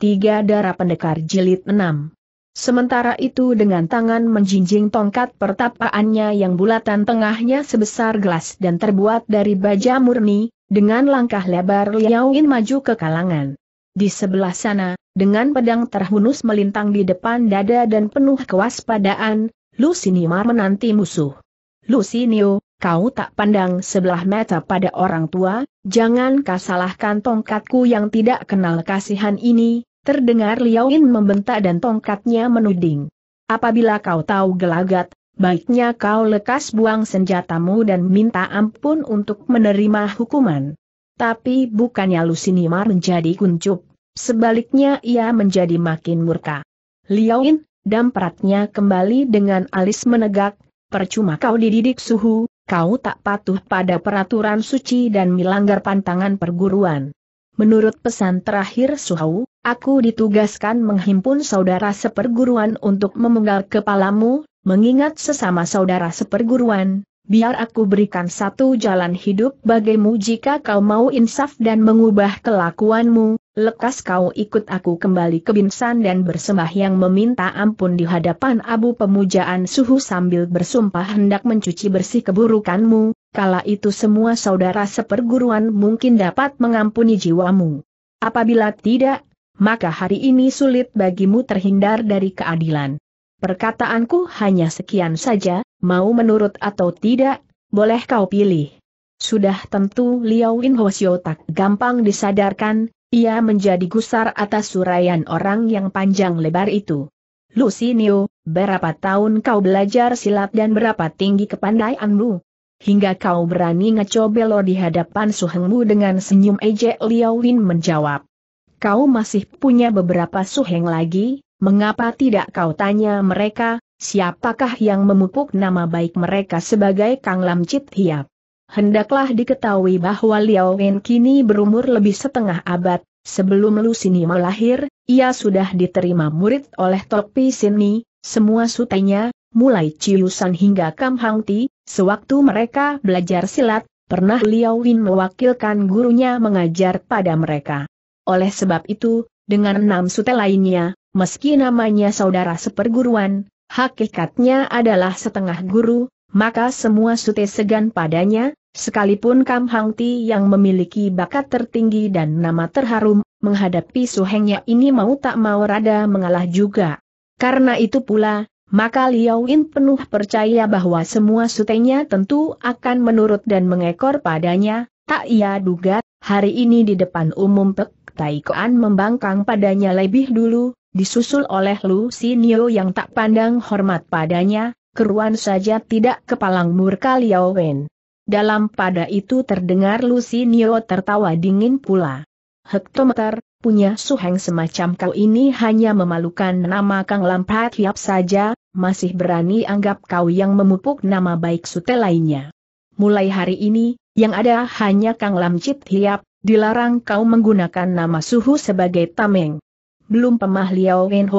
Tiga darah pendekar jilid 6. Sementara itu dengan tangan menjinjing tongkat pertapaannya yang bulatan tengahnya sebesar gelas dan terbuat dari baja murni, dengan langkah lebar liauin maju ke kalangan. Di sebelah sana, dengan pedang terhunus melintang di depan dada dan penuh kewaspadaan, Lusinimar menanti musuh. Lusinio, kau tak pandang sebelah mata pada orang tua, jangan kasalahkan tongkatku yang tidak kenal kasihan ini, Terdengar Liaoin membentak dan tongkatnya menuding. Apabila kau tahu gelagat, baiknya kau lekas buang senjatamu dan minta ampun untuk menerima hukuman. Tapi bukannya Lusinimar menjadi kuncup, sebaliknya ia menjadi makin murka. Liaoin, dampratnya kembali dengan alis menegak, percuma kau dididik suhu, kau tak patuh pada peraturan suci dan melanggar pantangan perguruan. Menurut pesan terakhir Suhau, aku ditugaskan menghimpun saudara seperguruan untuk memenggal kepalamu, mengingat sesama saudara seperguruan, biar aku berikan satu jalan hidup bagimu jika kau mau insaf dan mengubah kelakuanmu, lekas kau ikut aku kembali ke Binsan dan bersembah yang meminta ampun di hadapan Abu Pemujaan Suhu sambil bersumpah hendak mencuci bersih keburukanmu, kala itu semua saudara seperguruan mungkin dapat mengampuni jiwamu. Apabila tidak, maka hari ini sulit bagimu terhindar dari keadilan. Perkataanku hanya sekian saja, mau menurut atau tidak, boleh kau pilih. Sudah tentu Liao In Hosio tak gampang disadarkan, ia menjadi gusar atas suraian orang yang panjang lebar itu. Lucinio, berapa tahun kau belajar silat dan berapa tinggi kepandaianmu? hingga kau berani ngecobelo di hadapan suhengmu dengan senyum ejek Liao Win menjawab. Kau masih punya beberapa suheng lagi, mengapa tidak kau tanya mereka, siapakah yang memupuk nama baik mereka sebagai Kang Lam Chit Hiap. Hendaklah diketahui bahwa Liao Wen kini berumur lebih setengah abad, sebelum Lu Sini melahir, ia sudah diterima murid oleh Tok Pi Sini, semua sutenya, mulai Ciusan hingga Kam Hang Ti, Sewaktu mereka belajar silat, pernah Liao Win mewakilkan gurunya mengajar pada mereka. Oleh sebab itu, dengan enam sute lainnya, meski namanya saudara seperguruan, hakikatnya adalah setengah guru, maka semua sute segan padanya, sekalipun Kam Hang Ti yang memiliki bakat tertinggi dan nama terharum, menghadapi suhengnya ini mau tak mau rada mengalah juga. Karena itu pula, maka Liao In penuh percaya bahwa semua sutenya tentu akan menurut dan mengekor padanya, tak ia duga, hari ini di depan umum Pek Taikoan membangkang padanya lebih dulu, disusul oleh Lu Sinio yang tak pandang hormat padanya, keruan saja tidak kepalang murka Liao In. Dalam pada itu terdengar Lu Sinio tertawa dingin pula hektometer, punya suheng semacam kau ini hanya memalukan nama Kang Lampat Hiap saja, masih berani anggap kau yang memupuk nama baik sute lainnya. Mulai hari ini, yang ada hanya Kang Lamcit Hiap, dilarang kau menggunakan nama suhu sebagai tameng. Belum pemah Liao Wen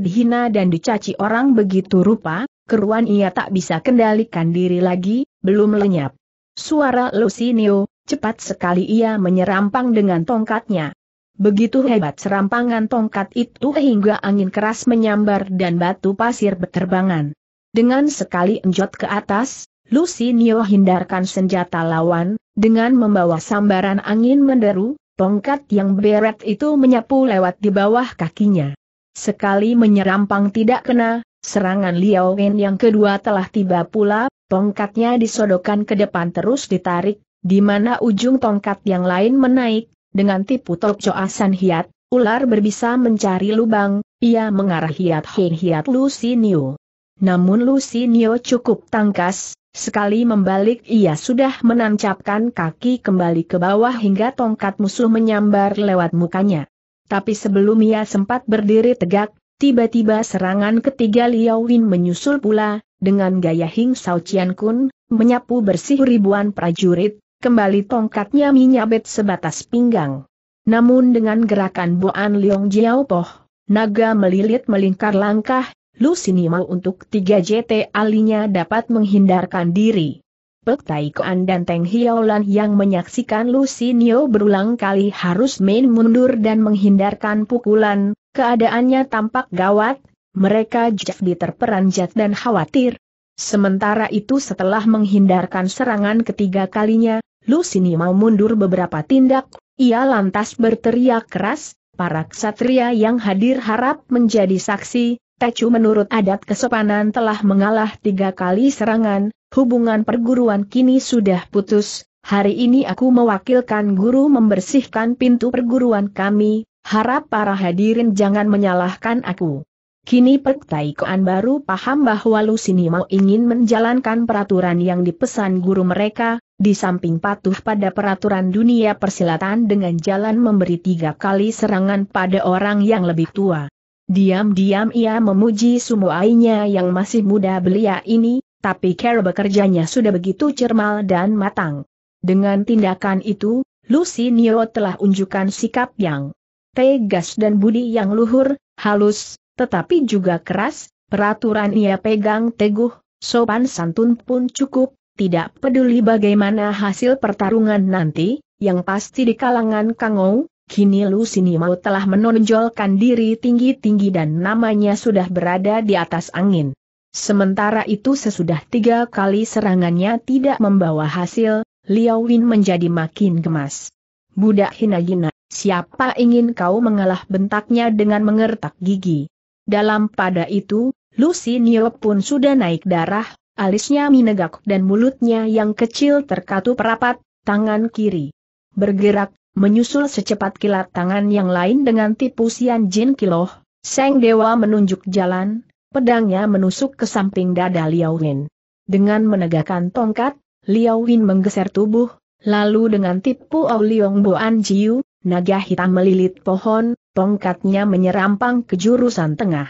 dihina dan dicaci orang begitu rupa, keruan ia tak bisa kendalikan diri lagi, belum lenyap. Suara Lucinio. Cepat sekali ia menyerampang dengan tongkatnya. Begitu hebat serampangan tongkat itu hingga angin keras menyambar dan batu pasir berterbangan. Dengan sekali enjot ke atas, Lucy Lucinio hindarkan senjata lawan, dengan membawa sambaran angin menderu, tongkat yang beret itu menyapu lewat di bawah kakinya. Sekali menyerampang tidak kena, serangan Liao Wen yang kedua telah tiba pula, tongkatnya disodokkan ke depan terus ditarik, di mana ujung tongkat yang lain menaik, dengan tipu top coasan hiat, ular berbisa mencari lubang, ia mengarah hiat hei hiat Lusinio. Namun Lusinio cukup tangkas, sekali membalik ia sudah menancapkan kaki kembali ke bawah hingga tongkat musuh menyambar lewat mukanya. Tapi sebelum ia sempat berdiri tegak, tiba-tiba serangan ketiga Liao Win menyusul pula, dengan gaya Hing Sao Chian Kun, menyapu bersih ribuan prajurit, kembali tongkatnya menyabet sebatas pinggang. Namun dengan gerakan Boan Leong Jiao Poh, naga melilit melingkar langkah, Lu Sini mau untuk tiga JT alinya dapat menghindarkan diri. Pek Tai Kuan dan Teng Hiaolan yang menyaksikan Lu Sinio berulang kali harus main mundur dan menghindarkan pukulan, keadaannya tampak gawat, mereka jadi terperanjat dan khawatir. Sementara itu setelah menghindarkan serangan ketiga kalinya, Lu sini mau mundur beberapa tindak, ia lantas berteriak keras, para ksatria yang hadir harap menjadi saksi, Tecu menurut adat kesopanan telah mengalah tiga kali serangan, hubungan perguruan kini sudah putus, hari ini aku mewakilkan guru membersihkan pintu perguruan kami, harap para hadirin jangan menyalahkan aku. Kini Pek Tai baru paham bahwa mau ingin menjalankan peraturan yang dipesan guru mereka, di samping patuh pada peraturan dunia persilatan dengan jalan memberi tiga kali serangan pada orang yang lebih tua. Diam-diam ia memuji sumuainya yang masih muda belia ini, tapi cara bekerjanya sudah begitu cermal dan matang. Dengan tindakan itu, Lucy Nio telah unjukkan sikap yang tegas dan budi yang luhur, halus, tetapi juga keras, peraturan ia pegang teguh, sopan santun pun cukup, tidak peduli bagaimana hasil pertarungan nanti, yang pasti di kalangan Kangou, kini Lu Sinimau telah menonjolkan diri tinggi-tinggi dan namanya sudah berada di atas angin. Sementara itu sesudah tiga kali serangannya tidak membawa hasil, Liao Win menjadi makin gemas. Budak hina-hina, siapa ingin kau mengalah bentaknya dengan mengertak gigi. Dalam pada itu, Lucy Niel pun sudah naik darah, alisnya menegak dan mulutnya yang kecil terkatup rapat, tangan kiri. Bergerak, menyusul secepat kilat tangan yang lain dengan tipu sian Jin Kiloh, Seng Dewa menunjuk jalan, pedangnya menusuk ke samping dada Liao Win. Dengan menegakkan tongkat, Liao Win menggeser tubuh, lalu dengan tipu Oliong Boan Jiu, naga hitam melilit pohon, tongkatnya menyerampang ke jurusan tengah.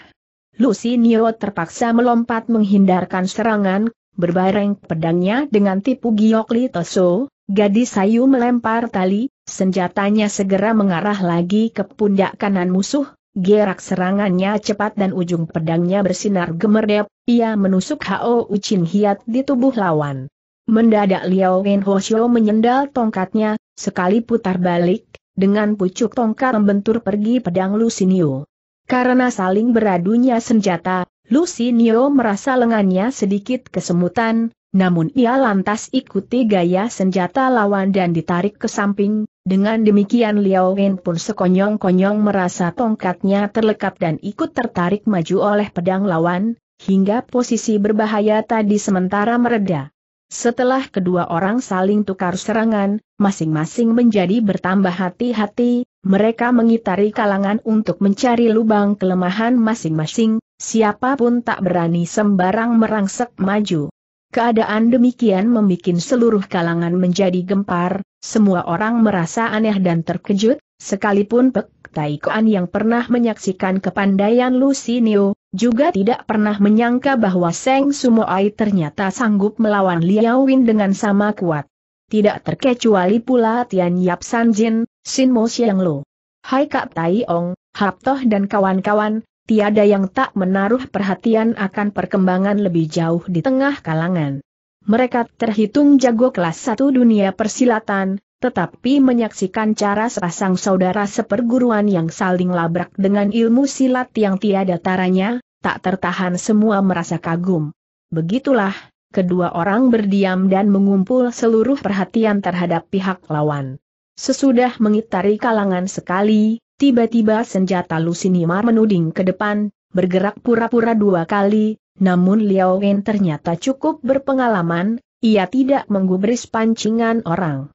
Lucinio terpaksa melompat menghindarkan serangan, berbareng pedangnya dengan tipu Giokli Toso, gadis sayu melempar tali, senjatanya segera mengarah lagi ke pundak kanan musuh, Gerak serangannya cepat dan ujung pedangnya bersinar gemerdep, ia menusuk Hao Ucin Hiat di tubuh lawan. Mendadak Liao Wen Hoshio menyendal tongkatnya, sekali putar balik, dengan pucuk tongkat membentur pergi pedang Lucinio. Karena saling beradunya senjata, Lucinio merasa lengannya sedikit kesemutan, namun ia lantas ikuti gaya senjata lawan dan ditarik ke samping, dengan demikian Liao Wen pun sekonyong-konyong merasa tongkatnya terlekat dan ikut tertarik maju oleh pedang lawan, hingga posisi berbahaya tadi sementara mereda. Setelah kedua orang saling tukar serangan, masing-masing menjadi bertambah hati-hati, mereka mengitari kalangan untuk mencari lubang kelemahan masing-masing, siapapun tak berani sembarang merangsek maju. Keadaan demikian membuat seluruh kalangan menjadi gempar, semua orang merasa aneh dan terkejut, sekalipun Pek Taikoan yang pernah menyaksikan kepandaian Lusinio, juga tidak pernah menyangka bahwa Seng Sumoai ternyata sanggup melawan Liao Win dengan sama kuat. Tidak terkecuali pula Tian Yap San Jin, Sin Mo Xiang Lo. Hai Kak Tai Ong, Hap Toh dan kawan-kawan, tiada yang tak menaruh perhatian akan perkembangan lebih jauh di tengah kalangan. Mereka terhitung jago kelas satu dunia persilatan, tetapi menyaksikan cara sepasang saudara seperguruan yang saling labrak dengan ilmu silat yang tiada taranya, tak tertahan semua merasa kagum. Begitulah, kedua orang berdiam dan mengumpul seluruh perhatian terhadap pihak lawan. Sesudah mengitari kalangan sekali, tiba-tiba senjata Lusinimar menuding ke depan, bergerak pura-pura dua kali, namun Liao Wen ternyata cukup berpengalaman, ia tidak menggubris pancingan orang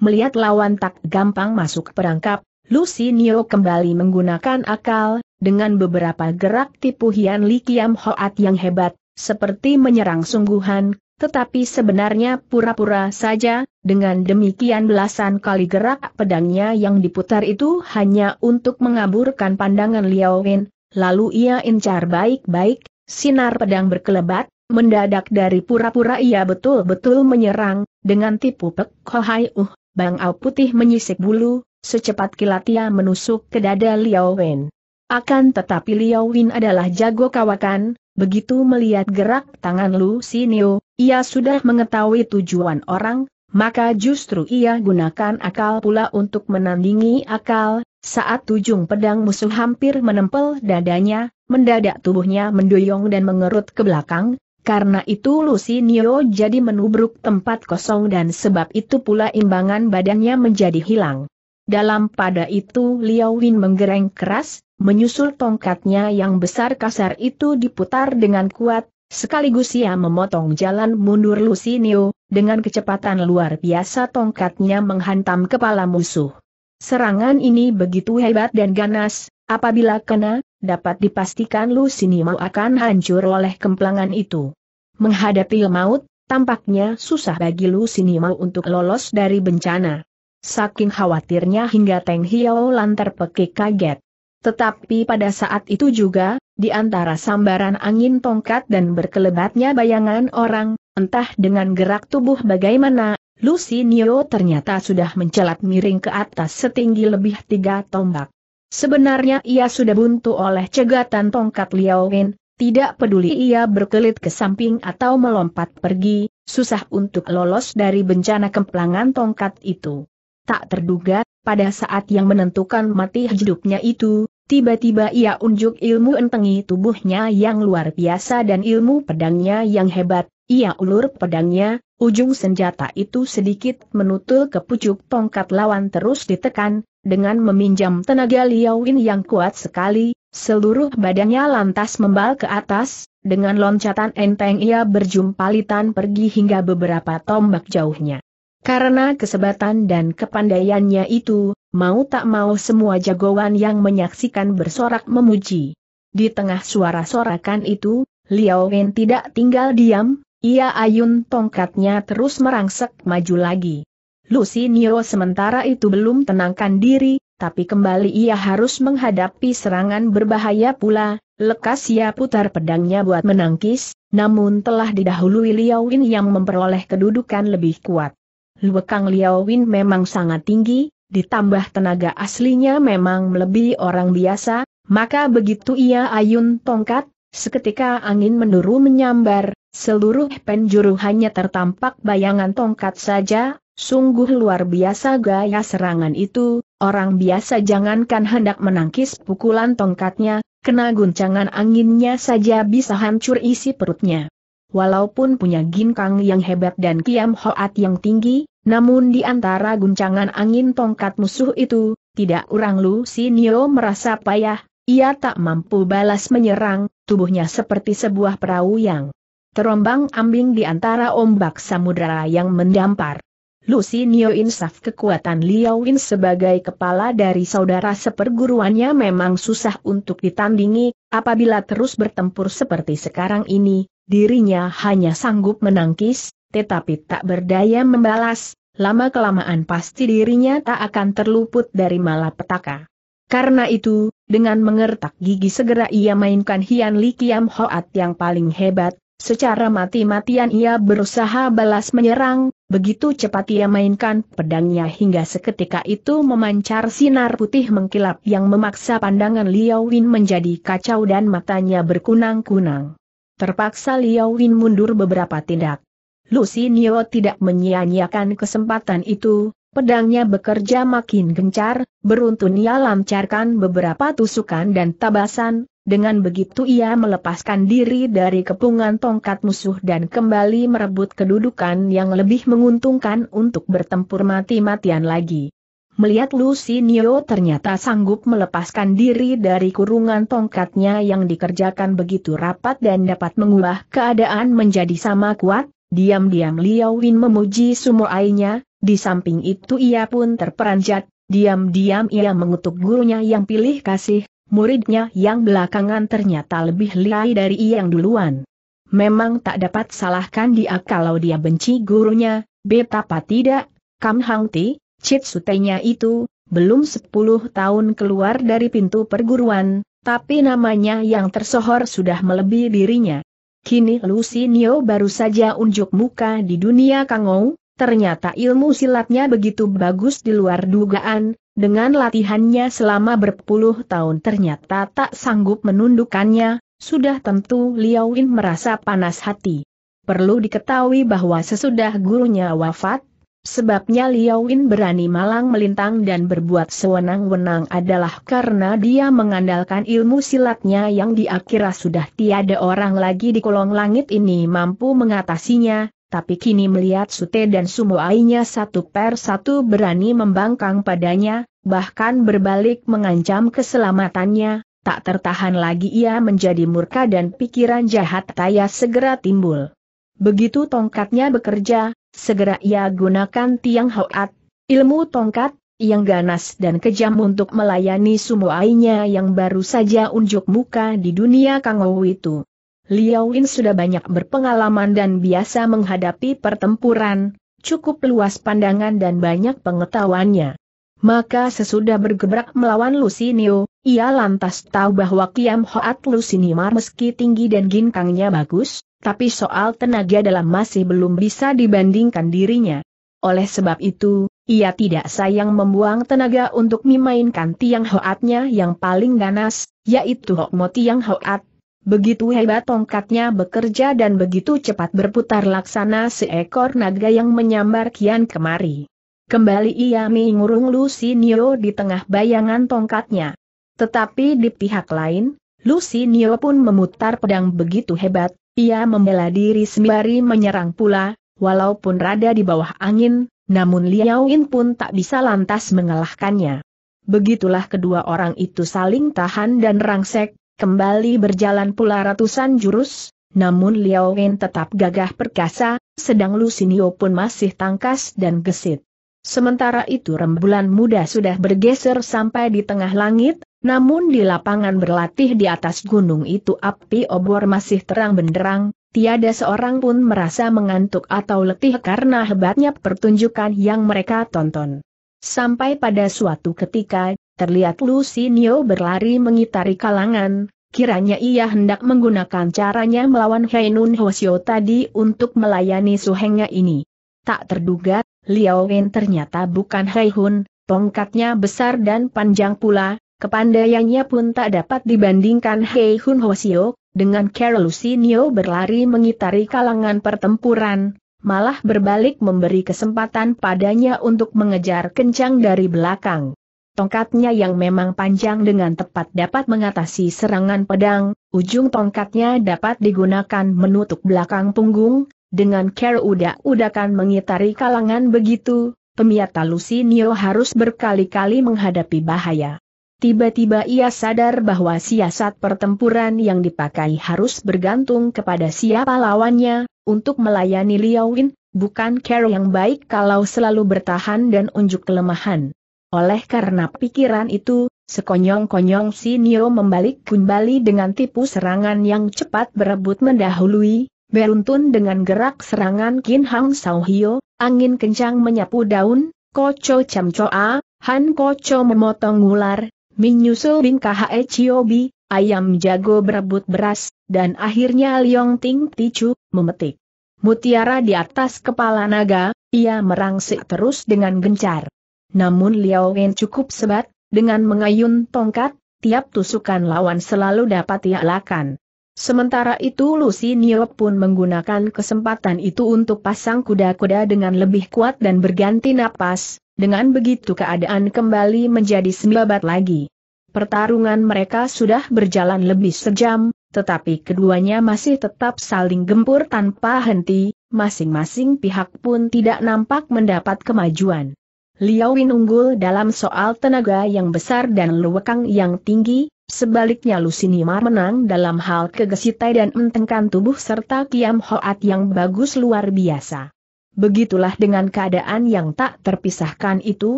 melihat lawan tak gampang masuk perangkap, Lucy Lucinio kembali menggunakan akal, dengan beberapa gerak tipu Hian Li Kiam Hoat yang hebat, seperti menyerang sungguhan, tetapi sebenarnya pura-pura saja, dengan demikian belasan kali gerak pedangnya yang diputar itu hanya untuk mengaburkan pandangan Liao Wen, lalu ia incar baik-baik, sinar pedang berkelebat, mendadak dari pura-pura ia betul-betul menyerang, dengan tipu pek kohai uh, Bang Au Putih menyisik bulu, secepat kilat ia menusuk ke dada Liao Wen. Akan tetapi Liao Wen adalah jago kawakan, begitu melihat gerak tangan Lu Sinio, ia sudah mengetahui tujuan orang, maka justru ia gunakan akal pula untuk menandingi akal, saat ujung pedang musuh hampir menempel dadanya, mendadak tubuhnya mendoyong dan mengerut ke belakang, karena itu Lucinio jadi menubruk tempat kosong dan sebab itu pula imbangan badannya menjadi hilang. Dalam pada itu Liao Win menggereng keras, menyusul tongkatnya yang besar kasar itu diputar dengan kuat, sekaligus ia memotong jalan mundur Lucinio, dengan kecepatan luar biasa tongkatnya menghantam kepala musuh. Serangan ini begitu hebat dan ganas, apabila kena, dapat dipastikan Lucinio akan hancur oleh kemplangan itu. Menghadapi maut, tampaknya susah bagi Lu Sinimau untuk lolos dari bencana. Saking khawatirnya hingga Teng Hiao Lan terpekik kaget. Tetapi pada saat itu juga, di antara sambaran angin tongkat dan berkelebatnya bayangan orang, entah dengan gerak tubuh bagaimana, Lucy Neo ternyata sudah mencelat miring ke atas setinggi lebih tiga tombak. Sebenarnya ia sudah buntu oleh cegatan tongkat Liao Wen, tidak peduli ia berkelit ke samping atau melompat pergi, susah untuk lolos dari bencana kemplangan tongkat itu. Tak terduga, pada saat yang menentukan mati hidupnya itu, tiba-tiba ia unjuk ilmu entengi tubuhnya yang luar biasa dan ilmu pedangnya yang hebat, ia ulur pedangnya, ujung senjata itu sedikit menutul ke pucuk tongkat lawan terus ditekan, dengan meminjam tenaga liawin yang kuat sekali, Seluruh badannya lantas membal ke atas, dengan loncatan enteng ia berjumpa litan pergi hingga beberapa tombak jauhnya. Karena kesebatan dan kepandaiannya itu, mau tak mau semua jagoan yang menyaksikan bersorak memuji. Di tengah suara-sorakan itu, Liao Wen tidak tinggal diam, ia ayun tongkatnya terus merangsek maju lagi. Lucy Nio sementara itu belum tenangkan diri, tapi kembali ia harus menghadapi serangan berbahaya pula, lekas ia putar pedangnya buat menangkis, namun telah didahului Liao Win yang memperoleh kedudukan lebih kuat. Luekang Liao Win memang sangat tinggi, ditambah tenaga aslinya memang melebihi orang biasa, maka begitu ia ayun tongkat, seketika angin menuru menyambar, seluruh penjuru hanya tertampak bayangan tongkat saja, sungguh luar biasa gaya serangan itu, Orang biasa jangankan hendak menangkis pukulan tongkatnya, kena guncangan anginnya saja bisa hancur isi perutnya. Walaupun punya ginkang yang hebat dan kiam hoat yang tinggi, namun di antara guncangan angin tongkat musuh itu, tidak orang Lu Nio merasa payah, ia tak mampu balas menyerang, tubuhnya seperti sebuah perahu yang terombang ambing di antara ombak samudera yang mendampar. Lucy Nio insaf kekuatan Liao Win sebagai kepala dari saudara seperguruannya memang susah untuk ditandingi, apabila terus bertempur seperti sekarang ini, dirinya hanya sanggup menangkis, tetapi tak berdaya membalas, lama-kelamaan pasti dirinya tak akan terluput dari malapetaka. Karena itu, dengan mengertak gigi segera ia mainkan Hian Li Kiam Hoat yang paling hebat, secara mati-matian ia berusaha balas menyerang, Begitu cepat ia mainkan pedangnya hingga seketika itu memancar sinar putih mengkilap yang memaksa pandangan Liao Win menjadi kacau dan matanya berkunang-kunang. Terpaksa Liao Win mundur beberapa tindak. Neo tidak menyia-nyiakan kesempatan itu, pedangnya bekerja makin gencar, beruntun ia lancarkan beberapa tusukan dan tabasan, dengan begitu ia melepaskan diri dari kepungan tongkat musuh dan kembali merebut kedudukan yang lebih menguntungkan untuk bertempur mati-matian lagi. Melihat Lucy Lucinio ternyata sanggup melepaskan diri dari kurungan tongkatnya yang dikerjakan begitu rapat dan dapat mengubah keadaan menjadi sama kuat, diam-diam Liao Win memuji sumoainya, di samping itu ia pun terperanjat, diam-diam ia mengutuk gurunya yang pilih kasih, muridnya yang belakangan ternyata lebih liai dari yang duluan. Memang tak dapat salahkan dia kalau dia benci gurunya, betapa tidak, Kam Hang Ti, Cit Sutenya itu, belum 10 tahun keluar dari pintu perguruan, tapi namanya yang tersohor sudah melebihi dirinya. Kini Lucy Nio baru saja unjuk muka di dunia Kangou, Ternyata ilmu silatnya begitu bagus di luar dugaan, dengan latihannya selama berpuluh tahun ternyata tak sanggup menundukkannya, sudah tentu Liao Win merasa panas hati. Perlu diketahui bahwa sesudah gurunya wafat, sebabnya Liao Win berani malang melintang dan berbuat sewenang-wenang adalah karena dia mengandalkan ilmu silatnya yang diakira sudah tiada orang lagi di kolong langit ini mampu mengatasinya, tapi kini melihat Sute dan Ainya satu per satu berani membangkang padanya, bahkan berbalik mengancam keselamatannya, tak tertahan lagi ia menjadi murka dan pikiran jahat Taya segera timbul. Begitu tongkatnya bekerja, segera ia gunakan tiang hoat, ilmu tongkat, yang ganas dan kejam untuk melayani Ainya yang baru saja unjuk muka di dunia Kangowu itu. Liao Win sudah banyak berpengalaman dan biasa menghadapi pertempuran, cukup luas pandangan dan banyak pengetahuannya. Maka sesudah bergebrak melawan Lusinio, ia lantas tahu bahwa Kiam Hoat Lusinima meski tinggi dan ginkangnya bagus, tapi soal tenaga dalam masih belum bisa dibandingkan dirinya. Oleh sebab itu, ia tidak sayang membuang tenaga untuk memainkan tiang hoatnya yang paling ganas, yaitu Hokmo tiang hoat, Begitu hebat tongkatnya bekerja dan begitu cepat berputar laksana seekor naga yang menyambar kian kemari. Kembali ia mengurung Lucy Nio di tengah bayangan tongkatnya. Tetapi di pihak lain, Lucy Nio pun memutar pedang begitu hebat, ia membela diri sembari menyerang pula, walaupun rada di bawah angin, namun Liaoin pun tak bisa lantas mengalahkannya. Begitulah kedua orang itu saling tahan dan rangsek, Kembali berjalan pula ratusan jurus, namun Liao Wen tetap gagah perkasa, sedang Lusinio pun masih tangkas dan gesit. Sementara itu rembulan muda sudah bergeser sampai di tengah langit, namun di lapangan berlatih di atas gunung itu api obor masih terang benderang, tiada seorang pun merasa mengantuk atau letih karena hebatnya pertunjukan yang mereka tonton. Sampai pada suatu ketika, terlihat Neo berlari mengitari kalangan, kiranya ia hendak menggunakan caranya melawan Heinun Hosio tadi untuk melayani suhengnya ini. Tak terduga, Liao Wen ternyata bukan Heihun, tongkatnya besar dan panjang pula, kepandaiannya pun tak dapat dibandingkan Heihun Hosio, dengan Carol Neo berlari mengitari kalangan pertempuran, malah berbalik memberi kesempatan padanya untuk mengejar kencang dari belakang. Tongkatnya yang memang panjang dengan tepat dapat mengatasi serangan pedang, ujung tongkatnya dapat digunakan menutup belakang punggung, dengan care udak-udakan mengitari kalangan begitu, pemiata Lucinio harus berkali-kali menghadapi bahaya. Tiba-tiba ia sadar bahwa siasat pertempuran yang dipakai harus bergantung kepada siapa lawannya, untuk melayani Liawin, bukan care yang baik kalau selalu bertahan dan unjuk kelemahan. Oleh karena pikiran itu, sekonyong-konyong si Nio membalik kembali dengan tipu serangan yang cepat berebut mendahului, beruntun dengan gerak serangan Kin Hang Sao Hio, angin kencang menyapu daun, Koco Cham Choa, Han Koco memotong ular, menyusul bingkah hae Chiobi, ayam jago berebut beras, dan akhirnya Liong Ting Tichu, memetik. Mutiara di atas kepala naga, ia merangsek terus dengan gencar. Namun Liao Wen cukup sebat, dengan mengayun tongkat, tiap tusukan lawan selalu dapat ia lakukan. Sementara itu Lucy Nio pun menggunakan kesempatan itu untuk pasang kuda-kuda dengan lebih kuat dan berganti napas, dengan begitu keadaan kembali menjadi sembabat lagi. Pertarungan mereka sudah berjalan lebih sejam, tetapi keduanya masih tetap saling gempur tanpa henti, masing-masing pihak pun tidak nampak mendapat kemajuan. Liao Win unggul dalam soal tenaga yang besar dan luwekang yang tinggi, sebaliknya Lusinima menang dalam hal kegesitai dan mentengkan tubuh serta kiam hoat yang bagus luar biasa. Begitulah dengan keadaan yang tak terpisahkan itu,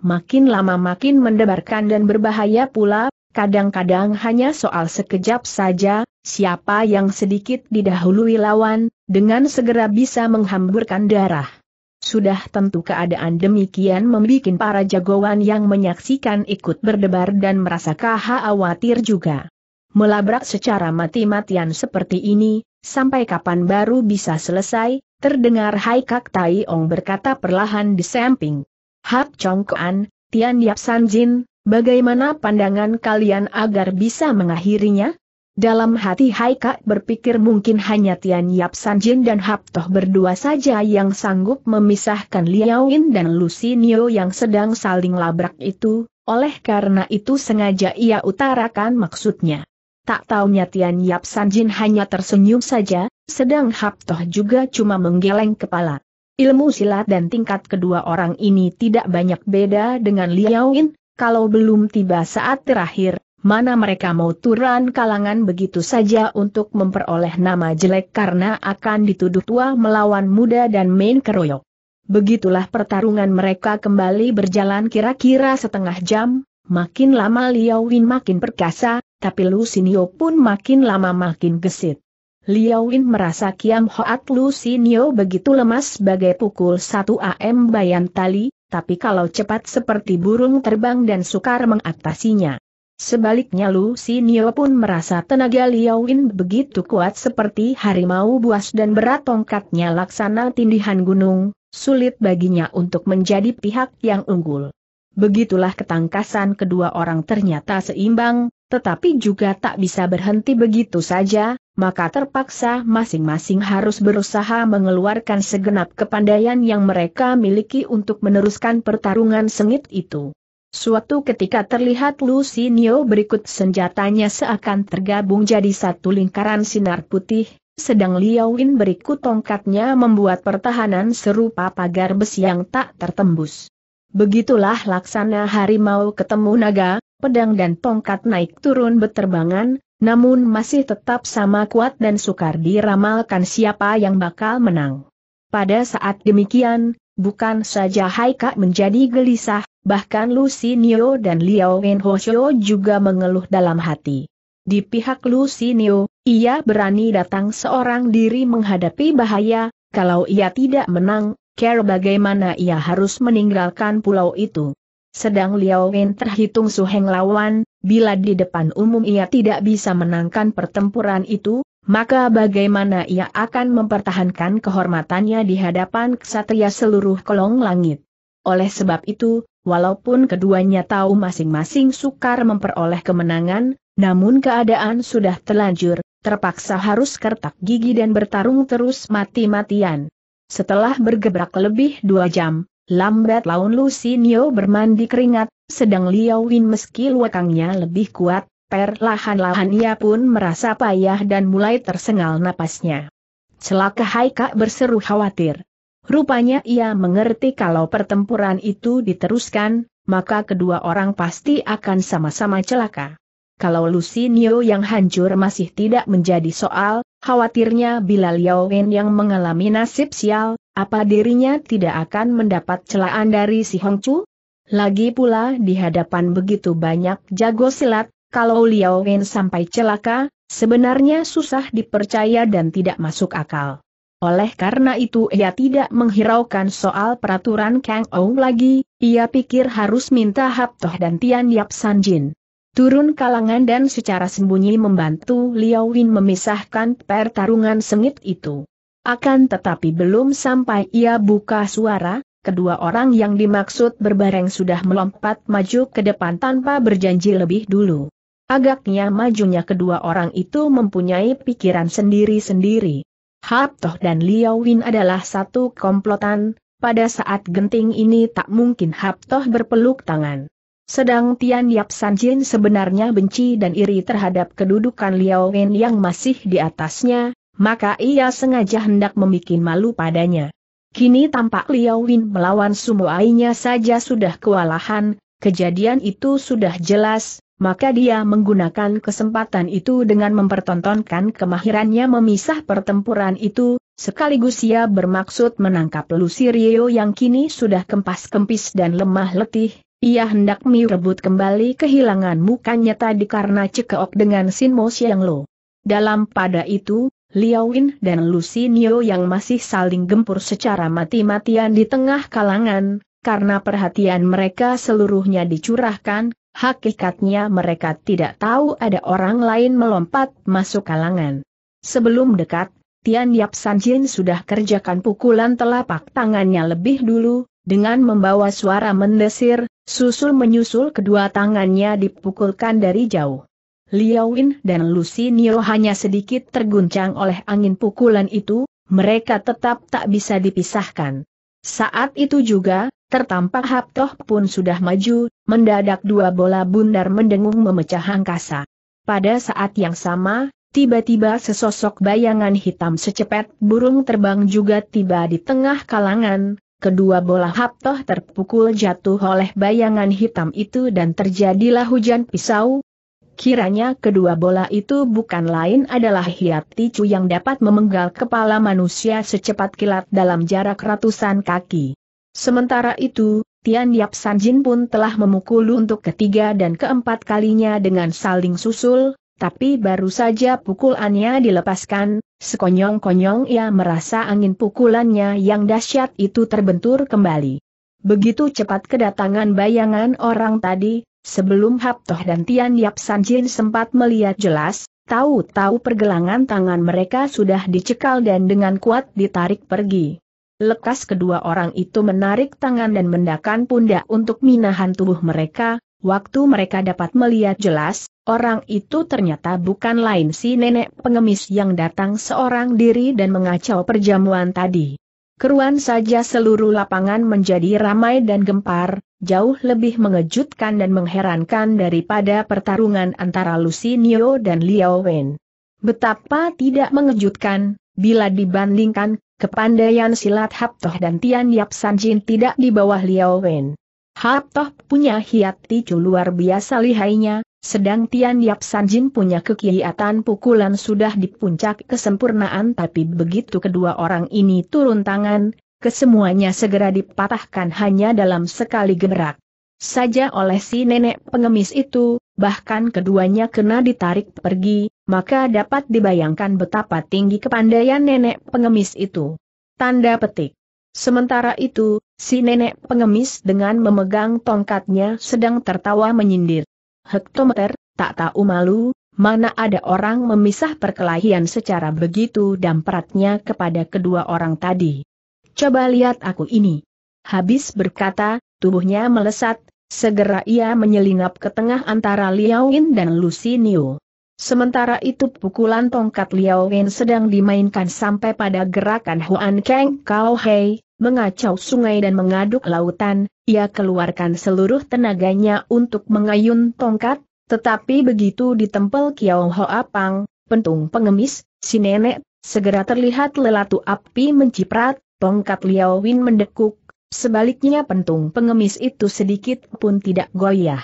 makin lama makin mendebarkan dan berbahaya pula, kadang-kadang hanya soal sekejap saja, siapa yang sedikit didahului lawan, dengan segera bisa menghamburkan darah. Sudah tentu keadaan demikian membuat para jagoan yang menyaksikan ikut berdebar dan merasa khawatir juga. Melabrak secara mati-matian seperti ini, sampai kapan baru bisa selesai, terdengar Hai Kak Tai Ong berkata perlahan di samping. Hap Chong Kuan, Tian Yap San Jin, bagaimana pandangan kalian agar bisa mengakhirinya? Dalam hati Haika berpikir mungkin hanya Tian Yap Sanjin dan Haptoh berdua saja yang sanggup memisahkan Yin dan Lucy Lucinio yang sedang saling labrak itu, oleh karena itu sengaja ia utarakan maksudnya. Tak taunya Tian Yap Sanjin hanya tersenyum saja, sedang Haptoh juga cuma menggeleng kepala. Ilmu silat dan tingkat kedua orang ini tidak banyak beda dengan Yin, kalau belum tiba saat terakhir, mana mereka mau turun kalangan begitu saja untuk memperoleh nama jelek karena akan dituduh tua melawan muda dan main keroyok. Begitulah pertarungan mereka kembali berjalan kira-kira setengah jam, makin lama Liao Win makin perkasa, tapi Lu Sinio pun makin lama makin gesit. Liao Win merasa Kiam Hoat Lu Sinio begitu lemas sebagai pukul 1 AM bayan tali, tapi kalau cepat seperti burung terbang dan sukar mengatasinya. Sebaliknya Lucinio pun merasa tenaga Liao Win begitu kuat seperti harimau buas dan berat tongkatnya laksana tindihan gunung, sulit baginya untuk menjadi pihak yang unggul. Begitulah ketangkasan kedua orang ternyata seimbang, tetapi juga tak bisa berhenti begitu saja, maka terpaksa masing-masing harus berusaha mengeluarkan segenap kepandaian yang mereka miliki untuk meneruskan pertarungan sengit itu. Suatu ketika terlihat Lucinio berikut senjatanya seakan tergabung jadi satu lingkaran sinar putih, sedang Win berikut tongkatnya membuat pertahanan serupa pagar besi yang tak tertembus. Begitulah laksana harimau ketemu naga, pedang dan tongkat naik turun beterbangan, namun masih tetap sama kuat dan sukar diramalkan siapa yang bakal menang. Pada saat demikian, bukan saja Haika menjadi gelisah, Bahkan Lucinio dan Liao Enhoshio juga mengeluh dalam hati. Di pihak Lucinio, ia berani datang seorang diri menghadapi bahaya, kalau ia tidak menang, care bagaimana ia harus meninggalkan pulau itu. Sedang Liao Wen terhitung suheng lawan, bila di depan umum ia tidak bisa menangkan pertempuran itu, maka bagaimana ia akan mempertahankan kehormatannya di hadapan ksatria seluruh kolong langit. Oleh sebab itu, Walaupun keduanya tahu masing-masing sukar memperoleh kemenangan, namun keadaan sudah telanjur, terpaksa harus kertak gigi dan bertarung terus mati-matian. Setelah bergebrak lebih dua jam, lambat laun Nio bermandi keringat, sedang Liao Win meski luakangnya lebih kuat, perlahan-lahan ia pun merasa payah dan mulai tersengal napasnya. Celaka Haika berseru khawatir. Rupanya ia mengerti kalau pertempuran itu diteruskan, maka kedua orang pasti akan sama-sama celaka. Kalau Lucy Lucinio yang hancur masih tidak menjadi soal, khawatirnya bila Liao Wen yang mengalami nasib sial, apa dirinya tidak akan mendapat celaan dari si Hong Chu? Lagi pula di hadapan begitu banyak jago silat, kalau Liao Wen sampai celaka, sebenarnya susah dipercaya dan tidak masuk akal. Oleh karena itu ia tidak menghiraukan soal peraturan Kang Ou lagi, ia pikir harus minta Hap Toh dan Tian Yap San Jin. Turun kalangan dan secara sembunyi membantu Liao Win memisahkan pertarungan sengit itu. Akan tetapi belum sampai ia buka suara, kedua orang yang dimaksud berbareng sudah melompat maju ke depan tanpa berjanji lebih dulu. Agaknya majunya kedua orang itu mempunyai pikiran sendiri-sendiri. Hap Toh dan Liao Win adalah satu komplotan, pada saat genting ini tak mungkin Hap Toh berpeluk tangan. Sedang Tian Yap San Jin sebenarnya benci dan iri terhadap kedudukan Liao Win yang masih di atasnya, maka ia sengaja hendak membuat malu padanya. Kini tampak Liao Win melawan ainya saja sudah kewalahan, kejadian itu sudah jelas, maka dia menggunakan kesempatan itu dengan mempertontonkan kemahirannya memisah pertempuran itu, sekaligus ia bermaksud menangkap Rio yang kini sudah kempas-kempis dan lemah letih, ia hendak merebut kembali kehilangan mukanya tadi karena cekok dengan Sinmo Siang Lo. Dalam pada itu, Liawin dan Lucy Lusinio yang masih saling gempur secara mati-matian di tengah kalangan, karena perhatian mereka seluruhnya dicurahkan Hakikatnya mereka tidak tahu ada orang lain melompat masuk kalangan. Sebelum dekat, Tian Yap Sanjin sudah kerjakan pukulan telapak tangannya lebih dulu, dengan membawa suara mendesir, susul menyusul kedua tangannya dipukulkan dari jauh. Liawin dan Lucy Nio hanya sedikit terguncang oleh angin pukulan itu, mereka tetap tak bisa dipisahkan. Saat itu juga, Tertampak Haptoh pun sudah maju, mendadak dua bola bundar mendengung memecah angkasa. Pada saat yang sama, tiba-tiba sesosok bayangan hitam secepat burung terbang juga tiba di tengah kalangan, kedua bola Haptoh terpukul jatuh oleh bayangan hitam itu dan terjadilah hujan pisau. Kiranya kedua bola itu bukan lain adalah hiat ticu yang dapat memenggal kepala manusia secepat kilat dalam jarak ratusan kaki. Sementara itu, Tian Yap Sanjin pun telah memukul untuk ketiga dan keempat kalinya dengan saling susul, tapi baru saja pukulannya dilepaskan, sekonyong-konyong ia merasa angin pukulannya yang dahsyat itu terbentur kembali. Begitu cepat kedatangan bayangan orang tadi, sebelum Haptoh dan Tian Yap Sanjin sempat melihat jelas, tahu-tahu pergelangan tangan mereka sudah dicekal dan dengan kuat ditarik pergi. Lekas kedua orang itu menarik tangan dan mendakan pundak untuk minahan tubuh mereka, waktu mereka dapat melihat jelas, orang itu ternyata bukan lain si nenek pengemis yang datang seorang diri dan mengacau perjamuan tadi. Keruan saja seluruh lapangan menjadi ramai dan gempar, jauh lebih mengejutkan dan mengherankan daripada pertarungan antara Lucinio dan Liao Wen. Betapa tidak mengejutkan, bila dibandingkan Kepandaian silat Haptoh dan Tian Yap Sanjin tidak di bawah Liao Wen. Haptoh punya hiat ticu luar biasa lihainya, sedang Tian Yap Sanjin punya kekiatan pukulan sudah di puncak kesempurnaan tapi begitu kedua orang ini turun tangan, kesemuanya segera dipatahkan hanya dalam sekali gerak. Saja oleh si nenek pengemis itu, bahkan keduanya kena ditarik pergi, maka dapat dibayangkan betapa tinggi kepandaian nenek pengemis itu. Tanda petik. Sementara itu, si nenek pengemis dengan memegang tongkatnya sedang tertawa menyindir. Hektometer, tak tahu malu, mana ada orang memisah perkelahian secara begitu dampratnya kepada kedua orang tadi. Coba lihat aku ini. Habis berkata, tubuhnya melesat, Segera ia menyelinap ke tengah antara Liao dan dan Niu. Sementara itu pukulan tongkat Liao sedang dimainkan sampai pada gerakan Huan Kang Kao Hei, mengacau sungai dan mengaduk lautan, ia keluarkan seluruh tenaganya untuk mengayun tongkat, tetapi begitu ditempel Kiao Ho Apang, pentung pengemis, si nenek, segera terlihat lelatu api menciprat, tongkat Liao mendekuk, Sebaliknya pentung pengemis itu sedikit pun tidak goyah.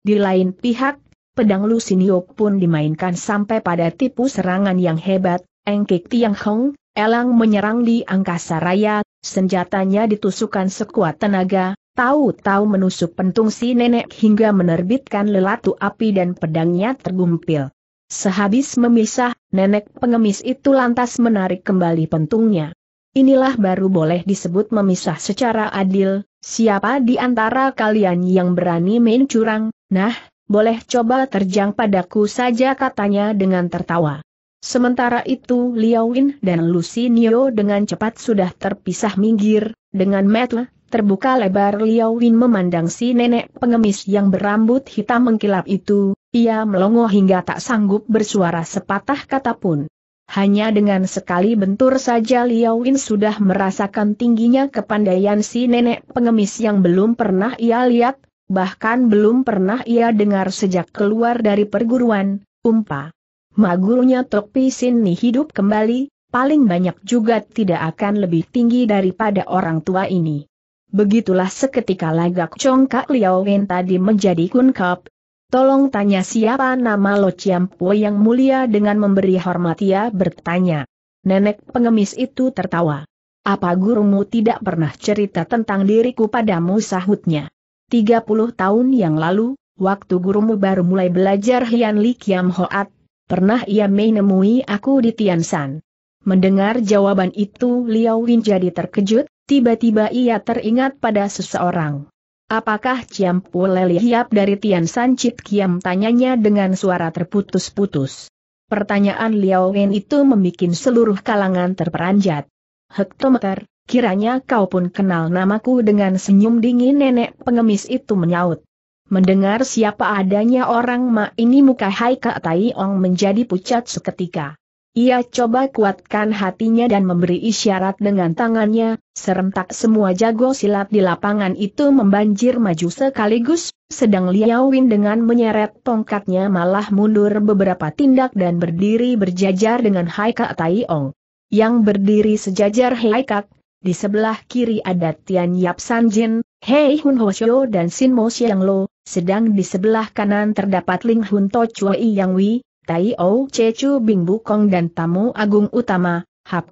Di lain pihak, pedang Lusinio pun dimainkan sampai pada tipu serangan yang hebat, Engkik Tiang Hong, Elang menyerang di angkasa raya, senjatanya ditusukan sekuat tenaga, tahu-tahu menusuk pentung si nenek hingga menerbitkan lelatu api dan pedangnya tergumpil. Sehabis memisah, nenek pengemis itu lantas menarik kembali pentungnya. Inilah baru boleh disebut memisah secara adil, siapa di antara kalian yang berani main curang, nah, boleh coba terjang padaku saja katanya dengan tertawa. Sementara itu Win dan Lucy Nio dengan cepat sudah terpisah minggir, dengan mata terbuka lebar Win memandang si nenek pengemis yang berambut hitam mengkilap itu, ia melongo hingga tak sanggup bersuara sepatah kata pun. Hanya dengan sekali bentur saja Liao Win sudah merasakan tingginya kepandaian si nenek pengemis yang belum pernah ia lihat, bahkan belum pernah ia dengar sejak keluar dari perguruan, umpa. Magurunya Tok Pisin hidup kembali, paling banyak juga tidak akan lebih tinggi daripada orang tua ini. Begitulah seketika lagak congkak Liao Win tadi menjadi kunkap, Tolong tanya siapa nama Lo Chiampo yang mulia dengan memberi hormat ia bertanya. Nenek pengemis itu tertawa. Apa gurumu tidak pernah cerita tentang diriku padamu sahutnya? 30 tahun yang lalu, waktu gurumu baru mulai belajar Hian Li Kiam Hoat, pernah ia menemui aku di Tiansan. Mendengar jawaban itu Liao Win jadi terkejut, tiba-tiba ia teringat pada seseorang. Apakah Ciam Puleli dari Tian San Chit Kiam tanyanya dengan suara terputus-putus. Pertanyaan Liao Wen itu membuat seluruh kalangan terperanjat. Hektometer, kiranya kau pun kenal namaku dengan senyum dingin nenek pengemis itu menyaut. Mendengar siapa adanya orang Ma ini muka Hai Kak Tai Ong menjadi pucat seketika. Ia coba kuatkan hatinya dan memberi isyarat dengan tangannya, serentak semua jago silat di lapangan itu membanjir maju sekaligus, sedang Liao Win dengan menyeret tongkatnya malah mundur beberapa tindak dan berdiri berjajar dengan Haikak Taiong. Yang berdiri sejajar Haikak, di sebelah kiri ada Tian Yap San Jin, Hei Hun Ho Shio dan Sin Mo Xiang Lo, sedang di sebelah kanan terdapat Ling Hun To Chui Yang Wei, Tai O Cecu Bing Bukong dan tamu agung utama, Hap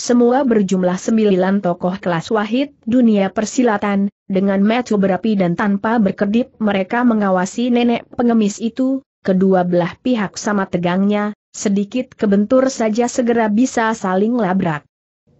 semua berjumlah sembilan tokoh kelas wahid dunia persilatan, dengan metu berapi dan tanpa berkedip mereka mengawasi nenek pengemis itu, kedua belah pihak sama tegangnya, sedikit kebentur saja segera bisa saling labrak.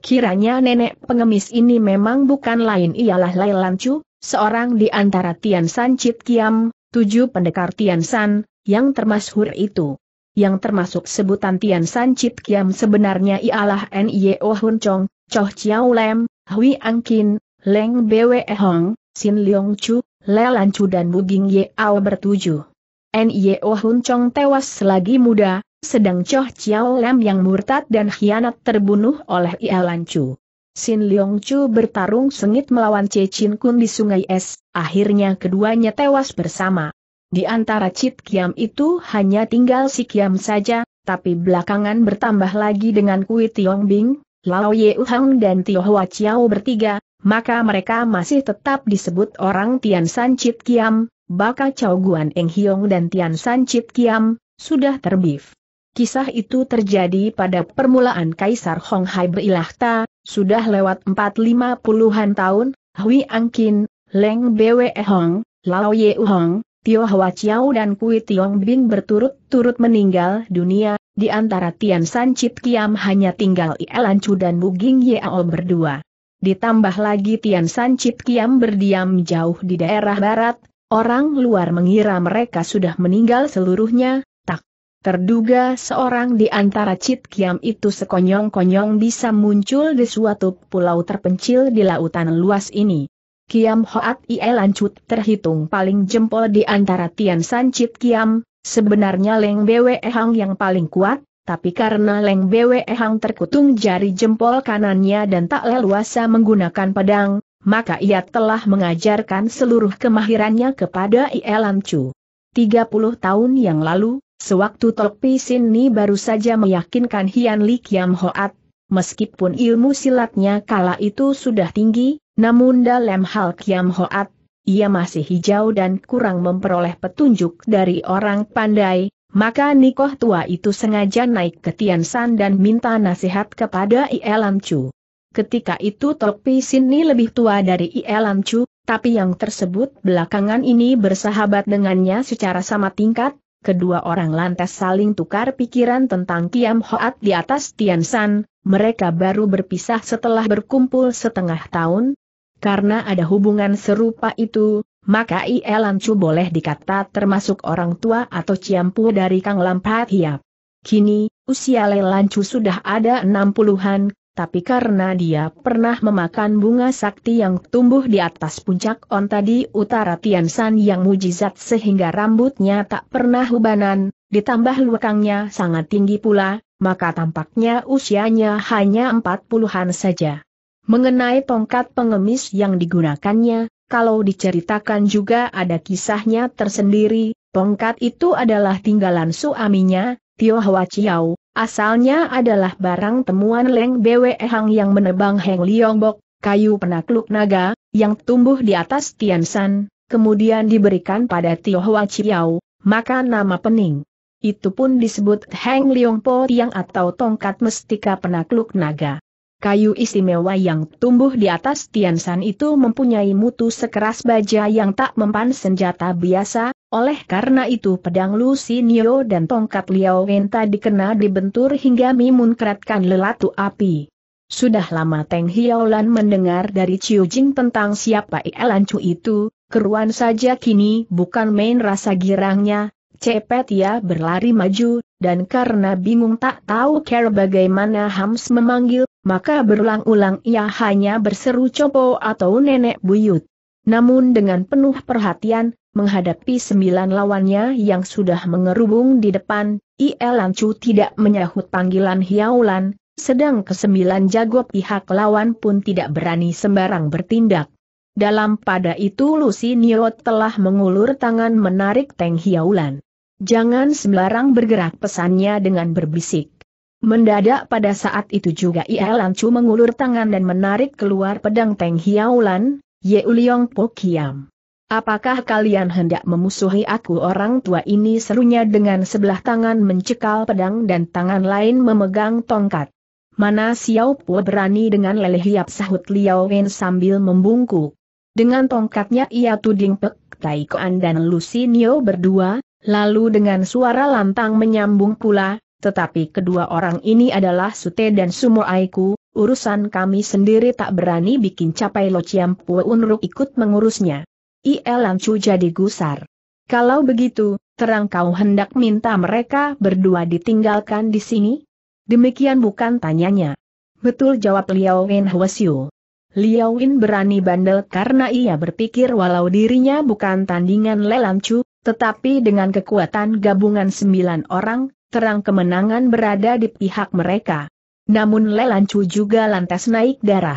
Kiranya nenek pengemis ini memang bukan lain ialah Lai Lancu, seorang di antara Tian San Cit Kiam, tujuh pendekar Tian San, yang termasuk itu yang termasuk sebutan Tian San Chit Kiam sebenarnya ialah N.I.O. E oh Hun Chong, Choh Chiao Lem, Hui Ang Kin, Leng Bwe e Hong, Sin Leong Chu, Le Lan Chu dan Buging Ao bertujuh. E oh N.I.O. Hun Chong tewas selagi muda, sedang Choh Chiao Lem yang murtad dan khianat terbunuh oleh Ia Lan Chu. Sin Leong Chu bertarung sengit melawan Che Chin Kun di Sungai Es, akhirnya keduanya tewas bersama. Di antara Cit Kiam itu hanya tinggal si Kiam saja, tapi belakangan bertambah lagi dengan Kui Tiong Bing, Lao Ye Uhang dan Tio Hua Chiao bertiga, maka mereka masih tetap disebut orang Tian San Cit Kiam, Baka Chao Guan Eng Hiong dan Tian San Cit Kiam, sudah terbif. Kisah itu terjadi pada permulaan Kaisar Hong Hai berilahta, sudah lewat empat lima puluhan tahun, Hui Angkin, Leng Bwe Hong, Lao Ye Uhang, Tio Hwa Chiao dan Kui Tiong Bing berturut-turut meninggal dunia, di antara Tian San Chit Kiam hanya tinggal Ielan Chu dan Buging Yao berdua. Ditambah lagi Tian San Chit Kiam berdiam jauh di daerah barat, orang luar mengira mereka sudah meninggal seluruhnya, Tak Terduga seorang di antara Chit Kiam itu sekonyong-konyong bisa muncul di suatu pulau terpencil di lautan luas ini. Kiam Hoat Ie Lancut terhitung paling jempol di antara Tian Chit Kiam, sebenarnya Leng Bwe Hang yang paling kuat, tapi karena Leng Bwe Hang terkutung jari jempol kanannya dan tak leluasa menggunakan pedang, maka ia telah mengajarkan seluruh kemahirannya kepada Ie Lancu. 30 tahun yang lalu, sewaktu Tok Pisin Ni baru saja meyakinkan Hian Li Kiam Hoat, meskipun ilmu silatnya kala itu sudah tinggi, namun dalam hal Kiam Hoat, ia masih hijau dan kurang memperoleh petunjuk dari orang pandai, maka Nikoh tua itu sengaja naik ke Tian San dan minta nasihat kepada Ielam Chu. Ketika itu Tok Sini lebih tua dari Ielam Chu, tapi yang tersebut belakangan ini bersahabat dengannya secara sama tingkat, kedua orang lantas saling tukar pikiran tentang Kiam Hoat di atas Tian San, mereka baru berpisah setelah berkumpul setengah tahun, karena ada hubungan serupa itu, maka Ie Lancu boleh dikata termasuk orang tua atau ciampu dari Kang Lampat Hiap. Kini, usia Le Lancu sudah ada 60-an, tapi karena dia pernah memakan bunga sakti yang tumbuh di atas puncak onta di utara Tiansan yang mujizat sehingga rambutnya tak pernah hubanan, ditambah lukangnya sangat tinggi pula, maka tampaknya usianya hanya empat puluhan saja. Mengenai tongkat pengemis yang digunakannya, kalau diceritakan juga ada kisahnya tersendiri, tongkat itu adalah tinggalan suaminya, Tio Hwa Chiao, asalnya adalah barang temuan Leng Bwe Hang yang menebang Heng Bok, kayu penakluk naga, yang tumbuh di atas Tiansan, kemudian diberikan pada Tio Hwa Chiao, maka nama pening. Itu pun disebut Heng Po Tiang atau tongkat mestika penakluk naga. Kayu istimewa yang tumbuh di atas Tiansan itu mempunyai mutu sekeras baja yang tak mempan senjata biasa, oleh karena itu pedang Lu Sinio dan tongkat Liao Wenta dikena dibentur hingga memunkratkan lelatu api. Sudah lama Teng Hiaolan mendengar dari Chiu Jing tentang siapa Chu itu, keruan saja kini bukan main rasa girangnya, cepet ia ya berlari maju, dan karena bingung tak tahu cara bagaimana Hams memanggil, maka berulang-ulang ia hanya berseru Copo atau Nenek Buyut. Namun dengan penuh perhatian, menghadapi sembilan lawannya yang sudah mengerubung di depan, Ielancu tidak menyahut panggilan Hiaulan, sedang kesembilan jago pihak lawan pun tidak berani sembarang bertindak. Dalam pada itu Lucy Niot telah mengulur tangan menarik Teng Hiaulan. Jangan sembarang bergerak pesannya dengan berbisik. Mendadak pada saat itu juga Ia Lancu mengulur tangan dan menarik keluar pedang Teng Hiaulan, Ye Uliong Po Apakah kalian hendak memusuhi aku orang tua ini serunya dengan sebelah tangan mencekal pedang dan tangan lain memegang tongkat. Mana Xiao Po berani dengan leleh hiap sahut Liao Wen sambil membungkuk. Dengan tongkatnya ia tuding Pek Tai Koan dan Lucinio berdua, Lalu dengan suara lantang menyambung pula, tetapi kedua orang ini adalah Sute dan Sumo Aiku, urusan kami sendiri tak berani bikin capai Lo Chiam Unruk ikut mengurusnya. Lancu jadi gusar. Kalau begitu, terang kau hendak minta mereka berdua ditinggalkan di sini? Demikian bukan tanyanya. Betul jawab Liao Wen Hwasyu. Liao Yin berani bandel karena ia berpikir walau dirinya bukan tandingan Lelam Chu, tetapi dengan kekuatan gabungan sembilan orang, terang kemenangan berada di pihak mereka. Namun Lelam Chu juga lantas naik darah.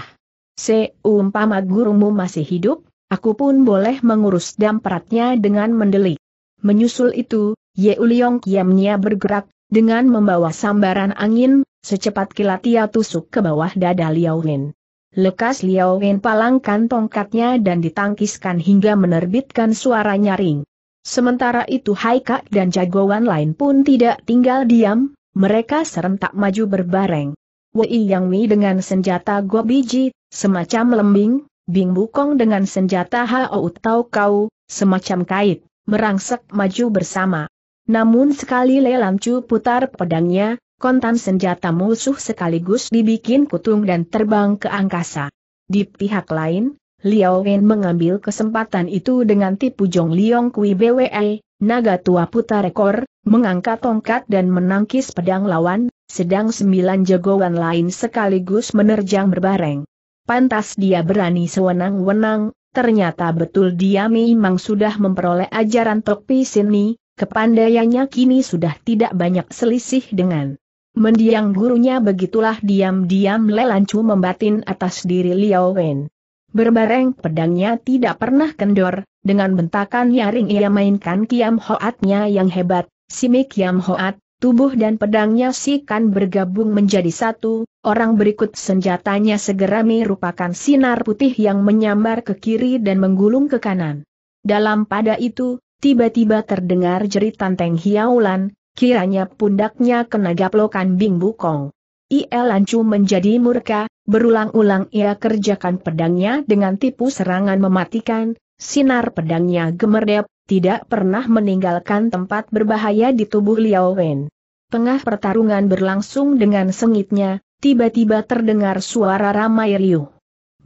Seumpama gurumu masih hidup, aku pun boleh mengurus dampratnya dengan mendelik. Menyusul itu, Ye Uliong kiamnya bergerak, dengan membawa sambaran angin, secepat kilat ia tusuk ke bawah dada Liao Yin. Lekas Liao Wen palangkan tongkatnya dan ditangkiskan hingga menerbitkan suara nyaring. Sementara itu Haikak dan jagoan lain pun tidak tinggal diam, mereka serentak maju berbareng. Wei Yang Mi dengan senjata Go Biji, semacam lembing, Bing Bukong dengan senjata Hao Tau Kau, semacam kait, merangsek maju bersama. Namun sekali Lelam Chu putar pedangnya, kontan senjata musuh sekaligus dibikin kutung dan terbang ke angkasa. Di pihak lain, Liao Wen mengambil kesempatan itu dengan tipu Jong Liong Kui BWE, naga tua putar rekor, mengangkat tongkat dan menangkis pedang lawan, sedang sembilan jagoan lain sekaligus menerjang berbareng. Pantas dia berani sewenang-wenang, ternyata betul dia memang sudah memperoleh ajaran Tok Pi Sini, kepandaiannya kini sudah tidak banyak selisih dengan Mendiang gurunya begitulah diam-diam lelancu membatin atas diri Liao Wen. Berbareng pedangnya tidak pernah kendor, dengan bentakan nyaring ia mainkan kiam hoatnya yang hebat, simi kiam hoat, tubuh dan pedangnya Kan bergabung menjadi satu, orang berikut senjatanya segera merupakan sinar putih yang menyambar ke kiri dan menggulung ke kanan. Dalam pada itu, tiba-tiba terdengar jeritan Teng Hiaulan, kiranya pundaknya kena gaplokan Bing Bukong. Ia Lancu menjadi murka, berulang-ulang ia kerjakan pedangnya dengan tipu serangan mematikan, sinar pedangnya gemerdep, tidak pernah meninggalkan tempat berbahaya di tubuh Liao Wen. Tengah pertarungan berlangsung dengan sengitnya, tiba-tiba terdengar suara ramai riuh.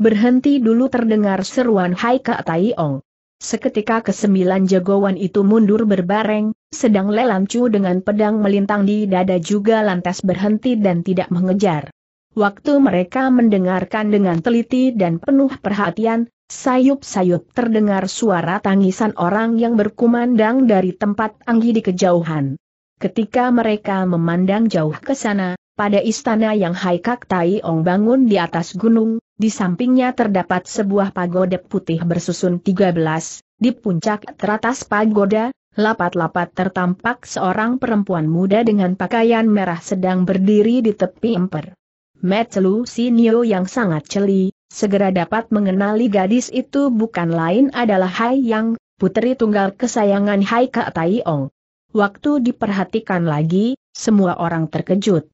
Berhenti dulu terdengar seruan Hai Kak Tai Ong. Seketika kesembilan jagoan itu mundur berbareng, sedang lelancu dengan pedang melintang di dada juga lantas berhenti dan tidak mengejar. Waktu mereka mendengarkan dengan teliti dan penuh perhatian, sayup-sayup terdengar suara tangisan orang yang berkumandang dari tempat anggi di kejauhan. Ketika mereka memandang jauh ke sana, pada istana yang Haikak Tai Ong bangun di atas gunung, di sampingnya terdapat sebuah pagoda putih bersusun 13, di puncak teratas pagoda, lapat-lapat tertampak seorang perempuan muda dengan pakaian merah sedang berdiri di tepi emper. Metselu Sinio yang sangat celi, segera dapat mengenali gadis itu bukan lain adalah Hai Yang, putri tunggal kesayangan Hai Ka Ong. Waktu diperhatikan lagi, semua orang terkejut.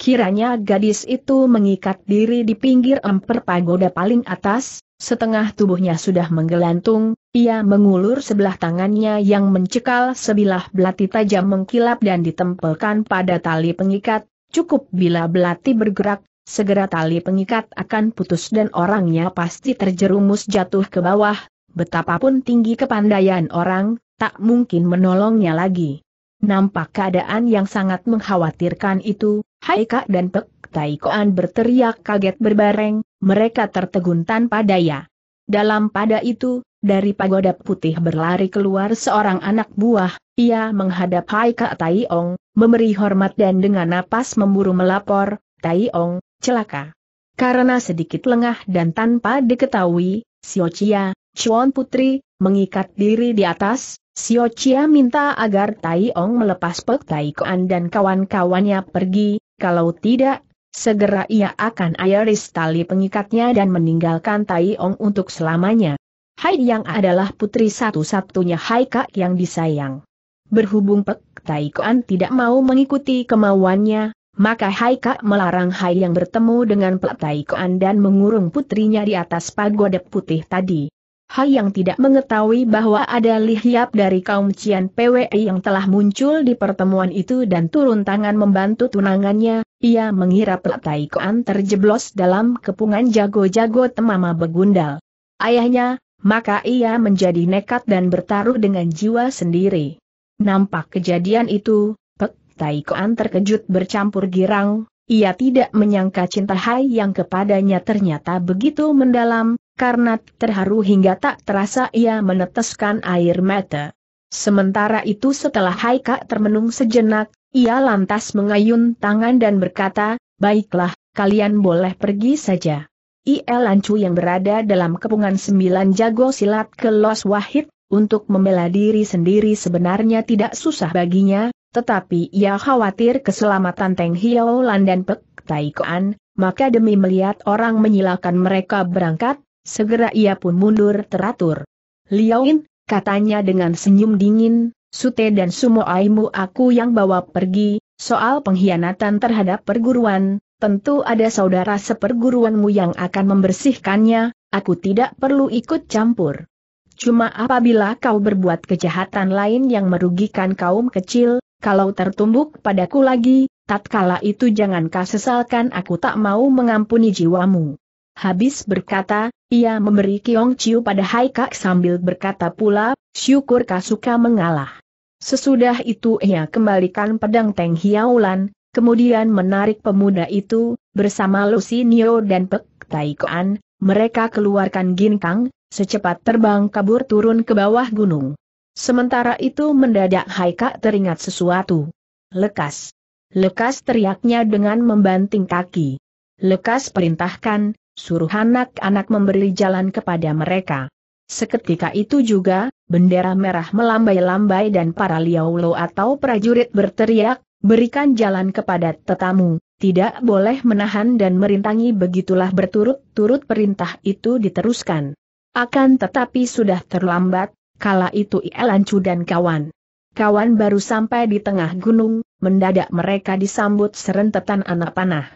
Kiranya gadis itu mengikat diri di pinggir emper pagoda paling atas, setengah tubuhnya sudah menggelantung, ia mengulur sebelah tangannya yang mencekal sebilah belati tajam mengkilap dan ditempelkan pada tali pengikat, cukup bila belati bergerak, segera tali pengikat akan putus dan orangnya pasti terjerumus jatuh ke bawah, betapapun tinggi kepandaian orang, tak mungkin menolongnya lagi. Nampak keadaan yang sangat mengkhawatirkan itu, Hai Kak dan Pek, Tai berteriak kaget berbareng, mereka tertegun tanpa daya. Dalam pada itu, dari pagoda putih berlari keluar seorang anak buah, ia menghadap Hai Kak Tai memberi hormat dan dengan napas memburu melapor, Tai celaka. Karena sedikit lengah dan tanpa diketahui, Siocia Chia, Chuan Putri, mengikat diri di atas, Siocia minta agar Tai melepas Pek Tai dan kawan-kawannya pergi, kalau tidak, segera ia akan ayaris tali pengikatnya dan meninggalkan Tai Ong untuk selamanya. Hai yang adalah putri satu-satunya Hai Kak yang disayang. Berhubung Pek Tai Kuan tidak mau mengikuti kemauannya, maka Hai Kak melarang Hai yang bertemu dengan Pek Tai Kuan dan mengurung putrinya di atas pagoda putih tadi. Hai yang tidak mengetahui bahwa ada lihiap dari kaum Cian PWI yang telah muncul di pertemuan itu dan turun tangan membantu tunangannya, ia mengira Pelatai Koan terjeblos dalam kepungan jago-jago temama begundal. Ayahnya, maka ia menjadi nekat dan bertaruh dengan jiwa sendiri. Nampak kejadian itu, Pek Tai Koan terkejut bercampur girang, ia tidak menyangka cinta Hai yang kepadanya ternyata begitu mendalam, karena terharu hingga tak terasa ia meneteskan air mata. Sementara itu setelah Haika termenung sejenak, ia lantas mengayun tangan dan berkata, Baiklah, kalian boleh pergi saja. Ia Lancu yang berada dalam kepungan sembilan jago silat ke Los Wahid, untuk membela diri sendiri sebenarnya tidak susah baginya, tetapi ia khawatir keselamatan Teng Hiao Lan dan Pek Tai Koan, maka demi melihat orang menyilakan mereka berangkat, segera ia pun mundur teratur. Liaoin, katanya dengan senyum dingin, Sute dan Sumo Aimu aku yang bawa pergi, soal pengkhianatan terhadap perguruan, tentu ada saudara seperguruanmu yang akan membersihkannya, aku tidak perlu ikut campur. Cuma apabila kau berbuat kejahatan lain yang merugikan kaum kecil, kalau tertumbuk padaku lagi, tatkala itu jangan kau sesalkan aku tak mau mengampuni jiwamu. Habis berkata, ia memberi Kiong Chiu pada Haikak sambil berkata pula, syukur kau suka mengalah. Sesudah itu ia kembalikan pedang Teng Hiaulan, kemudian menarik pemuda itu, bersama Nio dan Pek Taikoan, mereka keluarkan ginkang, secepat terbang kabur turun ke bawah gunung. Sementara itu mendadak Haika teringat sesuatu. Lekas. Lekas teriaknya dengan membanting kaki. Lekas perintahkan, suruh anak-anak memberi jalan kepada mereka. Seketika itu juga, bendera merah melambai-lambai dan para liaulo atau prajurit berteriak, berikan jalan kepada tetamu, tidak boleh menahan dan merintangi begitulah berturut-turut perintah itu diteruskan. Akan tetapi sudah terlambat, Kala itu Ielancu dan kawan. Kawan baru sampai di tengah gunung, mendadak mereka disambut serentetan anak panah.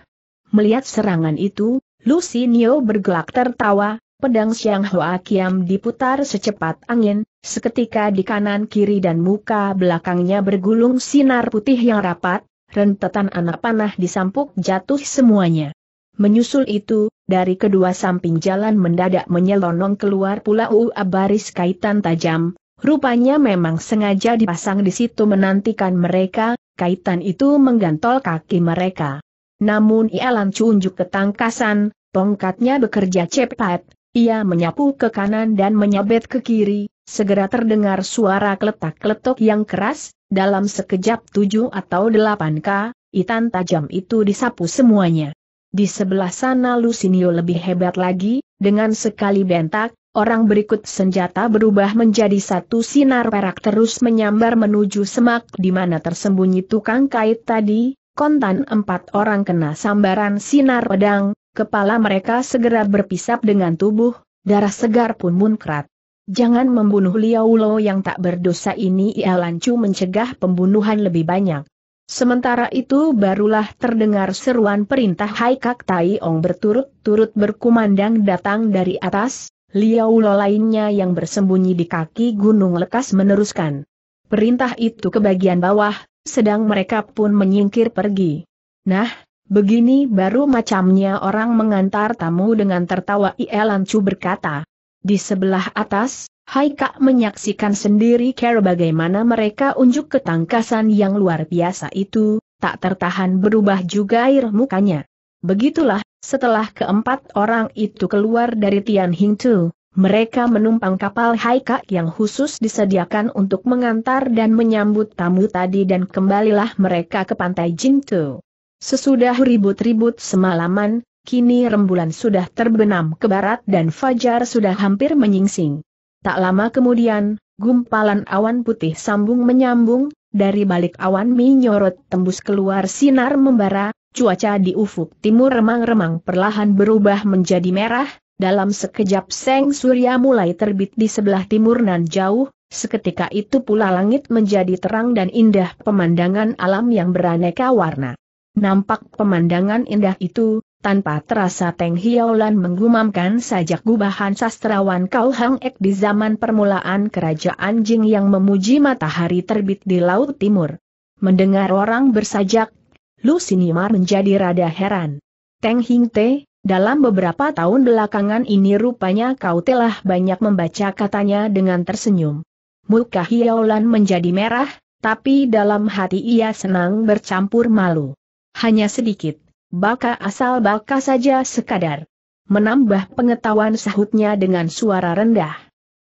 Melihat serangan itu, Lucy Nio bergelak tertawa, pedang Siang Hoa Kiam diputar secepat angin, seketika di kanan kiri dan muka belakangnya bergulung sinar putih yang rapat, rentetan anak panah disampuk jatuh semuanya. Menyusul itu, dari kedua samping jalan mendadak menyelonong keluar pula UA baris kaitan tajam, rupanya memang sengaja dipasang di situ menantikan mereka, kaitan itu menggantol kaki mereka. Namun ia lancu unjuk ketangkasan, tongkatnya bekerja cepat, ia menyapu ke kanan dan menyabet ke kiri, segera terdengar suara keletak-keletok yang keras, dalam sekejap tujuh atau delapan k, itan tajam itu disapu semuanya. Di sebelah sana Lusinio lebih hebat lagi, dengan sekali bentak, orang berikut senjata berubah menjadi satu sinar perak terus menyambar menuju semak di mana tersembunyi tukang kait tadi, kontan empat orang kena sambaran sinar pedang, kepala mereka segera berpisap dengan tubuh, darah segar pun munkrat. Jangan membunuh Liaulo yang tak berdosa ini ia lancu mencegah pembunuhan lebih banyak. Sementara itu barulah terdengar seruan perintah Hai Haikak Ong berturut-turut berkumandang datang dari atas, Liau Lo lainnya yang bersembunyi di kaki gunung lekas meneruskan. Perintah itu ke bagian bawah, sedang mereka pun menyingkir pergi. Nah, begini baru macamnya orang mengantar tamu dengan tertawa Chu berkata. Di sebelah atas, Hai Kak menyaksikan sendiri cara bagaimana mereka unjuk ketangkasan yang luar biasa itu, tak tertahan berubah juga air mukanya. Begitulah, setelah keempat orang itu keluar dari Tian Hing Tu, mereka menumpang kapal Haika yang khusus disediakan untuk mengantar dan menyambut tamu tadi dan kembalilah mereka ke pantai Tu. Sesudah ribut-ribut semalaman, kini rembulan sudah terbenam ke barat dan fajar sudah hampir menyingsing. Tak lama kemudian, gumpalan awan putih sambung menyambung, dari balik awan menyorot, tembus keluar sinar membara, cuaca di ufuk timur remang-remang perlahan berubah menjadi merah, dalam sekejap seng surya mulai terbit di sebelah timur nan jauh, seketika itu pula langit menjadi terang dan indah pemandangan alam yang beraneka warna. Nampak pemandangan indah itu, tanpa terasa Teng Hiaulan menggumamkan sajak gubahan sastrawan Kau Hang Ek di zaman permulaan kerajaan Jing yang memuji matahari terbit di Laut Timur. Mendengar orang bersajak, Lu Sinimar menjadi rada heran. Teng Hing Te, dalam beberapa tahun belakangan ini rupanya kau telah banyak membaca katanya dengan tersenyum. Muka Hiaulan menjadi merah, tapi dalam hati ia senang bercampur malu. Hanya sedikit baka asal baka saja sekadar. Menambah pengetahuan sahutnya dengan suara rendah.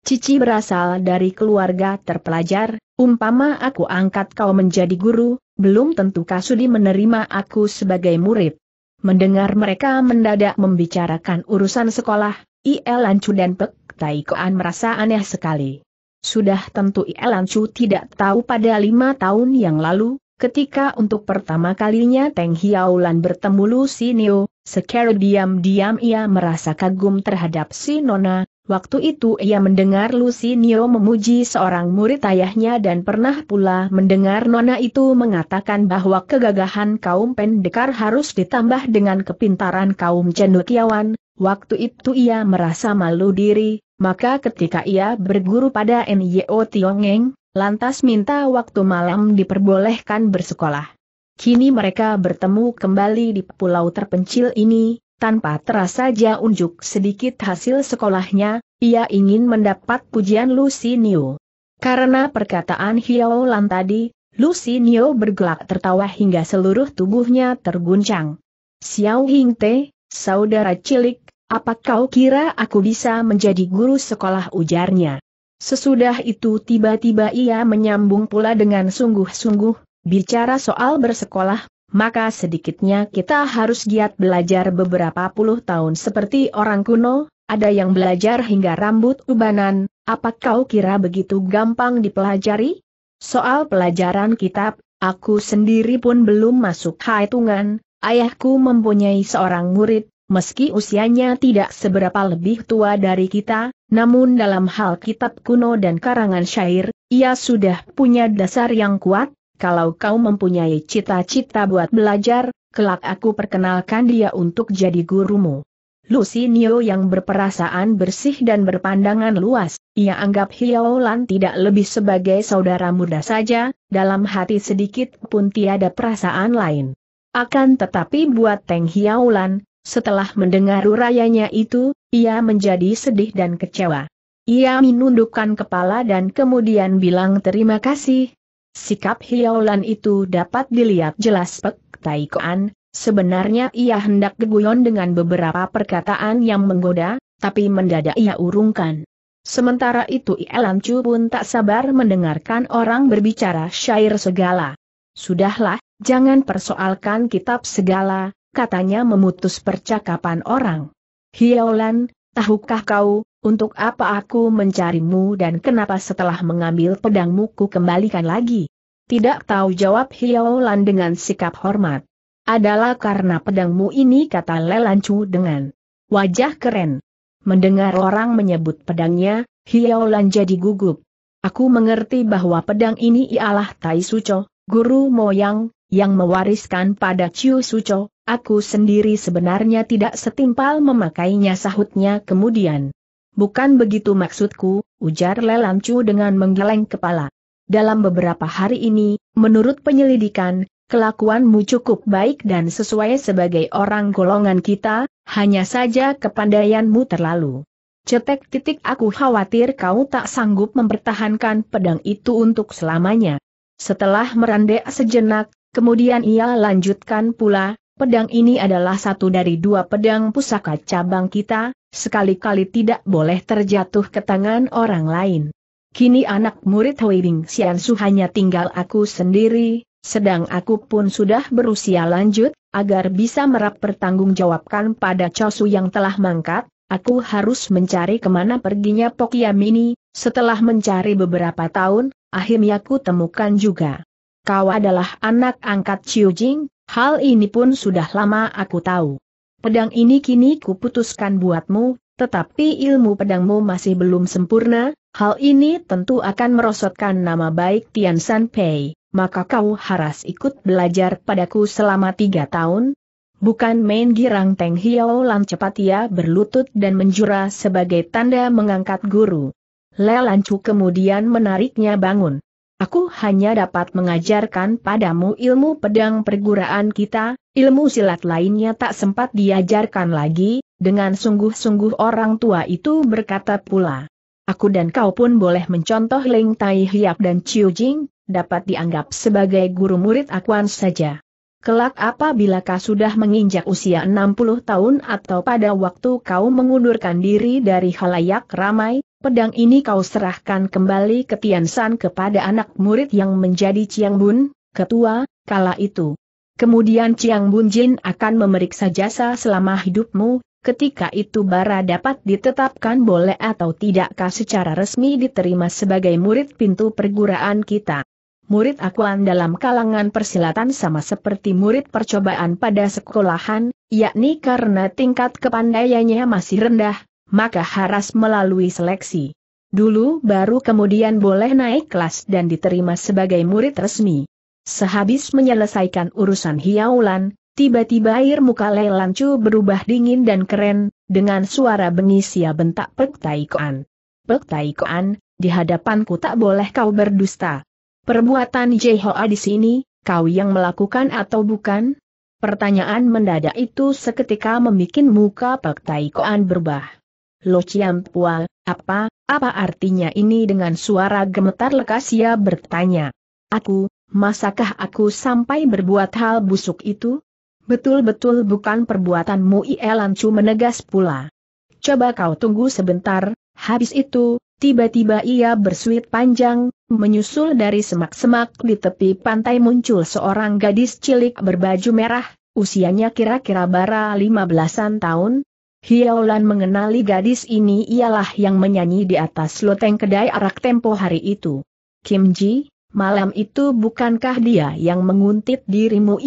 Cici berasal dari keluarga terpelajar, umpama aku angkat kau menjadi guru, belum tentu Kasudi menerima aku sebagai murid. Mendengar mereka mendadak membicarakan urusan sekolah, IL Ancu dan Pek Taikoan merasa aneh sekali. Sudah tentu IL Ancu tidak tahu pada lima tahun yang lalu, Ketika untuk pertama kalinya Teng Hiaulan bertemu Lu Sinio, secara diam-diam ia merasa kagum terhadap si Nona, waktu itu ia mendengar Lu Sinio memuji seorang murid ayahnya dan pernah pula mendengar Nona itu mengatakan bahwa kegagahan kaum pendekar harus ditambah dengan kepintaran kaum cendekiawan, waktu itu ia merasa malu diri, maka ketika ia berguru pada Nyo Tiongeng, lantas minta waktu malam diperbolehkan bersekolah. Kini mereka bertemu kembali di pulau terpencil ini, tanpa terasa Jia unjuk sedikit hasil sekolahnya, ia ingin mendapat pujian Lucy Lucinio. Karena perkataan Lan tadi, Lucinio bergelak tertawa hingga seluruh tubuhnya terguncang. Xiao Hing Te, saudara cilik, apa kau kira aku bisa menjadi guru sekolah ujarnya? Sesudah itu tiba-tiba ia menyambung pula dengan sungguh-sungguh, bicara soal bersekolah, maka sedikitnya kita harus giat belajar beberapa puluh tahun seperti orang kuno, ada yang belajar hingga rambut ubanan, apa kau kira begitu gampang dipelajari? Soal pelajaran kitab, aku sendiri pun belum masuk hitungan, ayahku mempunyai seorang murid, Meski usianya tidak seberapa lebih tua dari kita, namun dalam hal kitab kuno dan karangan syair, ia sudah punya dasar yang kuat, kalau kau mempunyai cita-cita buat belajar, kelak aku perkenalkan dia untuk jadi gurumu. Lucinio yang berperasaan bersih dan berpandangan luas, ia anggap Lan tidak lebih sebagai saudara muda saja, dalam hati sedikit pun tiada perasaan lain. Akan tetapi buat Teng Hiaulan, setelah mendengar urayanya itu, ia menjadi sedih dan kecewa. Ia menundukkan kepala dan kemudian bilang terima kasih. Sikap hiaulan itu dapat dilihat jelas Pek Taikoan, sebenarnya ia hendak geguyon dengan beberapa perkataan yang menggoda, tapi mendadak ia urungkan. Sementara itu Ielan Chu pun tak sabar mendengarkan orang berbicara syair segala. Sudahlah, jangan persoalkan kitab segala, katanya memutus percakapan orang. Hiaolan, tahukah kau, untuk apa aku mencarimu dan kenapa setelah mengambil pedangmu ku kembalikan lagi? Tidak tahu jawab Hiaolan dengan sikap hormat. Adalah karena pedangmu ini kata Lelancu dengan wajah keren. Mendengar orang menyebut pedangnya, Hiaolan jadi gugup. Aku mengerti bahwa pedang ini ialah Tai Suco, guru moyang, yang mewariskan pada Chiu Suco, aku sendiri sebenarnya tidak setimpal memakainya sahutnya kemudian. Bukan begitu maksudku, ujar Lelam Chu dengan menggeleng kepala. Dalam beberapa hari ini, menurut penyelidikan, kelakuanmu cukup baik dan sesuai sebagai orang golongan kita, hanya saja kepandaianmu terlalu. Cetek titik aku khawatir kau tak sanggup mempertahankan pedang itu untuk selamanya. Setelah merandek sejenak, Kemudian ia lanjutkan pula, pedang ini adalah satu dari dua pedang pusaka cabang kita, sekali-kali tidak boleh terjatuh ke tangan orang lain. Kini anak murid Huibing Xiansu hanya tinggal aku sendiri, sedang aku pun sudah berusia lanjut, agar bisa merap pertanggungjawabkan pada Chosu yang telah mangkat, aku harus mencari kemana perginya Pokiam ini, setelah mencari beberapa tahun, akhirnya aku temukan juga kau adalah anak angkat Chiu Jing, hal ini pun sudah lama aku tahu. Pedang ini kini kuputuskan buatmu, tetapi ilmu pedangmu masih belum sempurna, hal ini tentu akan merosotkan nama baik Tian San Pei, maka kau harus ikut belajar padaku selama tiga tahun. Bukan main girang Teng Hiao Lan cepat ia berlutut dan menjura sebagai tanda mengangkat guru. Le Lancu kemudian menariknya bangun. Aku hanya dapat mengajarkan padamu ilmu pedang perguruan kita, ilmu silat lainnya tak sempat diajarkan lagi, dengan sungguh-sungguh orang tua itu berkata pula. Aku dan kau pun boleh mencontoh Leng Tai Hiap dan Chiu Jing, dapat dianggap sebagai guru murid akuan saja. Kelak apabila kau sudah menginjak usia 60 tahun atau pada waktu kau mengundurkan diri dari halayak ramai, Pedang ini kau serahkan kembali ke Tiansan kepada anak murid yang menjadi Chiang Bun, ketua, kala itu. Kemudian Chiang Bun Jin akan memeriksa jasa selama hidupmu, ketika itu bara dapat ditetapkan boleh atau tidakkah secara resmi diterima sebagai murid pintu perguruan kita. Murid akuan dalam kalangan persilatan sama seperti murid percobaan pada sekolahan, yakni karena tingkat kepandaiannya masih rendah, maka harus melalui seleksi. Dulu baru kemudian boleh naik kelas dan diterima sebagai murid resmi. Sehabis menyelesaikan urusan hiaulan, tiba-tiba air muka Lelancu berubah dingin dan keren, dengan suara ia bentak Pek Tai Koan. Pek Tai di hadapanku tak boleh kau berdusta. Perbuatan Jehoa di sini, kau yang melakukan atau bukan? Pertanyaan mendadak itu seketika membuat muka Pek Tai berubah. Lo Pua, apa, apa artinya ini dengan suara gemetar lekas ia bertanya. Aku, masakah aku sampai berbuat hal busuk itu? Betul-betul bukan perbuatanmu Chu menegas pula. Coba kau tunggu sebentar, habis itu, tiba-tiba ia bersuit panjang, menyusul dari semak-semak di tepi pantai muncul seorang gadis cilik berbaju merah, usianya kira-kira bara lima belasan tahun, Hiaulan mengenali gadis ini ialah yang menyanyi di atas loteng kedai arak tempo hari itu. Kim Ji, malam itu bukankah dia yang menguntit dirimu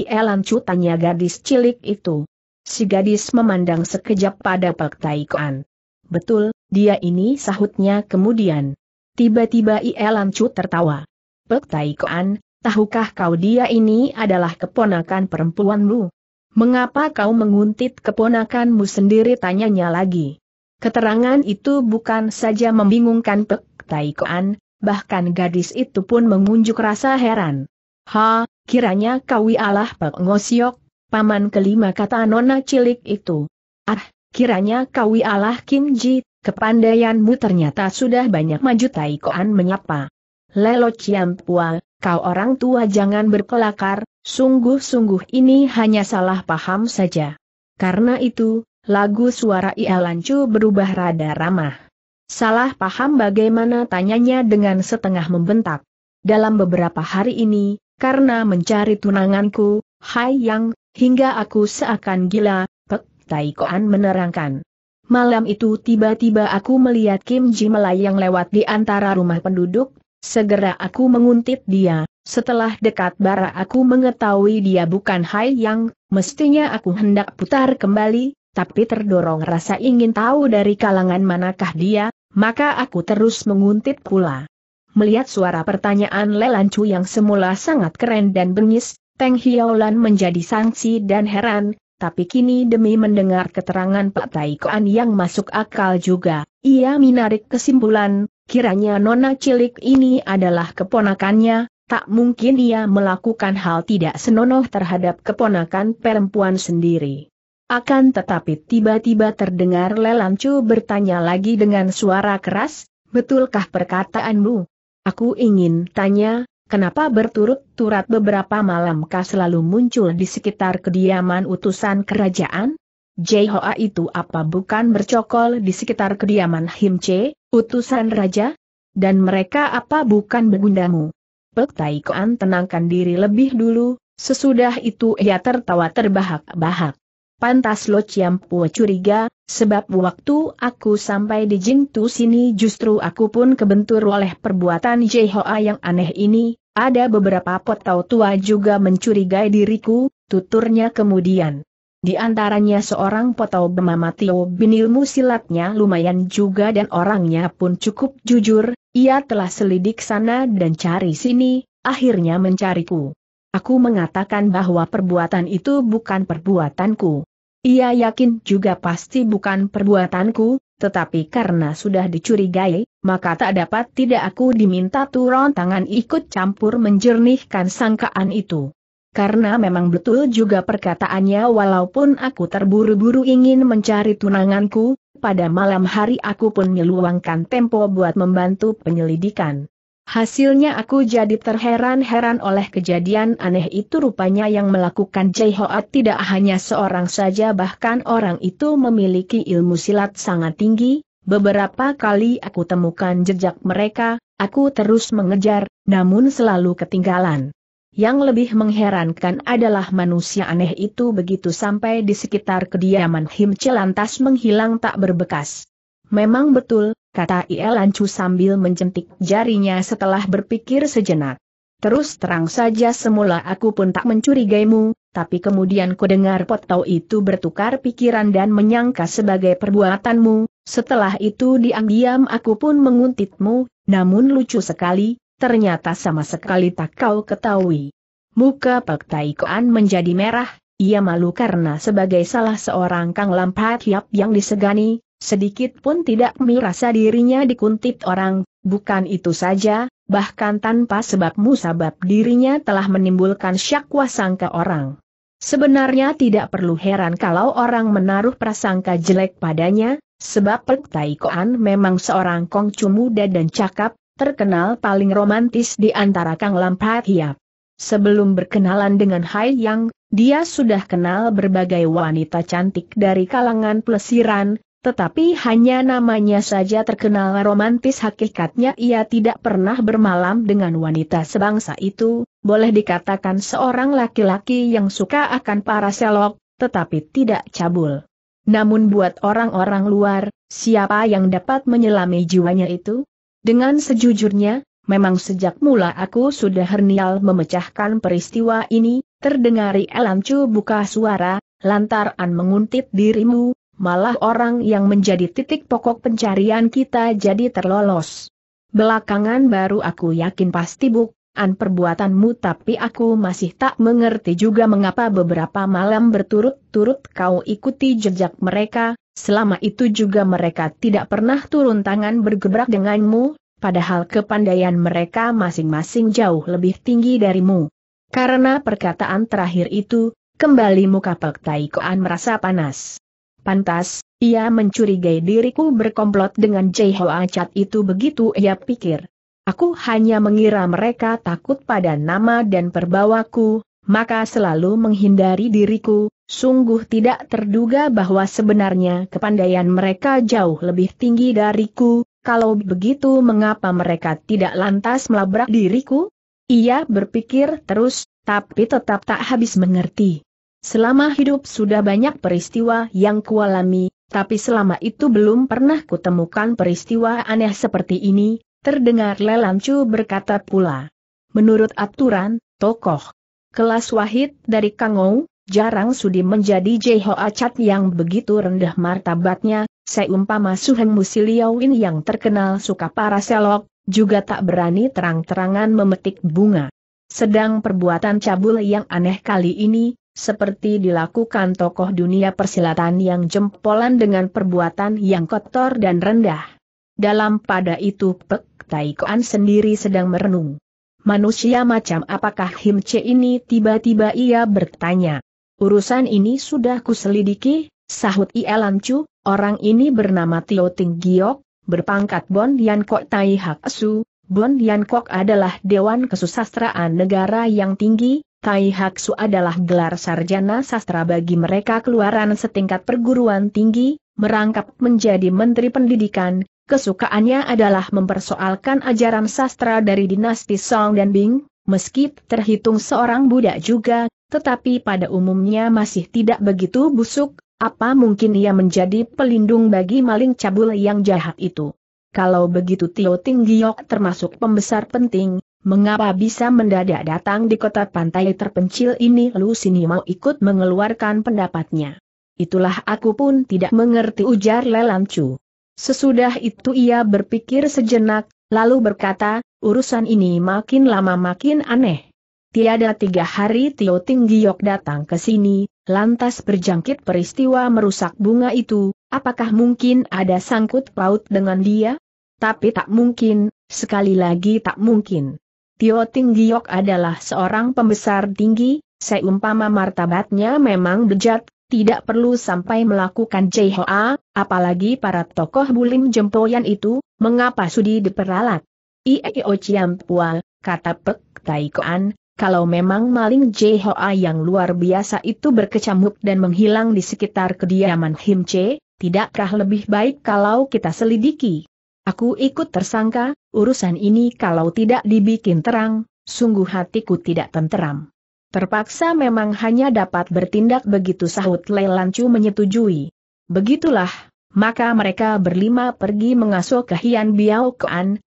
cu tanya gadis cilik itu? Si gadis memandang sekejap pada Pak Taikoan. Betul, dia ini sahutnya kemudian. Tiba-tiba ialan cu tertawa. Pak Taikoan, tahukah kau dia ini adalah keponakan perempuanmu? Mengapa kau menguntit keponakanmu sendiri tanyanya lagi. Keterangan itu bukan saja membingungkan Pek Taikoan, bahkan gadis itu pun mengunjuk rasa heran. Ha, kiranya kau ialah ya Pek Ngosiok, paman kelima kata nona cilik itu. Ah, kiranya kau ialah ya Kim Ji, kepandaianmu ternyata sudah banyak maju Taikoan menyapa. Lelo Ciampua, kau orang tua jangan berkelakar, Sungguh-sungguh ini hanya salah paham saja. Karena itu, lagu suara Ia Lancu berubah rada ramah. Salah paham bagaimana tanyanya dengan setengah membentak. Dalam beberapa hari ini, karena mencari tunanganku, Hai Yang, hingga aku seakan gila, Pek Taikoan menerangkan. Malam itu tiba-tiba aku melihat Kim Ji melayang lewat di antara rumah penduduk, segera aku menguntit dia, setelah dekat bara aku mengetahui dia bukan Hai Yang, mestinya aku hendak putar kembali, tapi terdorong rasa ingin tahu dari kalangan manakah dia, maka aku terus menguntit pula. Melihat suara pertanyaan Lelancu yang semula sangat keren dan bengis, Teng Hiaolan menjadi sangsi dan heran, tapi kini demi mendengar keterangan Pak Taikoan yang masuk akal juga, ia menarik kesimpulan, kiranya nona cilik ini adalah keponakannya, Tak mungkin ia melakukan hal tidak senonoh terhadap keponakan perempuan sendiri. Akan tetapi tiba-tiba terdengar Lelancu bertanya lagi dengan suara keras, betulkah perkataanmu? Aku ingin tanya, kenapa berturut-turut beberapa malam kah selalu muncul di sekitar kediaman utusan kerajaan? Jehoa itu apa bukan bercokol di sekitar kediaman Himce, utusan raja? Dan mereka apa bukan begundamu? Pek Tai Koan tenangkan diri lebih dulu, sesudah itu ia tertawa terbahak-bahak. Pantas Lo ciampu Pua curiga, sebab waktu aku sampai di Jingtu sini justru aku pun kebentur oleh perbuatan Jehoa yang aneh ini, ada beberapa potau tua juga mencurigai diriku, tuturnya kemudian. Di antaranya seorang potau bemamatio bin ilmu silatnya lumayan juga dan orangnya pun cukup jujur, ia telah selidik sana dan cari sini, akhirnya mencariku. Aku mengatakan bahwa perbuatan itu bukan perbuatanku. Ia yakin juga pasti bukan perbuatanku, tetapi karena sudah dicurigai, maka tak dapat tidak aku diminta turun tangan ikut campur menjernihkan sangkaan itu karena memang betul juga perkataannya walaupun aku terburu-buru ingin mencari tunanganku, pada malam hari aku pun meluangkan tempo buat membantu penyelidikan. Hasilnya aku jadi terheran-heran oleh kejadian aneh itu rupanya yang melakukan Jai tidak hanya seorang saja bahkan orang itu memiliki ilmu silat sangat tinggi, beberapa kali aku temukan jejak mereka, aku terus mengejar, namun selalu ketinggalan. Yang lebih mengherankan adalah manusia aneh itu begitu sampai di sekitar kediaman him lantas menghilang tak berbekas. Memang betul, kata Ie Lancu sambil menjentik jarinya setelah berpikir sejenak. Terus terang saja semula aku pun tak mencurigaimu, tapi kemudian ku dengar potau itu bertukar pikiran dan menyangka sebagai perbuatanmu, setelah itu diam-diam aku pun menguntitmu, namun lucu sekali, ternyata sama sekali tak kau ketahui. Muka Pak Taikoan menjadi merah, ia malu karena sebagai salah seorang Kang Lampat Hiap yang disegani, sedikit pun tidak merasa dirinya dikuntit orang, bukan itu saja, bahkan tanpa sebab musabab dirinya telah menimbulkan syakwa sangka orang. Sebenarnya tidak perlu heran kalau orang menaruh prasangka jelek padanya, sebab Pek Tai memang seorang kongcu muda dan cakap, terkenal paling romantis di antara Kang Lampat Hiap. Sebelum berkenalan dengan Hai Yang, dia sudah kenal berbagai wanita cantik dari kalangan plesiran, tetapi hanya namanya saja terkenal romantis hakikatnya ia tidak pernah bermalam dengan wanita sebangsa itu, boleh dikatakan seorang laki-laki yang suka akan para selok, tetapi tidak cabul. Namun buat orang-orang luar, siapa yang dapat menyelami jiwanya itu? Dengan sejujurnya, memang sejak mula aku sudah hernial memecahkan peristiwa ini, terdengari Elancu buka suara, lantaran menguntit dirimu, malah orang yang menjadi titik pokok pencarian kita jadi terlolos. Belakangan baru aku yakin pasti Buk, kesalahan perbuatanmu tapi aku masih tak mengerti juga mengapa beberapa malam berturut-turut kau ikuti jejak mereka, selama itu juga mereka tidak pernah turun tangan bergebrak denganmu, padahal kepandaian mereka masing-masing jauh lebih tinggi darimu. Karena perkataan terakhir itu, kembali muka Pek Koan merasa panas. Pantas, ia mencurigai diriku berkomplot dengan Jai Hoa Chat itu begitu ia pikir. Aku hanya mengira mereka takut pada nama dan perbawaku, maka selalu menghindari diriku, sungguh tidak terduga bahwa sebenarnya kepandaian mereka jauh lebih tinggi dariku, kalau begitu mengapa mereka tidak lantas melabrak diriku? Ia berpikir terus, tapi tetap tak habis mengerti. Selama hidup sudah banyak peristiwa yang kualami, tapi selama itu belum pernah kutemukan peristiwa aneh seperti ini, Terdengar Lelancu berkata pula. Menurut aturan, tokoh kelas wahid dari Kangou, jarang sudi menjadi Jeho Acat yang begitu rendah martabatnya, seumpama Suheng Musiliawin yang terkenal suka para selok, juga tak berani terang-terangan memetik bunga. Sedang perbuatan cabul yang aneh kali ini, seperti dilakukan tokoh dunia persilatan yang jempolan dengan perbuatan yang kotor dan rendah. Dalam pada itu pek, Tai Koan sendiri sedang merenung. Manusia macam apakah Him Che ini tiba-tiba ia bertanya. Urusan ini sudah kuselidiki, sahut Ia Chu, orang ini bernama Tio Ting Giok, berpangkat Bon Yan Kok Tai Hak Su. Bon Yan Kok adalah Dewan Kesusastraan Negara yang tinggi, Tai Hak Su adalah gelar sarjana sastra bagi mereka keluaran setingkat perguruan tinggi, merangkap menjadi Menteri Pendidikan, kesukaannya adalah mempersoalkan ajaran sastra dari dinasti Song dan Bing, meski terhitung seorang budak juga, tetapi pada umumnya masih tidak begitu busuk, apa mungkin ia menjadi pelindung bagi maling cabul yang jahat itu? Kalau begitu Tio Ting Giok termasuk pembesar penting, mengapa bisa mendadak datang di kota pantai terpencil ini? Lu sini mau ikut mengeluarkan pendapatnya. Itulah aku pun tidak mengerti ujar Lelancu. Sesudah itu ia berpikir sejenak, lalu berkata, urusan ini makin lama makin aneh. Tiada tiga hari Tio Tinggiok datang ke sini, lantas berjangkit peristiwa merusak bunga itu, apakah mungkin ada sangkut paut dengan dia? Tapi tak mungkin, sekali lagi tak mungkin. Tio Tinggiok adalah seorang pembesar tinggi, seumpama martabatnya memang bejat, tidak perlu sampai melakukan JHA, Apalagi para tokoh bulim jempoyan itu, mengapa sudi diperalat? Ieo Pua, kata Pek Tai Koan, kalau memang maling Jehoa yang luar biasa itu berkecamuk dan menghilang di sekitar kediaman Him Che, tidakkah lebih baik kalau kita selidiki? Aku ikut tersangka, urusan ini kalau tidak dibikin terang, sungguh hatiku tidak tenteram. Terpaksa memang hanya dapat bertindak begitu sahut Lelancu menyetujui. Begitulah, maka mereka berlima pergi mengasuh ke Hian Biao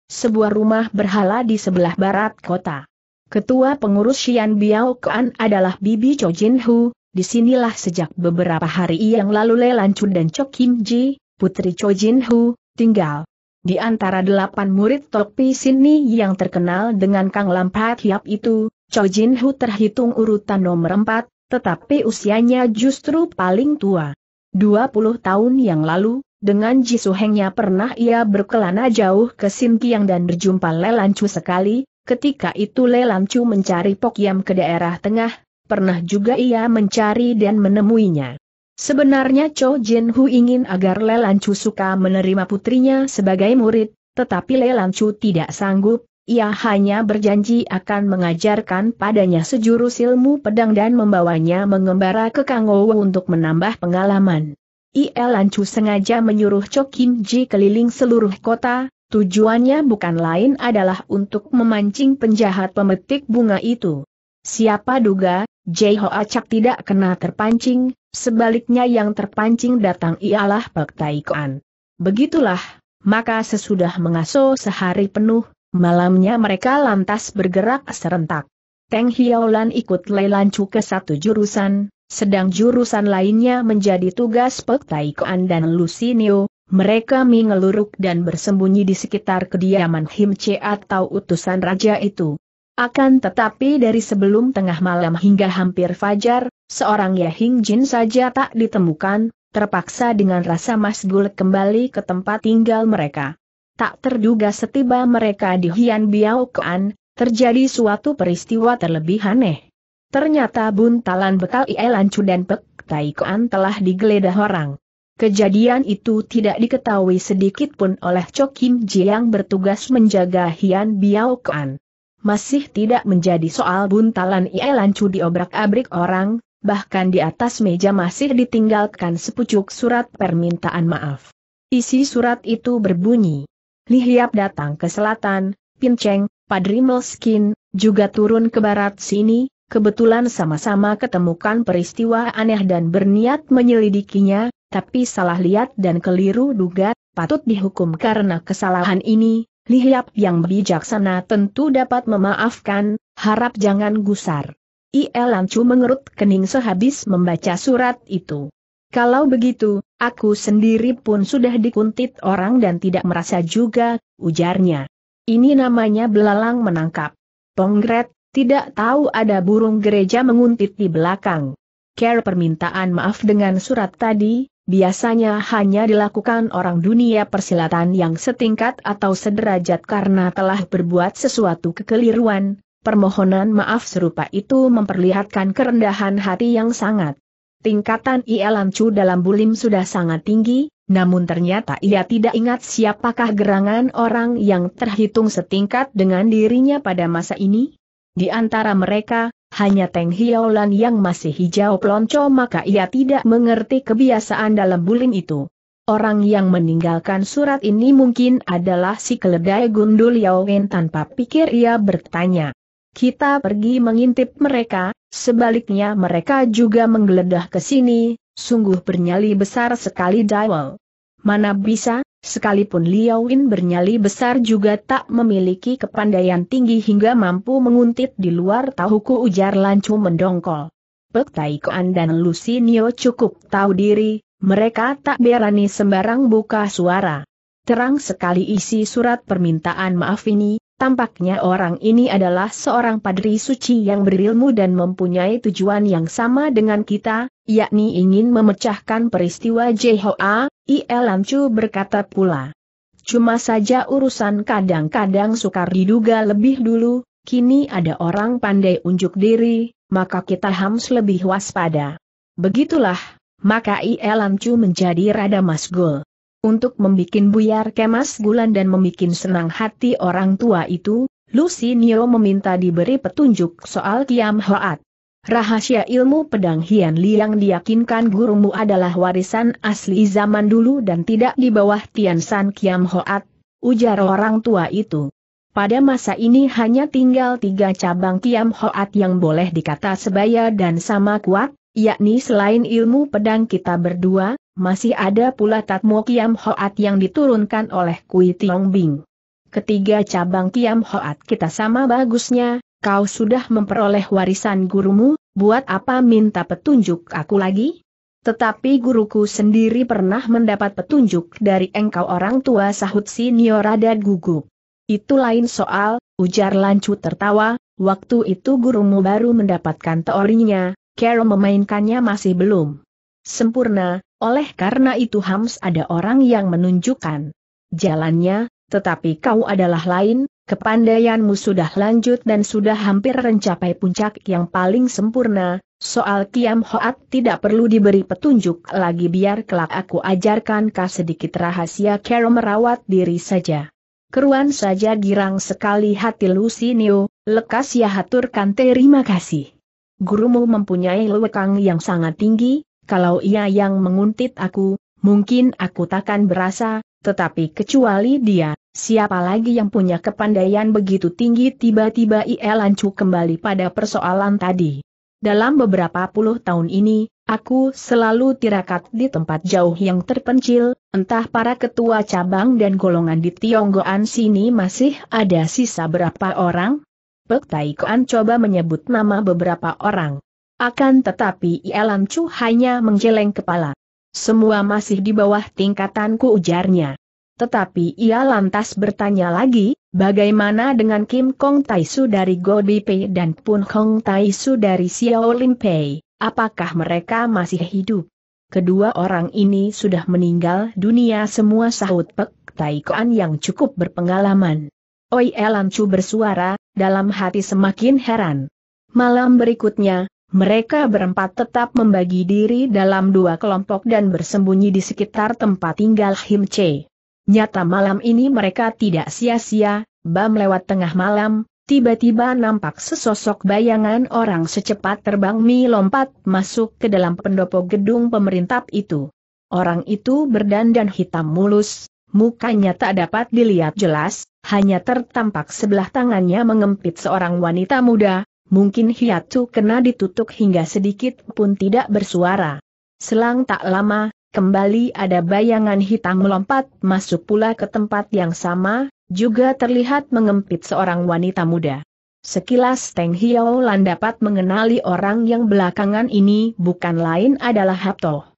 sebuah rumah berhala di sebelah barat kota. Ketua pengurus Hian Biao Koan adalah Bibi Cho Jin Hu, disinilah sejak beberapa hari yang lalu Lan Chun dan Cho Kim Ji, putri Cho Jin Hu, tinggal. Di antara delapan murid Topi Sini yang terkenal dengan Kang Lampat Hiap itu, Cho Jin Hu terhitung urutan nomor empat, tetapi usianya justru paling tua. 20 tahun yang lalu, dengan jisuhengnya pernah ia berkelana jauh ke Kiang dan berjumpa Lelancu sekali, ketika itu Lelancu mencari Pokyam ke daerah tengah, pernah juga ia mencari dan menemuinya. Sebenarnya Cho Jin Hu ingin agar Lelancu suka menerima putrinya sebagai murid, tetapi Lelancu tidak sanggup, ia hanya berjanji akan mengajarkan padanya sejurus ilmu pedang dan membawanya mengembara ke Kangou untuk menambah pengalaman. Ia Lancu sengaja menyuruh Chokim Ji keliling seluruh kota, tujuannya bukan lain adalah untuk memancing penjahat pemetik bunga itu. Siapa duga, Jai Ho Acak tidak kena terpancing, sebaliknya yang terpancing datang ialah Pak Taikoan. Begitulah, maka sesudah mengaso sehari penuh, Malamnya mereka lantas bergerak serentak. Teng Hiaolan ikut Lelancu ke satu jurusan, sedang jurusan lainnya menjadi tugas Pek Taikoan dan Lusinio. mereka mengeluruk dan bersembunyi di sekitar kediaman Himce atau utusan raja itu. Akan tetapi dari sebelum tengah malam hingga hampir fajar, seorang Yahing Jin saja tak ditemukan, terpaksa dengan rasa masgul kembali ke tempat tinggal mereka. Tak terduga setiba mereka di Hian Biao Kuan, terjadi suatu peristiwa terlebih aneh. Ternyata buntalan bekal Ielancu dan Pek Tai Kuan telah digeledah orang. Kejadian itu tidak diketahui sedikit pun oleh Kim Ji yang bertugas menjaga Hian Biao Kuan. Masih tidak menjadi soal buntalan Ielancu diobrak-abrik orang, bahkan di atas meja masih ditinggalkan sepucuk surat permintaan maaf. Isi surat itu berbunyi, Li Hiap datang ke selatan, Pinceng, Padri Melskin, juga turun ke barat sini, kebetulan sama-sama ketemukan peristiwa aneh dan berniat menyelidikinya, tapi salah lihat dan keliru duga, patut dihukum karena kesalahan ini, Li Hiap yang bijaksana tentu dapat memaafkan, harap jangan gusar. I.L. Lancu mengerut kening sehabis membaca surat itu. Kalau begitu, aku sendiri pun sudah dikuntit orang dan tidak merasa juga, ujarnya. Ini namanya belalang menangkap. Tongret, tidak tahu ada burung gereja menguntit di belakang. Care permintaan maaf dengan surat tadi, biasanya hanya dilakukan orang dunia persilatan yang setingkat atau sederajat karena telah berbuat sesuatu kekeliruan, permohonan maaf serupa itu memperlihatkan kerendahan hati yang sangat Tingkatan Ia Chu dalam bulim sudah sangat tinggi, namun ternyata ia tidak ingat siapakah gerangan orang yang terhitung setingkat dengan dirinya pada masa ini. Di antara mereka, hanya Teng Hiaolan yang masih hijau pelonco maka ia tidak mengerti kebiasaan dalam bulim itu. Orang yang meninggalkan surat ini mungkin adalah si keledai gundul Yao Wen tanpa pikir ia bertanya. Kita pergi mengintip mereka, Sebaliknya mereka juga menggeledah ke sini, sungguh bernyali besar sekali Daiwal. Mana bisa, sekalipun Liao Win bernyali besar juga tak memiliki kepandaian tinggi hingga mampu menguntit di luar tahuku ujar Lancu mendongkol. Pek Tai Kuan dan Lucinio cukup tahu diri, mereka tak berani sembarang buka suara. Terang sekali isi surat permintaan maaf ini, Tampaknya orang ini adalah seorang padri suci yang berilmu dan mempunyai tujuan yang sama dengan kita, yakni ingin memecahkan peristiwa Jehoa, I.E. Lamcu berkata pula. Cuma saja urusan kadang-kadang sukar diduga lebih dulu, kini ada orang pandai unjuk diri, maka kita harus lebih waspada. Begitulah, maka I.E. Lamcu menjadi rada masgul. Untuk membuat buyar kemas gulan dan membikin senang hati orang tua itu, Lucy Nio meminta diberi petunjuk soal Kiam Hoat. Rahasia ilmu pedang Hian Liang diyakinkan gurumu adalah warisan asli zaman dulu dan tidak di bawah Tian San Kiam Hoat, ujar orang tua itu. Pada masa ini hanya tinggal tiga cabang Kiam Hoat yang boleh dikata sebaya dan sama kuat, yakni selain ilmu pedang kita berdua, masih ada pula Tatmo Kiam Hoat yang diturunkan oleh Kui Tiong Bing. Ketiga cabang Kiam Hoat kita sama bagusnya, kau sudah memperoleh warisan gurumu, buat apa minta petunjuk aku lagi? Tetapi guruku sendiri pernah mendapat petunjuk dari engkau orang tua sahut senior ada gugup. Itu lain soal, ujar Lancu tertawa, waktu itu gurumu baru mendapatkan teorinya, Carol memainkannya masih belum sempurna, oleh karena itu Hams ada orang yang menunjukkan jalannya, tetapi kau adalah lain, kepandaianmu sudah lanjut dan sudah hampir mencapai puncak yang paling sempurna, soal Kiam Hoat tidak perlu diberi petunjuk lagi biar kelak aku ajarkan kah sedikit rahasia Carol merawat diri saja. Keruan saja girang sekali hati Lucinio, lekas ya haturkan terima kasih gurumu mempunyai lewekang yang sangat tinggi, kalau ia yang menguntit aku, mungkin aku takkan berasa, tetapi kecuali dia, siapa lagi yang punya kepandaian begitu tinggi tiba-tiba ia lancu kembali pada persoalan tadi. Dalam beberapa puluh tahun ini, aku selalu tirakat di tempat jauh yang terpencil, entah para ketua cabang dan golongan di Tionggoan sini masih ada sisa berapa orang, Pek Tai Kuan coba menyebut nama beberapa orang. Akan tetapi Ialam Chu hanya menggeleng kepala. Semua masih di bawah tingkatanku ujarnya. Tetapi ia lantas bertanya lagi, bagaimana dengan Kim Kong Taisu dari Godi Pei dan Pun Hong Taisu dari Xiao Pei? apakah mereka masih hidup? Kedua orang ini sudah meninggal dunia semua sahut Pek Tai Kuan yang cukup berpengalaman. Oi Elan Chu bersuara, dalam hati semakin heran. Malam berikutnya, mereka berempat tetap membagi diri dalam dua kelompok dan bersembunyi di sekitar tempat tinggal Him Che. Nyata malam ini mereka tidak sia-sia, bam lewat tengah malam, tiba-tiba nampak sesosok bayangan orang secepat terbang mi lompat masuk ke dalam pendopo gedung pemerintah itu. Orang itu berdandan hitam mulus, mukanya tak dapat dilihat jelas, hanya tertampak sebelah tangannya mengempit seorang wanita muda, mungkin hiatu kena ditutup hingga sedikit pun tidak bersuara. Selang tak lama, kembali ada bayangan hitam melompat masuk pula ke tempat yang sama, juga terlihat mengempit seorang wanita muda. Sekilas Teng Hiao Lan dapat mengenali orang yang belakangan ini bukan lain adalah Hapto.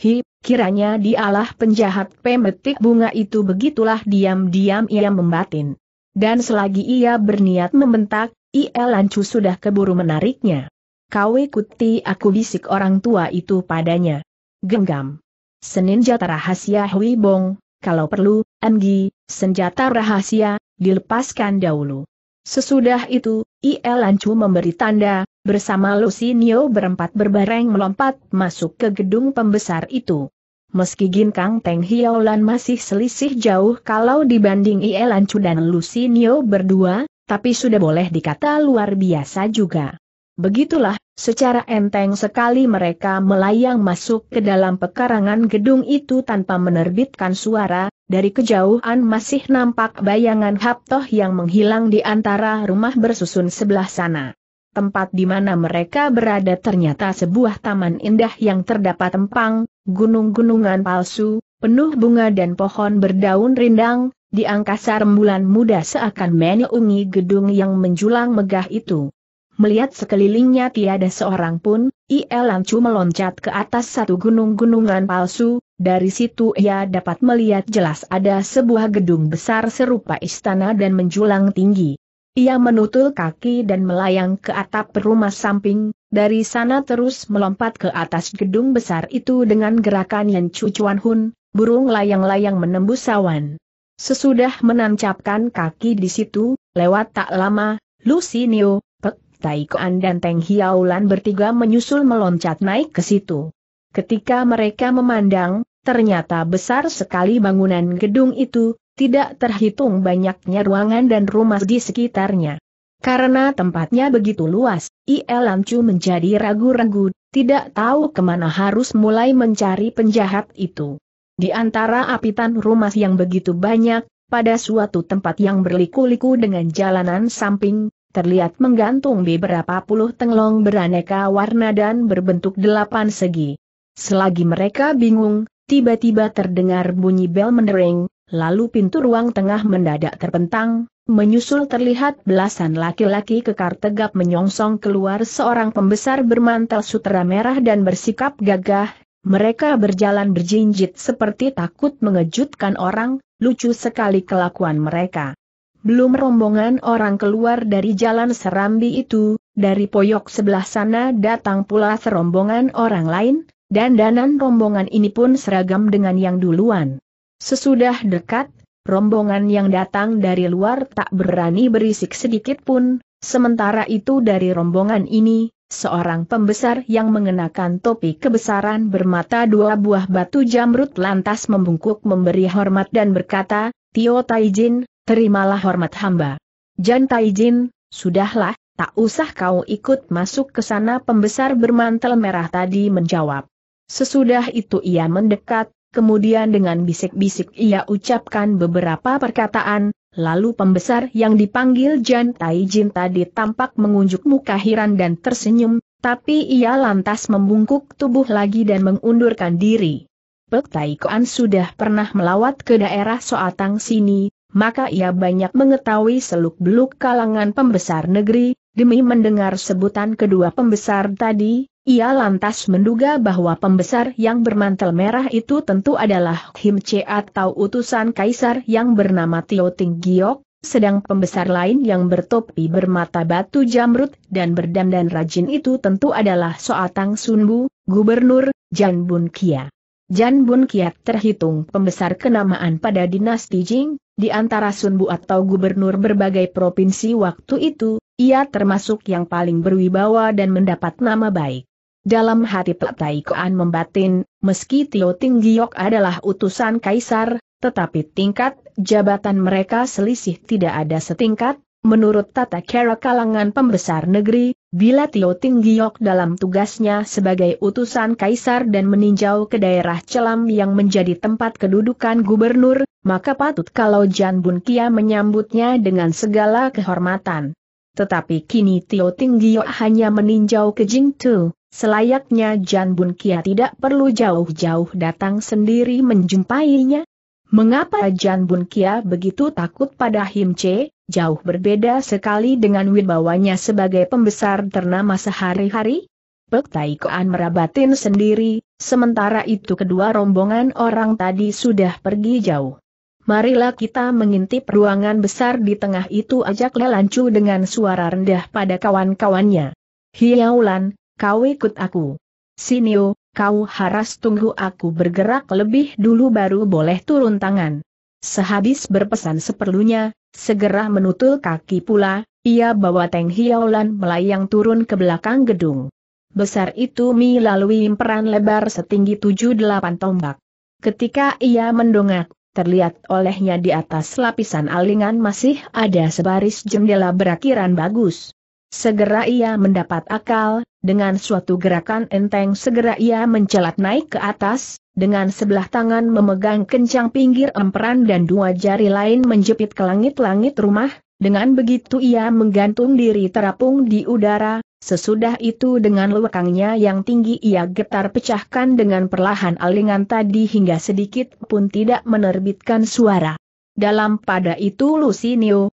Hi, kiranya dialah penjahat pemetik bunga itu begitulah diam-diam ia membatin. Dan selagi ia berniat membentak, ia lancu sudah keburu menariknya. Kau ikuti aku bisik orang tua itu padanya. Genggam. Senin jatah rahasia Hui Bong, kalau perlu, Anggi, senjata rahasia, dilepaskan dahulu. Sesudah itu, I.L. Lancu memberi tanda, bersama Lusinio berempat berbareng melompat masuk ke gedung pembesar itu. Meski Ginkang Teng Hiaolan masih selisih jauh kalau dibanding I.L. Lancu dan Lusinio berdua, tapi sudah boleh dikata luar biasa juga. Begitulah, secara enteng sekali mereka melayang masuk ke dalam pekarangan gedung itu tanpa menerbitkan suara, dari kejauhan masih nampak bayangan Haptoh yang menghilang di antara rumah bersusun sebelah sana. Tempat di mana mereka berada ternyata sebuah taman indah yang terdapat empang, gunung-gunungan palsu, penuh bunga dan pohon berdaun rindang, di angkasa rembulan muda seakan menyeungi gedung yang menjulang megah itu. Melihat sekelilingnya tiada seorang pun, Ie Lancu meloncat ke atas satu gunung-gunungan palsu, dari situ ia dapat melihat jelas ada sebuah gedung besar serupa istana dan menjulang tinggi. Ia menutul kaki dan melayang ke atap rumah samping, dari sana terus melompat ke atas gedung besar itu dengan gerakan yang cucuan hun, burung layang-layang menembus awan. Sesudah menancapkan kaki di situ, lewat tak lama, Lucinio, Pek, Taikoan dan Teng Hiaulan bertiga menyusul meloncat naik ke situ. Ketika mereka memandang, Ternyata besar sekali bangunan gedung itu, tidak terhitung banyaknya ruangan dan rumah di sekitarnya. Karena tempatnya begitu luas, IL Lancu menjadi ragu-ragu, tidak tahu kemana harus mulai mencari penjahat itu. Di antara apitan rumah yang begitu banyak, pada suatu tempat yang berliku-liku dengan jalanan samping, terlihat menggantung beberapa puluh tenglong beraneka warna dan berbentuk delapan segi. Selagi mereka bingung, Tiba-tiba terdengar bunyi bel menering, lalu pintu ruang tengah mendadak terpentang, menyusul terlihat belasan laki-laki kekar tegap menyongsong keluar seorang pembesar bermantel sutera merah dan bersikap gagah, mereka berjalan berjinjit seperti takut mengejutkan orang, lucu sekali kelakuan mereka. Belum rombongan orang keluar dari jalan serambi itu, dari pojok sebelah sana datang pula serombongan orang lain, dan danan rombongan ini pun seragam dengan yang duluan. Sesudah dekat, rombongan yang datang dari luar tak berani berisik sedikit pun, sementara itu dari rombongan ini, seorang pembesar yang mengenakan topi kebesaran bermata dua buah batu jamrut lantas membungkuk memberi hormat dan berkata, Tio Taijin, terimalah hormat hamba. Jan Taijin, sudahlah, tak usah kau ikut masuk ke sana pembesar bermantel merah tadi menjawab. Sesudah itu ia mendekat, kemudian dengan bisik-bisik ia ucapkan beberapa perkataan, lalu pembesar yang dipanggil Jan Taijin tadi tampak mengunjuk muka Hiran dan tersenyum, tapi ia lantas membungkuk tubuh lagi dan mengundurkan diri. Pek Tai sudah pernah melawat ke daerah Soatang sini, maka ia banyak mengetahui seluk-beluk kalangan pembesar negeri, demi mendengar sebutan kedua pembesar tadi, ia lantas menduga bahwa pembesar yang bermantel merah itu tentu adalah Him Che atau utusan kaisar yang bernama Tio Ting Giok, sedang pembesar lain yang bertopi bermata batu jamrut dan berdandan rajin itu tentu adalah Soatang Sunbu, Gubernur, Jan Bun Kia. Jan Bun Kia terhitung pembesar kenamaan pada dinasti Jing, di antara Sunbu atau gubernur berbagai provinsi waktu itu, ia termasuk yang paling berwibawa dan mendapat nama baik. Dalam hati Tai Koan membatin, meski Tio Giok adalah utusan kaisar, tetapi tingkat jabatan mereka selisih tidak ada setingkat, menurut tata cara kalangan pembesar negeri, bila Tio Giok dalam tugasnya sebagai utusan kaisar dan meninjau ke daerah celam yang menjadi tempat kedudukan gubernur, maka patut kalau Jan Bun Kia menyambutnya dengan segala kehormatan. Tetapi kini Tio Giok hanya meninjau ke Jing Tu. Selayaknya Jan Bun Kia tidak perlu jauh-jauh datang sendiri menjumpainya. Mengapa Jan Bun Kia begitu takut pada Him Che, jauh berbeda sekali dengan wibawanya sebagai pembesar ternama sehari-hari? Pek Tai Koan merabatin sendiri, sementara itu kedua rombongan orang tadi sudah pergi jauh. Marilah kita mengintip ruangan besar di tengah itu ajak Lelancu dengan suara rendah pada kawan-kawannya. Hiaulan, kau ikut aku. Sinio, kau harus tunggu aku bergerak lebih dulu baru boleh turun tangan. Sehabis berpesan seperlunya, segera menutul kaki pula, ia bawa Teng Hiolan melayang turun ke belakang gedung. Besar itu melalui imperan lebar setinggi 7-8 tombak. Ketika ia mendongak, terlihat olehnya di atas lapisan alingan masih ada sebaris jendela berakiran bagus. Segera ia mendapat akal, dengan suatu gerakan enteng segera ia mencelat naik ke atas, dengan sebelah tangan memegang kencang pinggir emperan dan dua jari lain menjepit ke langit-langit rumah, dengan begitu ia menggantung diri terapung di udara, sesudah itu dengan lekangnya yang tinggi ia getar pecahkan dengan perlahan alingan tadi hingga sedikit pun tidak menerbitkan suara. Dalam pada itu Lusinio,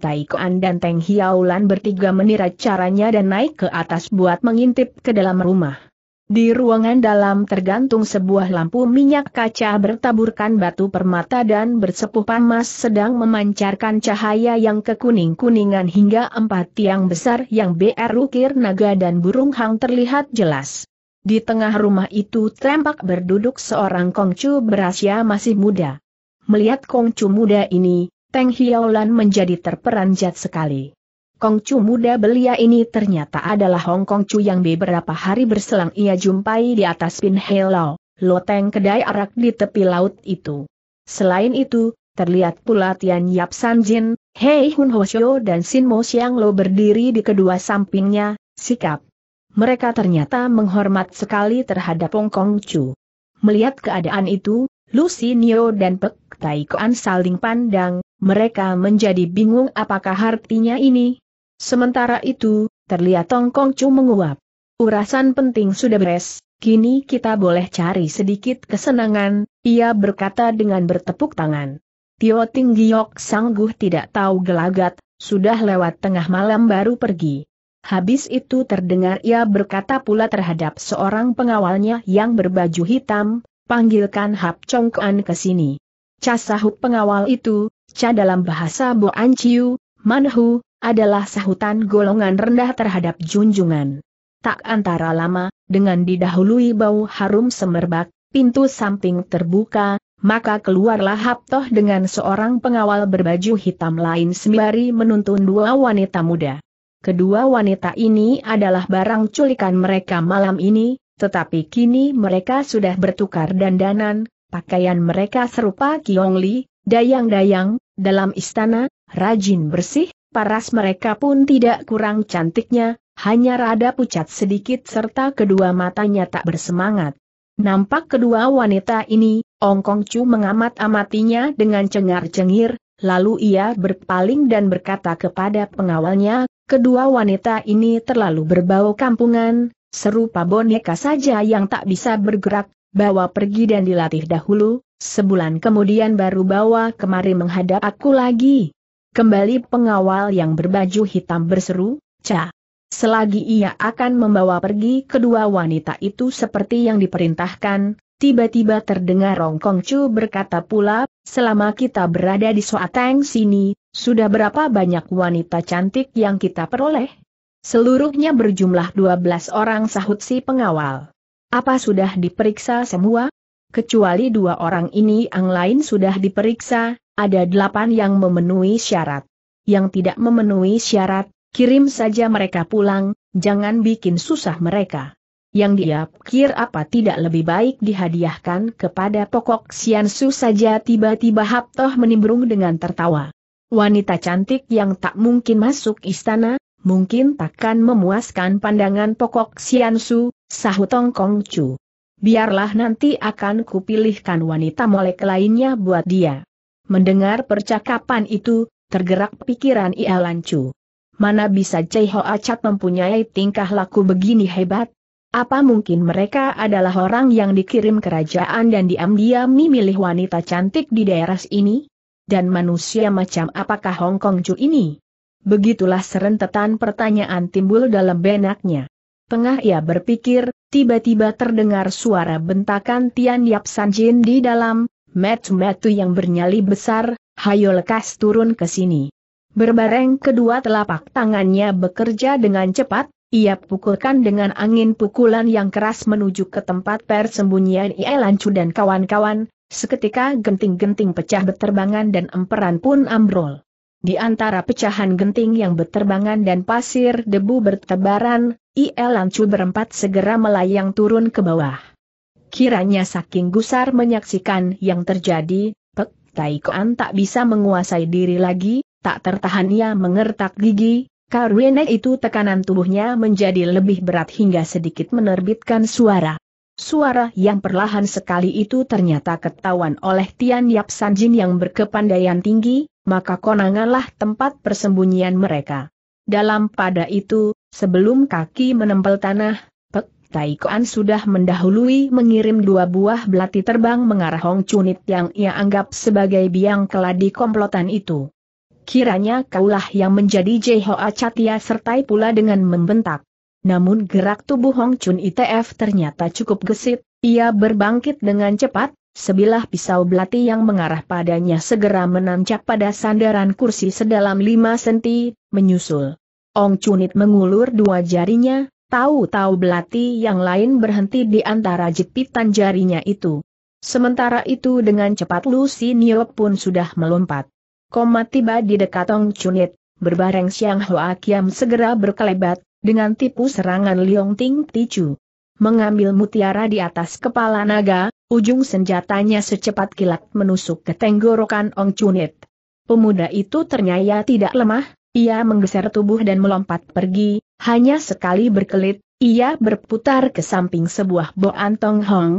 Tai Koan dan Teng Hiaulan bertiga menira caranya dan naik ke atas buat mengintip ke dalam rumah. Di ruangan dalam tergantung sebuah lampu minyak kaca bertaburkan batu permata dan bersepuh pamas sedang memancarkan cahaya yang kekuning-kuningan hingga empat tiang besar yang berukir naga dan burung hang terlihat jelas. Di tengah rumah itu terempak berduduk seorang kongcu berasia masih muda. Melihat kongcu muda ini, Teng Hiaolan menjadi terperanjat sekali. Kongcu muda belia ini ternyata adalah Hong Kongcu yang beberapa hari berselang ia jumpai di atas Pin Pinhelau, loteng kedai arak di tepi laut itu. Selain itu, terlihat pula Tian Yap San Jin, Hei Hun dan Sin Mo Xiang Lo berdiri di kedua sampingnya, sikap. Mereka ternyata menghormat sekali terhadap Hong Kongcu. Melihat keadaan itu, Lucy Nio dan Pek Tai Koan saling pandang, mereka menjadi bingung apakah artinya ini. Sementara itu, terlihat Tong Kong Chu menguap. Urasan penting sudah beres, kini kita boleh cari sedikit kesenangan, ia berkata dengan bertepuk tangan. Tio Ting Giok sangguh tidak tahu gelagat, sudah lewat tengah malam baru pergi. Habis itu terdengar ia berkata pula terhadap seorang pengawalnya yang berbaju hitam, panggilkan Hap k'an ke sini. Casahuk pengawal itu, Ca dalam bahasa Boan Manhu, adalah sahutan golongan rendah terhadap junjungan. Tak antara lama, dengan didahului bau harum semerbak, pintu samping terbuka, maka keluarlah Haptoh dengan seorang pengawal berbaju hitam lain sembari menuntun dua wanita muda. Kedua wanita ini adalah barang culikan mereka malam ini, tetapi kini mereka sudah bertukar dandanan, pakaian mereka serupa Li, Dayang-dayang, dalam istana, rajin bersih, paras mereka pun tidak kurang cantiknya, hanya rada pucat sedikit serta kedua matanya tak bersemangat. Nampak kedua wanita ini, Ong Kong Chu mengamat-amatinya dengan cengar-cengir, lalu ia berpaling dan berkata kepada pengawalnya, kedua wanita ini terlalu berbau kampungan, serupa boneka saja yang tak bisa bergerak, bawa pergi dan dilatih dahulu, Sebulan kemudian baru bawa kemari menghadap aku lagi. Kembali pengawal yang berbaju hitam berseru, Ca. Selagi ia akan membawa pergi kedua wanita itu seperti yang diperintahkan, tiba-tiba terdengar Rongkong Chu berkata pula, selama kita berada di Soateng sini, sudah berapa banyak wanita cantik yang kita peroleh? Seluruhnya berjumlah 12 orang sahut si pengawal. Apa sudah diperiksa semua? kecuali dua orang ini yang lain sudah diperiksa, ada delapan yang memenuhi syarat. Yang tidak memenuhi syarat, kirim saja mereka pulang, jangan bikin susah mereka. Yang dia pikir apa tidak lebih baik dihadiahkan kepada pokok Siansu saja tiba-tiba Haptoh menimbrung dengan tertawa. Wanita cantik yang tak mungkin masuk istana, mungkin takkan memuaskan pandangan pokok Siansu, sahut Tong Kong Chu biarlah nanti akan kupilihkan wanita molek lainnya buat dia. Mendengar percakapan itu, tergerak pikiran ia lancu. Mana bisa Cai Ho Acat mempunyai tingkah laku begini hebat? Apa mungkin mereka adalah orang yang dikirim kerajaan dan diam-diam memilih wanita cantik di daerah ini? Dan manusia macam apakah Hong Kong Chu ini? Begitulah serentetan pertanyaan timbul dalam benaknya. Tengah ia berpikir, tiba-tiba terdengar suara bentakan Tian Yap Sanjin di dalam, metu-metu yang bernyali besar, hayo lekas turun ke sini. Berbareng kedua telapak tangannya bekerja dengan cepat, ia pukulkan dengan angin pukulan yang keras menuju ke tempat persembunyian Ie Lancu dan kawan-kawan, seketika genting-genting pecah beterbangan dan emperan pun ambrol. Di antara pecahan genting yang beterbangan dan pasir debu bertebaran, IL Lancu berempat segera melayang turun ke bawah. Kiranya saking gusar menyaksikan yang terjadi, Pek tak bisa menguasai diri lagi, tak tertahan ia mengertak gigi, karena itu tekanan tubuhnya menjadi lebih berat hingga sedikit menerbitkan suara. Suara yang perlahan sekali itu ternyata ketahuan oleh Tian Yap Sanjin yang berkepandaian tinggi, maka konanganlah tempat persembunyian mereka. Dalam pada itu, Sebelum kaki menempel tanah, Pek Tai sudah mendahului mengirim dua buah belati terbang mengarah Hong Chunit yang ia anggap sebagai biang keladi komplotan itu. Kiranya kaulah yang menjadi Jehoa Acatia sertai pula dengan membentak. Namun gerak tubuh Hong Chun ITF ternyata cukup gesit, ia berbangkit dengan cepat, sebilah pisau belati yang mengarah padanya segera menancap pada sandaran kursi sedalam 5 senti, menyusul. Ong Cunit mengulur dua jarinya, tahu-tahu belati yang lain berhenti di antara jepitan jarinya itu. Sementara itu dengan cepat Lucy Nio pun sudah melompat. Koma tiba di dekat Ong Cunit, berbareng Siang Hoa Kiam segera berkelebat, dengan tipu serangan Liong Ting Ticu. Mengambil mutiara di atas kepala naga, ujung senjatanya secepat kilat menusuk ke tenggorokan Ong Cunit. Pemuda itu ternyata tidak lemah, ia menggeser tubuh dan melompat pergi, hanya sekali berkelit, ia berputar ke samping sebuah Boan Antong Hong.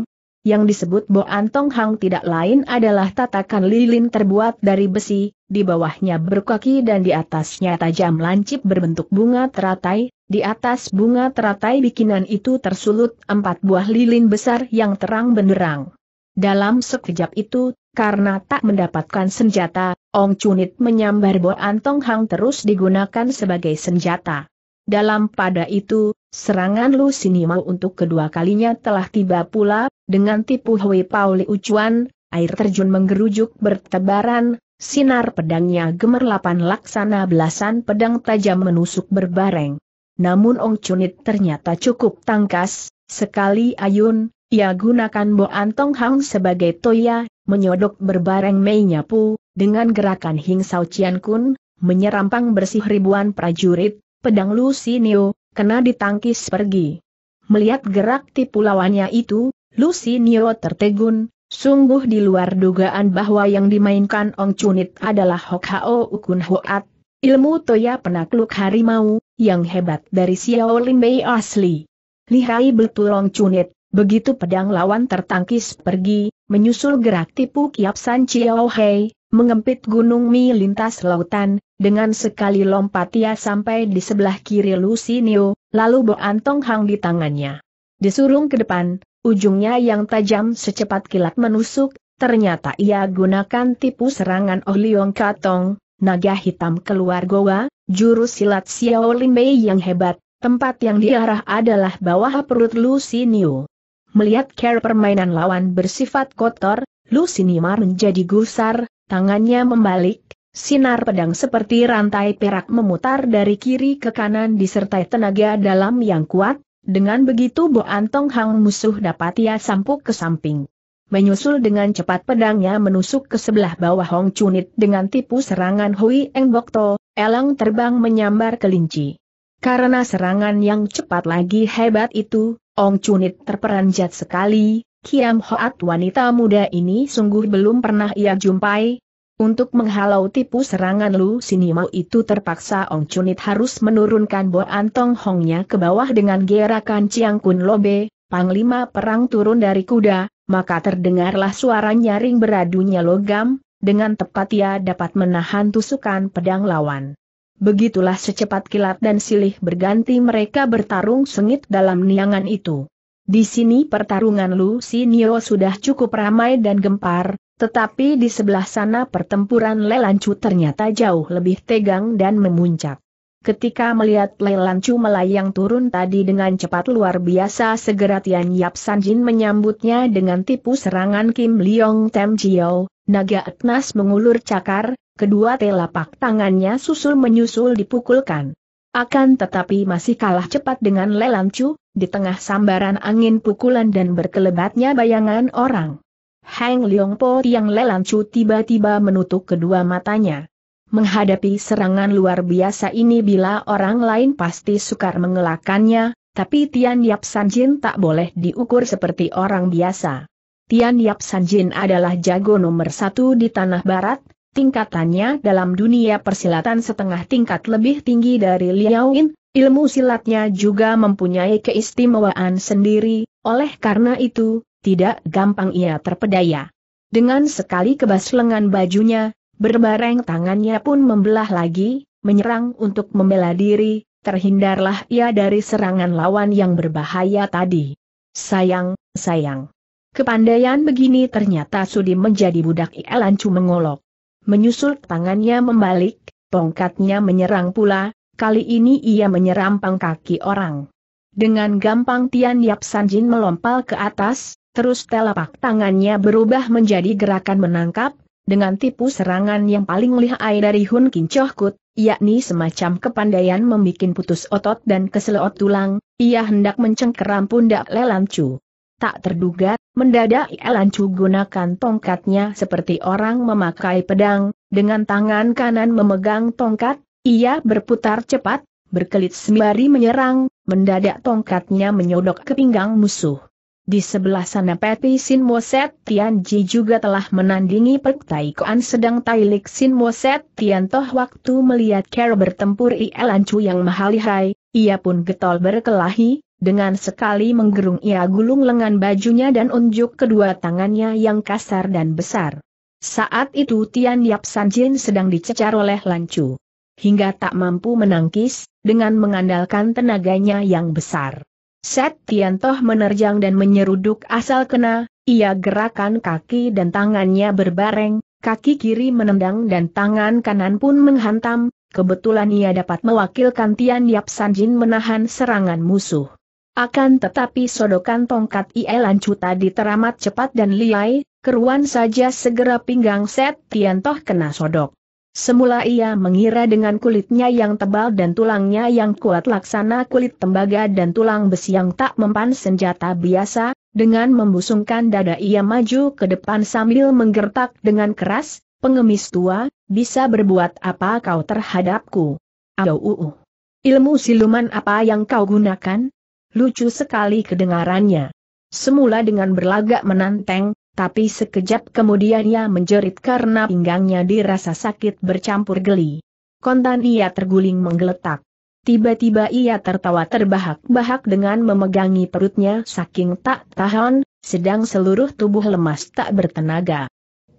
Yang disebut Boan Antong Hong tidak lain adalah tatakan lilin terbuat dari besi, di bawahnya berkaki dan di atasnya tajam lancip berbentuk bunga teratai, di atas bunga teratai bikinan itu tersulut empat buah lilin besar yang terang benderang. Dalam sekejap itu, karena tak mendapatkan senjata, Ong Chunit menyambar Boan antong Hang terus digunakan sebagai senjata. Dalam pada itu, serangan Lu Sinimau untuk kedua kalinya telah tiba pula, dengan tipu Hui Pauli Ucuan, air terjun menggerujuk bertebaran, sinar pedangnya gemerlapan laksana belasan pedang tajam menusuk berbareng. Namun Ong Chunit ternyata cukup tangkas, sekali ayun, ia gunakan Bo Antong Hang sebagai toya, menyodok berbareng Mei Nyapu, dengan gerakan Hing Sao Chian Kun, menyerampang bersih ribuan prajurit, pedang Niu, kena ditangkis pergi. Melihat gerak tipu lawannya itu, Niu tertegun, sungguh di luar dugaan bahwa yang dimainkan Ong Chunit adalah Hok Hao Ukun Hoat, ilmu toya penakluk harimau, yang hebat dari Xiao Bei asli. Lihai betul Ong Chunit, Begitu pedang lawan tertangkis pergi, menyusul gerak tipu kiap San Chiao Hei, mengempit gunung Mi lintas lautan, dengan sekali lompat ia sampai di sebelah kiri new, lalu Bo Antong Hang di tangannya. Disurung ke depan, ujungnya yang tajam secepat kilat menusuk, ternyata ia gunakan tipu serangan Oh liong Katong, naga hitam keluar goa, jurus silat Xiao Lin Mei yang hebat, tempat yang diarah adalah bawah perut new. Melihat care permainan lawan bersifat kotor, Lusinimar menjadi gusar, tangannya membalik, sinar pedang seperti rantai perak memutar dari kiri ke kanan disertai tenaga dalam yang kuat, dengan begitu Bo Antong Hang musuh dapat ia sampuk ke samping. Menyusul dengan cepat pedangnya menusuk ke sebelah bawah Hong Chunit dengan tipu serangan Hui Eng Bokto, elang terbang menyambar kelinci. Karena serangan yang cepat lagi hebat itu, Ong Chunit terperanjat sekali, Kiam Hoat wanita muda ini sungguh belum pernah ia jumpai. Untuk menghalau tipu serangan Lu Sinimau itu terpaksa Ong Chunit harus menurunkan Boan antong Hongnya ke bawah dengan gerakan Ciang Kun Lobe, Panglima Perang turun dari kuda, maka terdengarlah suara nyaring beradunya logam, dengan tepat ia dapat menahan tusukan pedang lawan. Begitulah secepat kilat dan silih berganti mereka bertarung sengit dalam niangan itu. Di sini pertarungan Lu Sinio sudah cukup ramai dan gempar, tetapi di sebelah sana pertempuran Lelancu ternyata jauh lebih tegang dan memuncak. Ketika melihat Lelancu melayang turun tadi dengan cepat luar biasa segera Tian Yap Sanjin menyambutnya dengan tipu serangan Kim Leong Tem Jiao, naga Etnas mengulur cakar, kedua telapak tangannya susul menyusul dipukulkan. Akan tetapi masih kalah cepat dengan lelancu, di tengah sambaran angin pukulan dan berkelebatnya bayangan orang. Hang Leong Po yang lelancu tiba-tiba menutup kedua matanya. Menghadapi serangan luar biasa ini bila orang lain pasti sukar mengelakannya, tapi Tian Yap Jin tak boleh diukur seperti orang biasa. Tian Yap Jin adalah jago nomor satu di tanah barat, Tingkatannya dalam dunia persilatan setengah tingkat lebih tinggi dari Liaoin, ilmu silatnya juga mempunyai keistimewaan sendiri, oleh karena itu, tidak gampang ia terpedaya. Dengan sekali kebas lengan bajunya, berbareng tangannya pun membelah lagi, menyerang untuk membela diri, terhindarlah ia dari serangan lawan yang berbahaya tadi. Sayang, sayang. Kepandaian begini ternyata sudi menjadi budak Elancu mengolok. Menyusul tangannya membalik, tongkatnya menyerang pula, kali ini ia menyerampang kaki orang. Dengan gampang Tian Yap Sanjin melompal ke atas, terus telapak tangannya berubah menjadi gerakan menangkap, dengan tipu serangan yang paling lihai dari Hun Kin Choh yakni semacam kepandaian membuat putus otot dan keselot tulang, ia hendak mencengkeram pundak Lelam Chu. Tak terduga, mendadak Elancu gunakan tongkatnya seperti orang memakai pedang, dengan tangan kanan memegang tongkat, ia berputar cepat, berkelit sembari menyerang, mendadak tongkatnya menyodok ke pinggang musuh. Di sebelah sana Peti Sin Moset Ji juga telah menandingi Pek Tai Koan sedang Tai Lik Sin Moset Tian Toh waktu melihat Kero bertempur Elancu yang mahalihai, ia pun getol berkelahi, dengan sekali menggerung ia gulung lengan bajunya dan unjuk kedua tangannya yang kasar dan besar. Saat itu Tian Yap Jin sedang dicecar oleh Lancu. Hingga tak mampu menangkis, dengan mengandalkan tenaganya yang besar. Set Tian Toh menerjang dan menyeruduk asal kena, ia gerakan kaki dan tangannya berbareng, kaki kiri menendang dan tangan kanan pun menghantam, kebetulan ia dapat mewakilkan Tian Yap Jin menahan serangan musuh. Akan tetapi sodokan tongkat Ielan tadi teramat cepat dan liai, keruan saja segera pinggang Set Tiantoh kena sodok. Semula ia mengira dengan kulitnya yang tebal dan tulangnya yang kuat laksana kulit tembaga dan tulang besi yang tak mempan senjata biasa, dengan membusungkan dada ia maju ke depan sambil menggertak dengan keras, pengemis tua, bisa berbuat apa kau terhadapku? Au Ilmu siluman apa yang kau gunakan? Lucu sekali kedengarannya. Semula dengan berlagak menanteng, tapi sekejap kemudian ia menjerit karena pinggangnya dirasa sakit bercampur geli. Kontan ia terguling menggeletak. Tiba-tiba ia tertawa terbahak-bahak dengan memegangi perutnya saking tak tahan, sedang seluruh tubuh lemas tak bertenaga.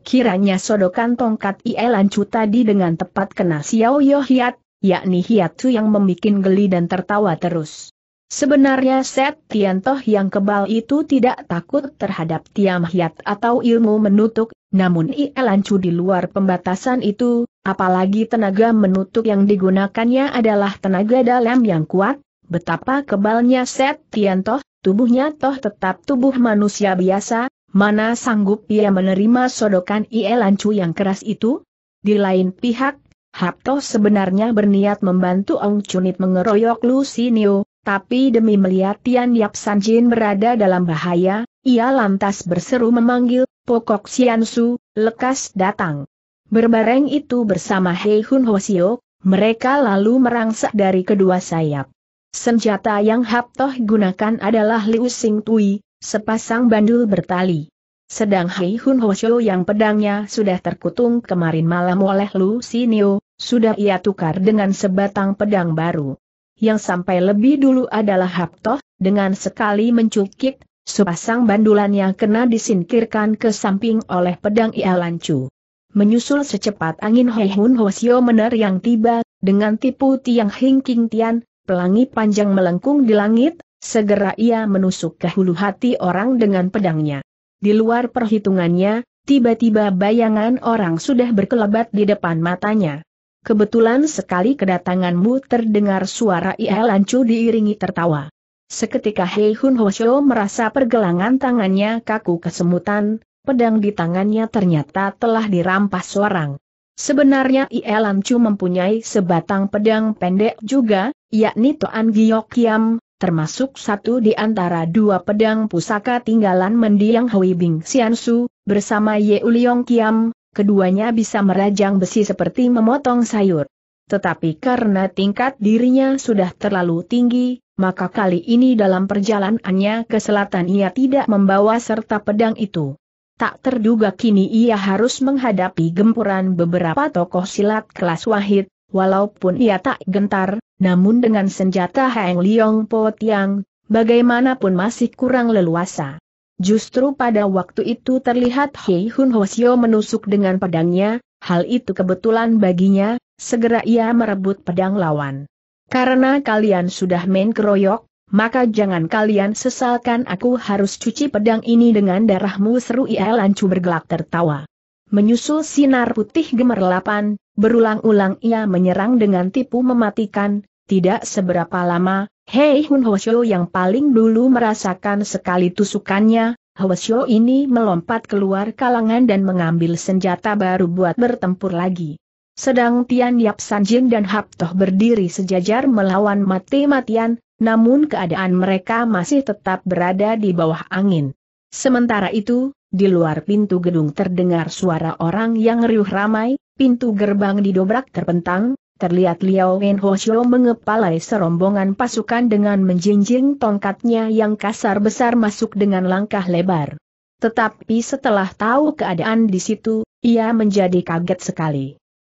Kiranya sodokan tongkat lancu tadi dengan tepat kena Xiao Yo Hiat, yakni Hiatu yang membuat geli dan tertawa terus. Sebenarnya Set Tian Toh yang kebal itu tidak takut terhadap Tiam Hiat atau ilmu menutup, namun ia lancu di luar pembatasan itu, apalagi tenaga menutup yang digunakannya adalah tenaga dalam yang kuat, betapa kebalnya Set Tian Toh, tubuhnya toh tetap tubuh manusia biasa, mana sanggup ia menerima sodokan ia lancu yang keras itu? Di lain pihak, Hapto sebenarnya berniat membantu Ong Chunit mengeroyok Lusinio, tapi demi melihat Tian Yap San Jin berada dalam bahaya, ia lantas berseru memanggil, Pokok Sian Su, lekas datang. Berbareng itu bersama Hei Hun Sio, mereka lalu merangsak dari kedua sayap. Senjata yang Haptoh gunakan adalah Liu Sing Tui, sepasang bandul bertali. Sedang Hei Hun Sio yang pedangnya sudah terkutung kemarin malam oleh Lu Sinio, sudah ia tukar dengan sebatang pedang baru yang sampai lebih dulu adalah Haptoh, dengan sekali mencukik, sepasang bandulannya kena disingkirkan ke samping oleh pedang Ia Lancu. Menyusul secepat angin Hei Hun Hosio Mener yang tiba, dengan tipu tiang hingking tian, pelangi panjang melengkung di langit, segera ia menusuk ke hulu hati orang dengan pedangnya. Di luar perhitungannya, tiba-tiba bayangan orang sudah berkelebat di depan matanya. Kebetulan sekali kedatanganmu terdengar suara Ia Lancu diiringi tertawa. Seketika Hei Hun Hoshio merasa pergelangan tangannya kaku kesemutan, pedang di tangannya ternyata telah dirampas seorang. Sebenarnya Ie Lancu mempunyai sebatang pedang pendek juga, yakni Toan Giok Kiam, termasuk satu di antara dua pedang pusaka tinggalan mendiang Hui Bing Xiansu, bersama Ye Uliong Kiam, keduanya bisa merajang besi seperti memotong sayur. Tetapi karena tingkat dirinya sudah terlalu tinggi, maka kali ini dalam perjalanannya ke selatan ia tidak membawa serta pedang itu. Tak terduga kini ia harus menghadapi gempuran beberapa tokoh silat kelas wahid, walaupun ia tak gentar, namun dengan senjata Heng Liong Po Tiang, bagaimanapun masih kurang leluasa. Justru pada waktu itu terlihat Hei Hun Hosio menusuk dengan pedangnya, hal itu kebetulan baginya, segera ia merebut pedang lawan. Karena kalian sudah main keroyok, maka jangan kalian sesalkan aku harus cuci pedang ini dengan darahmu seru ia lancu bergelak tertawa. Menyusul sinar putih gemerlapan, berulang-ulang ia menyerang dengan tipu mematikan, tidak seberapa lama, Hei Hun Hwasyo yang paling dulu merasakan sekali tusukannya, Hwasyo ini melompat keluar kalangan dan mengambil senjata baru buat bertempur lagi. Sedang Tian Yap Jin dan Hap Toh berdiri sejajar melawan mati-matian, namun keadaan mereka masih tetap berada di bawah angin. Sementara itu, di luar pintu gedung terdengar suara orang yang riuh ramai, pintu gerbang didobrak terpentang terlihat Liao Wen Hoshio mengepalai serombongan pasukan dengan menjinjing tongkatnya yang kasar besar masuk dengan langkah lebar. Tetapi setelah tahu keadaan di situ, ia menjadi kaget sekali.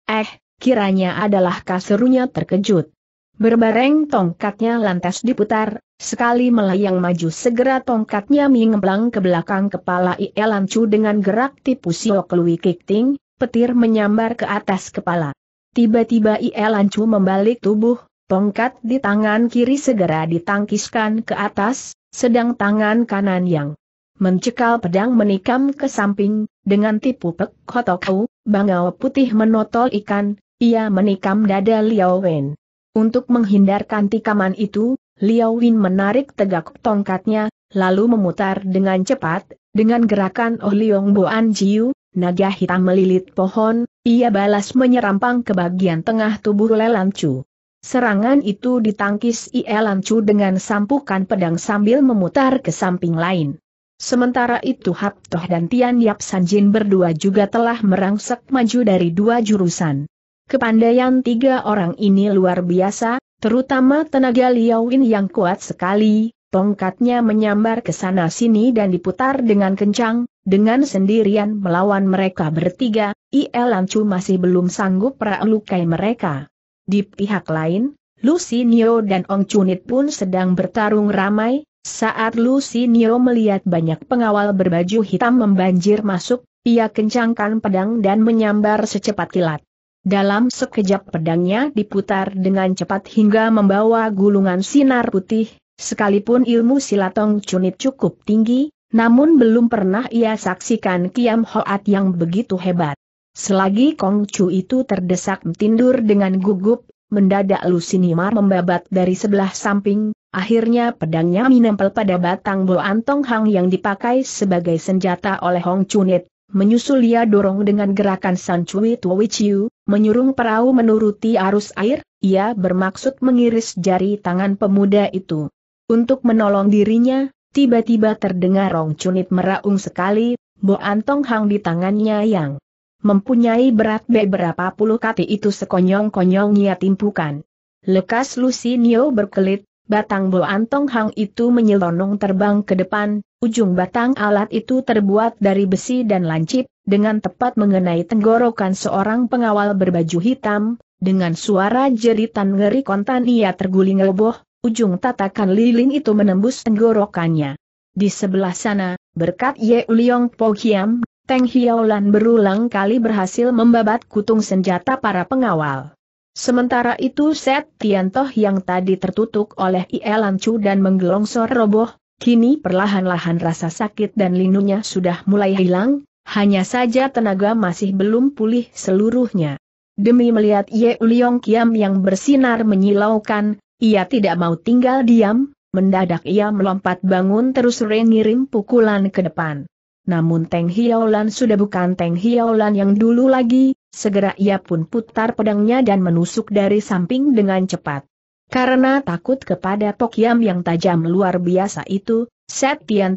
Eh, kiranya adalah kasurnya terkejut. Berbareng tongkatnya lantas diputar, sekali melayang maju segera tongkatnya mengembang ke belakang kepala Ielan Lancu dengan gerak tipu Siok Lui Kikting, petir menyambar ke atas kepala. Tiba-tiba Ie lancu membalik tubuh, tongkat di tangan kiri segera ditangkiskan ke atas, sedang tangan kanan yang mencekal pedang menikam ke samping, dengan tipu pek kotoku, bangau putih menotol ikan, ia menikam dada Liao Wen. Untuk menghindarkan tikaman itu, Liao Wen menarik tegak tongkatnya, lalu memutar dengan cepat, dengan gerakan Oh Liong Boan Jiu, naga hitam melilit pohon, ia balas menyerampang ke bagian tengah tubuh Lelan Chu. Serangan itu ditangkis Ielan Chu dengan sampukan pedang sambil memutar ke samping lain. Sementara itu Hap Toh dan Tian Yap San Jin berdua juga telah merangsek maju dari dua jurusan. Kepandaian tiga orang ini luar biasa, terutama tenaga Win yang kuat sekali, tongkatnya menyambar ke sana-sini dan diputar dengan kencang, dengan sendirian melawan mereka bertiga, Lancu masih belum sanggup melukai mereka. Di pihak lain, Lucy Nio dan Ong Chunit pun sedang bertarung ramai, saat Lucy Nio melihat banyak pengawal berbaju hitam membanjir masuk, ia kencangkan pedang dan menyambar secepat kilat. Dalam sekejap pedangnya diputar dengan cepat hingga membawa gulungan sinar putih, sekalipun ilmu silatong cunit cukup tinggi, namun belum pernah ia saksikan Kiam Hoat yang begitu hebat. Selagi Kong Chu itu terdesak tindur dengan gugup, mendadak Lusinimar membabat dari sebelah samping, akhirnya pedangnya menempel pada batang Boan Tong Hang yang dipakai sebagai senjata oleh Hong Chunit, menyusul ia dorong dengan gerakan San Chui Tuo Chiu, menyurung perahu menuruti arus air, ia bermaksud mengiris jari tangan pemuda itu. Untuk menolong dirinya, Tiba-tiba terdengar Rong Cunit meraung sekali, Boan Tong Hang di tangannya yang mempunyai berat beberapa puluh kati itu sekonyong-konyong ia timpukan. Lekas Nio berkelit, batang Boan Tong Hang itu menyelonong terbang ke depan, ujung batang alat itu terbuat dari besi dan lancip, dengan tepat mengenai tenggorokan seorang pengawal berbaju hitam, dengan suara jeritan ngeri kontan ia terguling roboh, Ujung tatakan lilin itu menembus tenggorokannya. Di sebelah sana, berkat Ye Uliong Po Kiam, Teng Hiaolan berulang kali berhasil membabat kutung senjata para pengawal. Sementara itu Set Tiantoh yang tadi tertutup oleh Ielancu dan menggelongsor roboh, kini perlahan-lahan rasa sakit dan linunya sudah mulai hilang, hanya saja tenaga masih belum pulih seluruhnya. Demi melihat Ye Uliong Kiam yang bersinar menyilaukan, ia tidak mau tinggal diam, mendadak ia melompat bangun terus ngirim pukulan ke depan. Namun Teng Hiaolan sudah bukan Teng Hiaolan yang dulu lagi, segera ia pun putar pedangnya dan menusuk dari samping dengan cepat. Karena takut kepada Tokyam yang tajam luar biasa itu,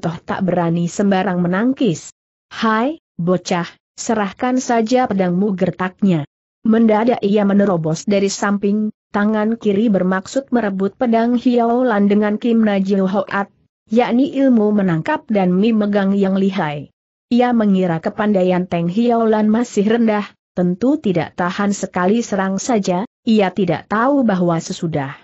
Toh tak berani sembarang menangkis. Hai, bocah, serahkan saja pedangmu gertaknya. Mendadak ia menerobos dari samping, tangan kiri bermaksud merebut pedang Lan dengan Kim Najil Hoat, yakni ilmu menangkap dan memegang yang lihai. Ia mengira kepandaian Teng Lan masih rendah, tentu tidak tahan sekali serang saja, ia tidak tahu bahwa sesudah.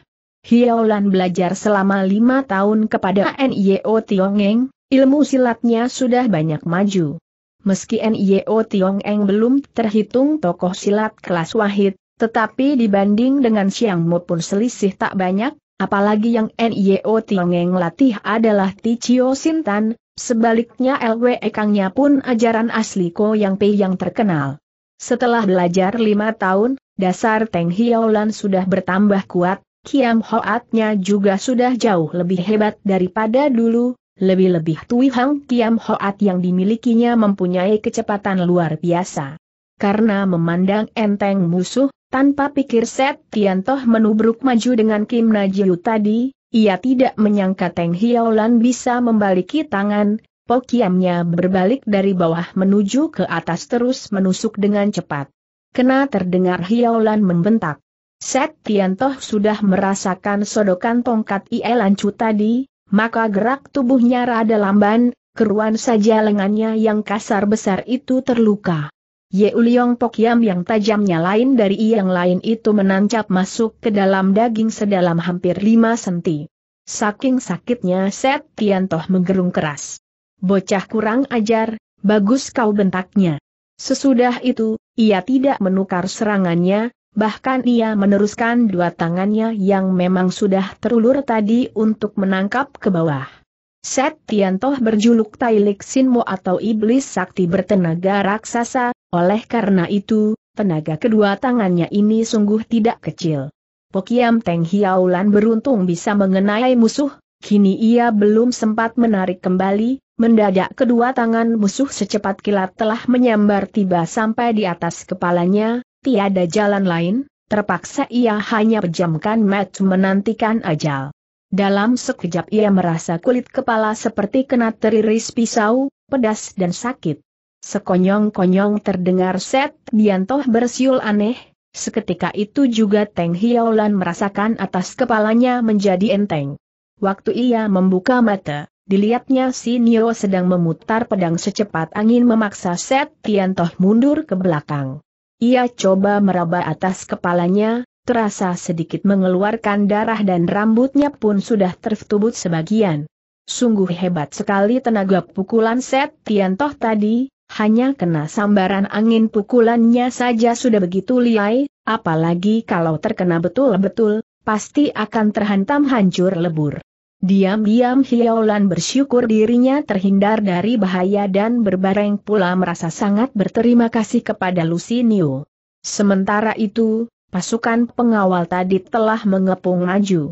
Lan belajar selama lima tahun kepada NIO Tiongeng, ilmu silatnya sudah banyak maju. Meski NIO Tiongeng belum terhitung tokoh silat kelas wahid, tetapi dibanding dengan Siang Mu pun selisih tak banyak, apalagi yang N.Y.O. Tiongeng latih adalah Ticio Sintan, sebaliknya LW Ekangnya pun ajaran asli Ko Yang Pei yang terkenal. Setelah belajar lima tahun, dasar Teng Hiaolan sudah bertambah kuat, Kiam Hoatnya juga sudah jauh lebih hebat daripada dulu, lebih-lebih Tui Hang Kiam Hoat yang dimilikinya mempunyai kecepatan luar biasa. Karena memandang enteng musuh, tanpa pikir set, Tiantoh menubruk maju dengan Kim Najiu tadi, ia tidak menyangka Teng Hiaolan bisa membaliki tangan, pokiamnya berbalik dari bawah menuju ke atas terus menusuk dengan cepat. Kena terdengar Hiaolan membentak. Set Tiantoh sudah merasakan sodokan tongkat Ie Lancu tadi, maka gerak tubuhnya rada lamban, keruan saja lengannya yang kasar besar itu terluka. Ye Uliong Yam yang tajamnya lain dari yang lain itu menancap masuk ke dalam daging sedalam hampir 5 senti. Saking sakitnya Set Tian Toh menggerung keras. Bocah kurang ajar, bagus kau bentaknya. Sesudah itu, ia tidak menukar serangannya, bahkan ia meneruskan dua tangannya yang memang sudah terulur tadi untuk menangkap ke bawah. Set Tian Toh berjuluk Tailik Mo atau Iblis Sakti bertenaga raksasa, oleh karena itu, tenaga kedua tangannya ini sungguh tidak kecil. Pokiam Teng Hiaulan beruntung bisa mengenai musuh, kini ia belum sempat menarik kembali, mendadak kedua tangan musuh secepat kilat telah menyambar tiba sampai di atas kepalanya, tiada jalan lain, terpaksa ia hanya pejamkan match menantikan ajal. Dalam sekejap ia merasa kulit kepala seperti kena teriris pisau, pedas dan sakit. Sekonyong-konyong terdengar set diantoh bersiul aneh, seketika itu juga Teng Hiaulan merasakan atas kepalanya menjadi enteng. Waktu ia membuka mata, dilihatnya si Nio sedang memutar pedang secepat angin memaksa set Tiantoh mundur ke belakang. Ia coba meraba atas kepalanya, terasa sedikit mengeluarkan darah dan rambutnya pun sudah tertubut sebagian. Sungguh hebat sekali tenaga pukulan set Tiantoh tadi, hanya kena sambaran angin pukulannya saja sudah begitu liai, apalagi kalau terkena betul-betul, pasti akan terhantam hancur lebur. Diam-diam Hiaolan bersyukur dirinya terhindar dari bahaya dan berbareng pula merasa sangat berterima kasih kepada Lucy Lusinio. Sementara itu, pasukan pengawal tadi telah mengepung maju.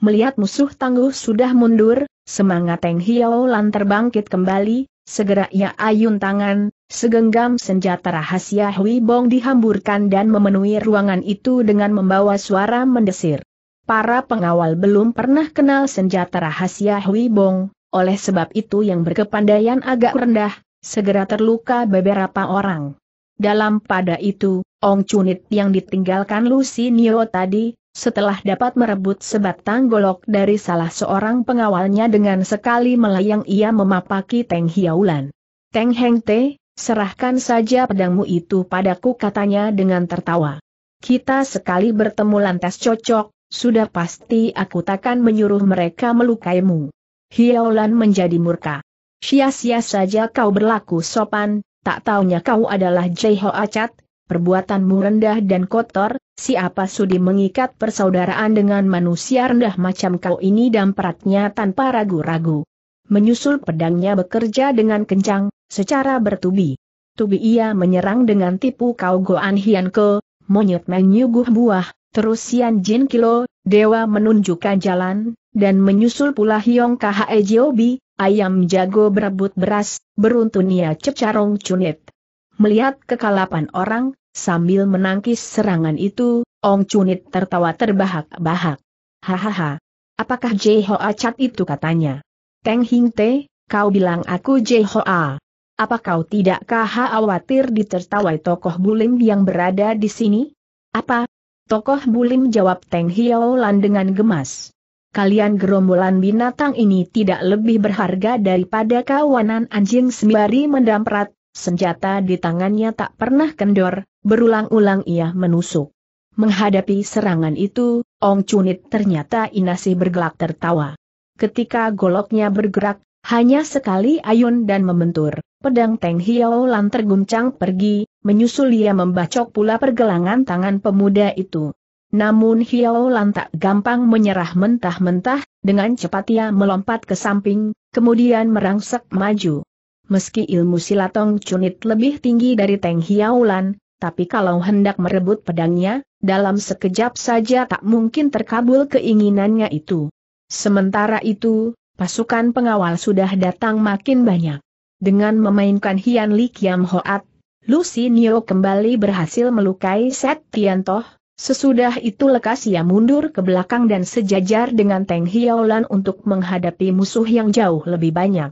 Melihat musuh tangguh sudah mundur, semangat Teng Hiaolan terbangkit kembali, Segera ia ayun tangan, segenggam senjata rahasia Hui Bong dihamburkan dan memenuhi ruangan itu dengan membawa suara mendesir. Para pengawal belum pernah kenal senjata rahasia Hui Bong, oleh sebab itu yang berkepandaian agak rendah, segera terluka beberapa orang. Dalam pada itu, Ong Chunit yang ditinggalkan Lucy Nio tadi, setelah dapat merebut sebatang golok dari salah seorang pengawalnya dengan sekali melayang ia memapaki Teng Hiaulan. Teng Heng Te, serahkan saja pedangmu itu padaku katanya dengan tertawa. Kita sekali bertemu lantas cocok, sudah pasti aku takkan menyuruh mereka melukaimu. Hiaulan menjadi murka. Sia-sia saja kau berlaku sopan, tak taunya kau adalah Jai Ho Acat, perbuatanmu rendah dan kotor, Siapa sudi mengikat persaudaraan dengan manusia rendah macam kau ini dan peratnya tanpa ragu-ragu. Menyusul pedangnya bekerja dengan kencang, secara bertubi. Tubi ia menyerang dengan tipu kau Goan Hian Ke, monyet menyuguh buah, terus Sian Jin Kilo, dewa menunjukkan jalan, dan menyusul pula Hiong Khae Jiobi, ayam jago berebut beras, beruntun ia cecarong cunit. Melihat kekalapan orang, Sambil menangkis serangan itu, Ong Chunit tertawa terbahak-bahak. Hahaha. Apakah Jho cat itu katanya? Teng Hing Te, kau bilang aku Jho Apa kau tidak khawatir ditertawai tokoh bulim yang berada di sini? Apa? Tokoh bulim jawab Teng Hiaolan dengan gemas. Kalian gerombolan binatang ini tidak lebih berharga daripada kawanan anjing sembari mendamprat, senjata di tangannya tak pernah kendor, berulang-ulang ia menusuk. Menghadapi serangan itu, Ong Chunit ternyata inasi bergelak tertawa. Ketika goloknya bergerak, hanya sekali ayun dan membentur, pedang Teng Hiao Lan terguncang pergi, menyusul ia membacok pula pergelangan tangan pemuda itu. Namun Hiao Lan tak gampang menyerah mentah-mentah, dengan cepat ia melompat ke samping, kemudian merangsek maju. Meski ilmu silatong cunit lebih tinggi dari Teng Hiaulan, tapi kalau hendak merebut pedangnya, dalam sekejap saja tak mungkin terkabul keinginannya itu. Sementara itu, pasukan pengawal sudah datang makin banyak. Dengan memainkan Hian Li Kiam Hoat, Nio kembali berhasil melukai Set Tian Toh. Sesudah itu lekas ia mundur ke belakang dan sejajar dengan Teng Hiaulan untuk menghadapi musuh yang jauh lebih banyak.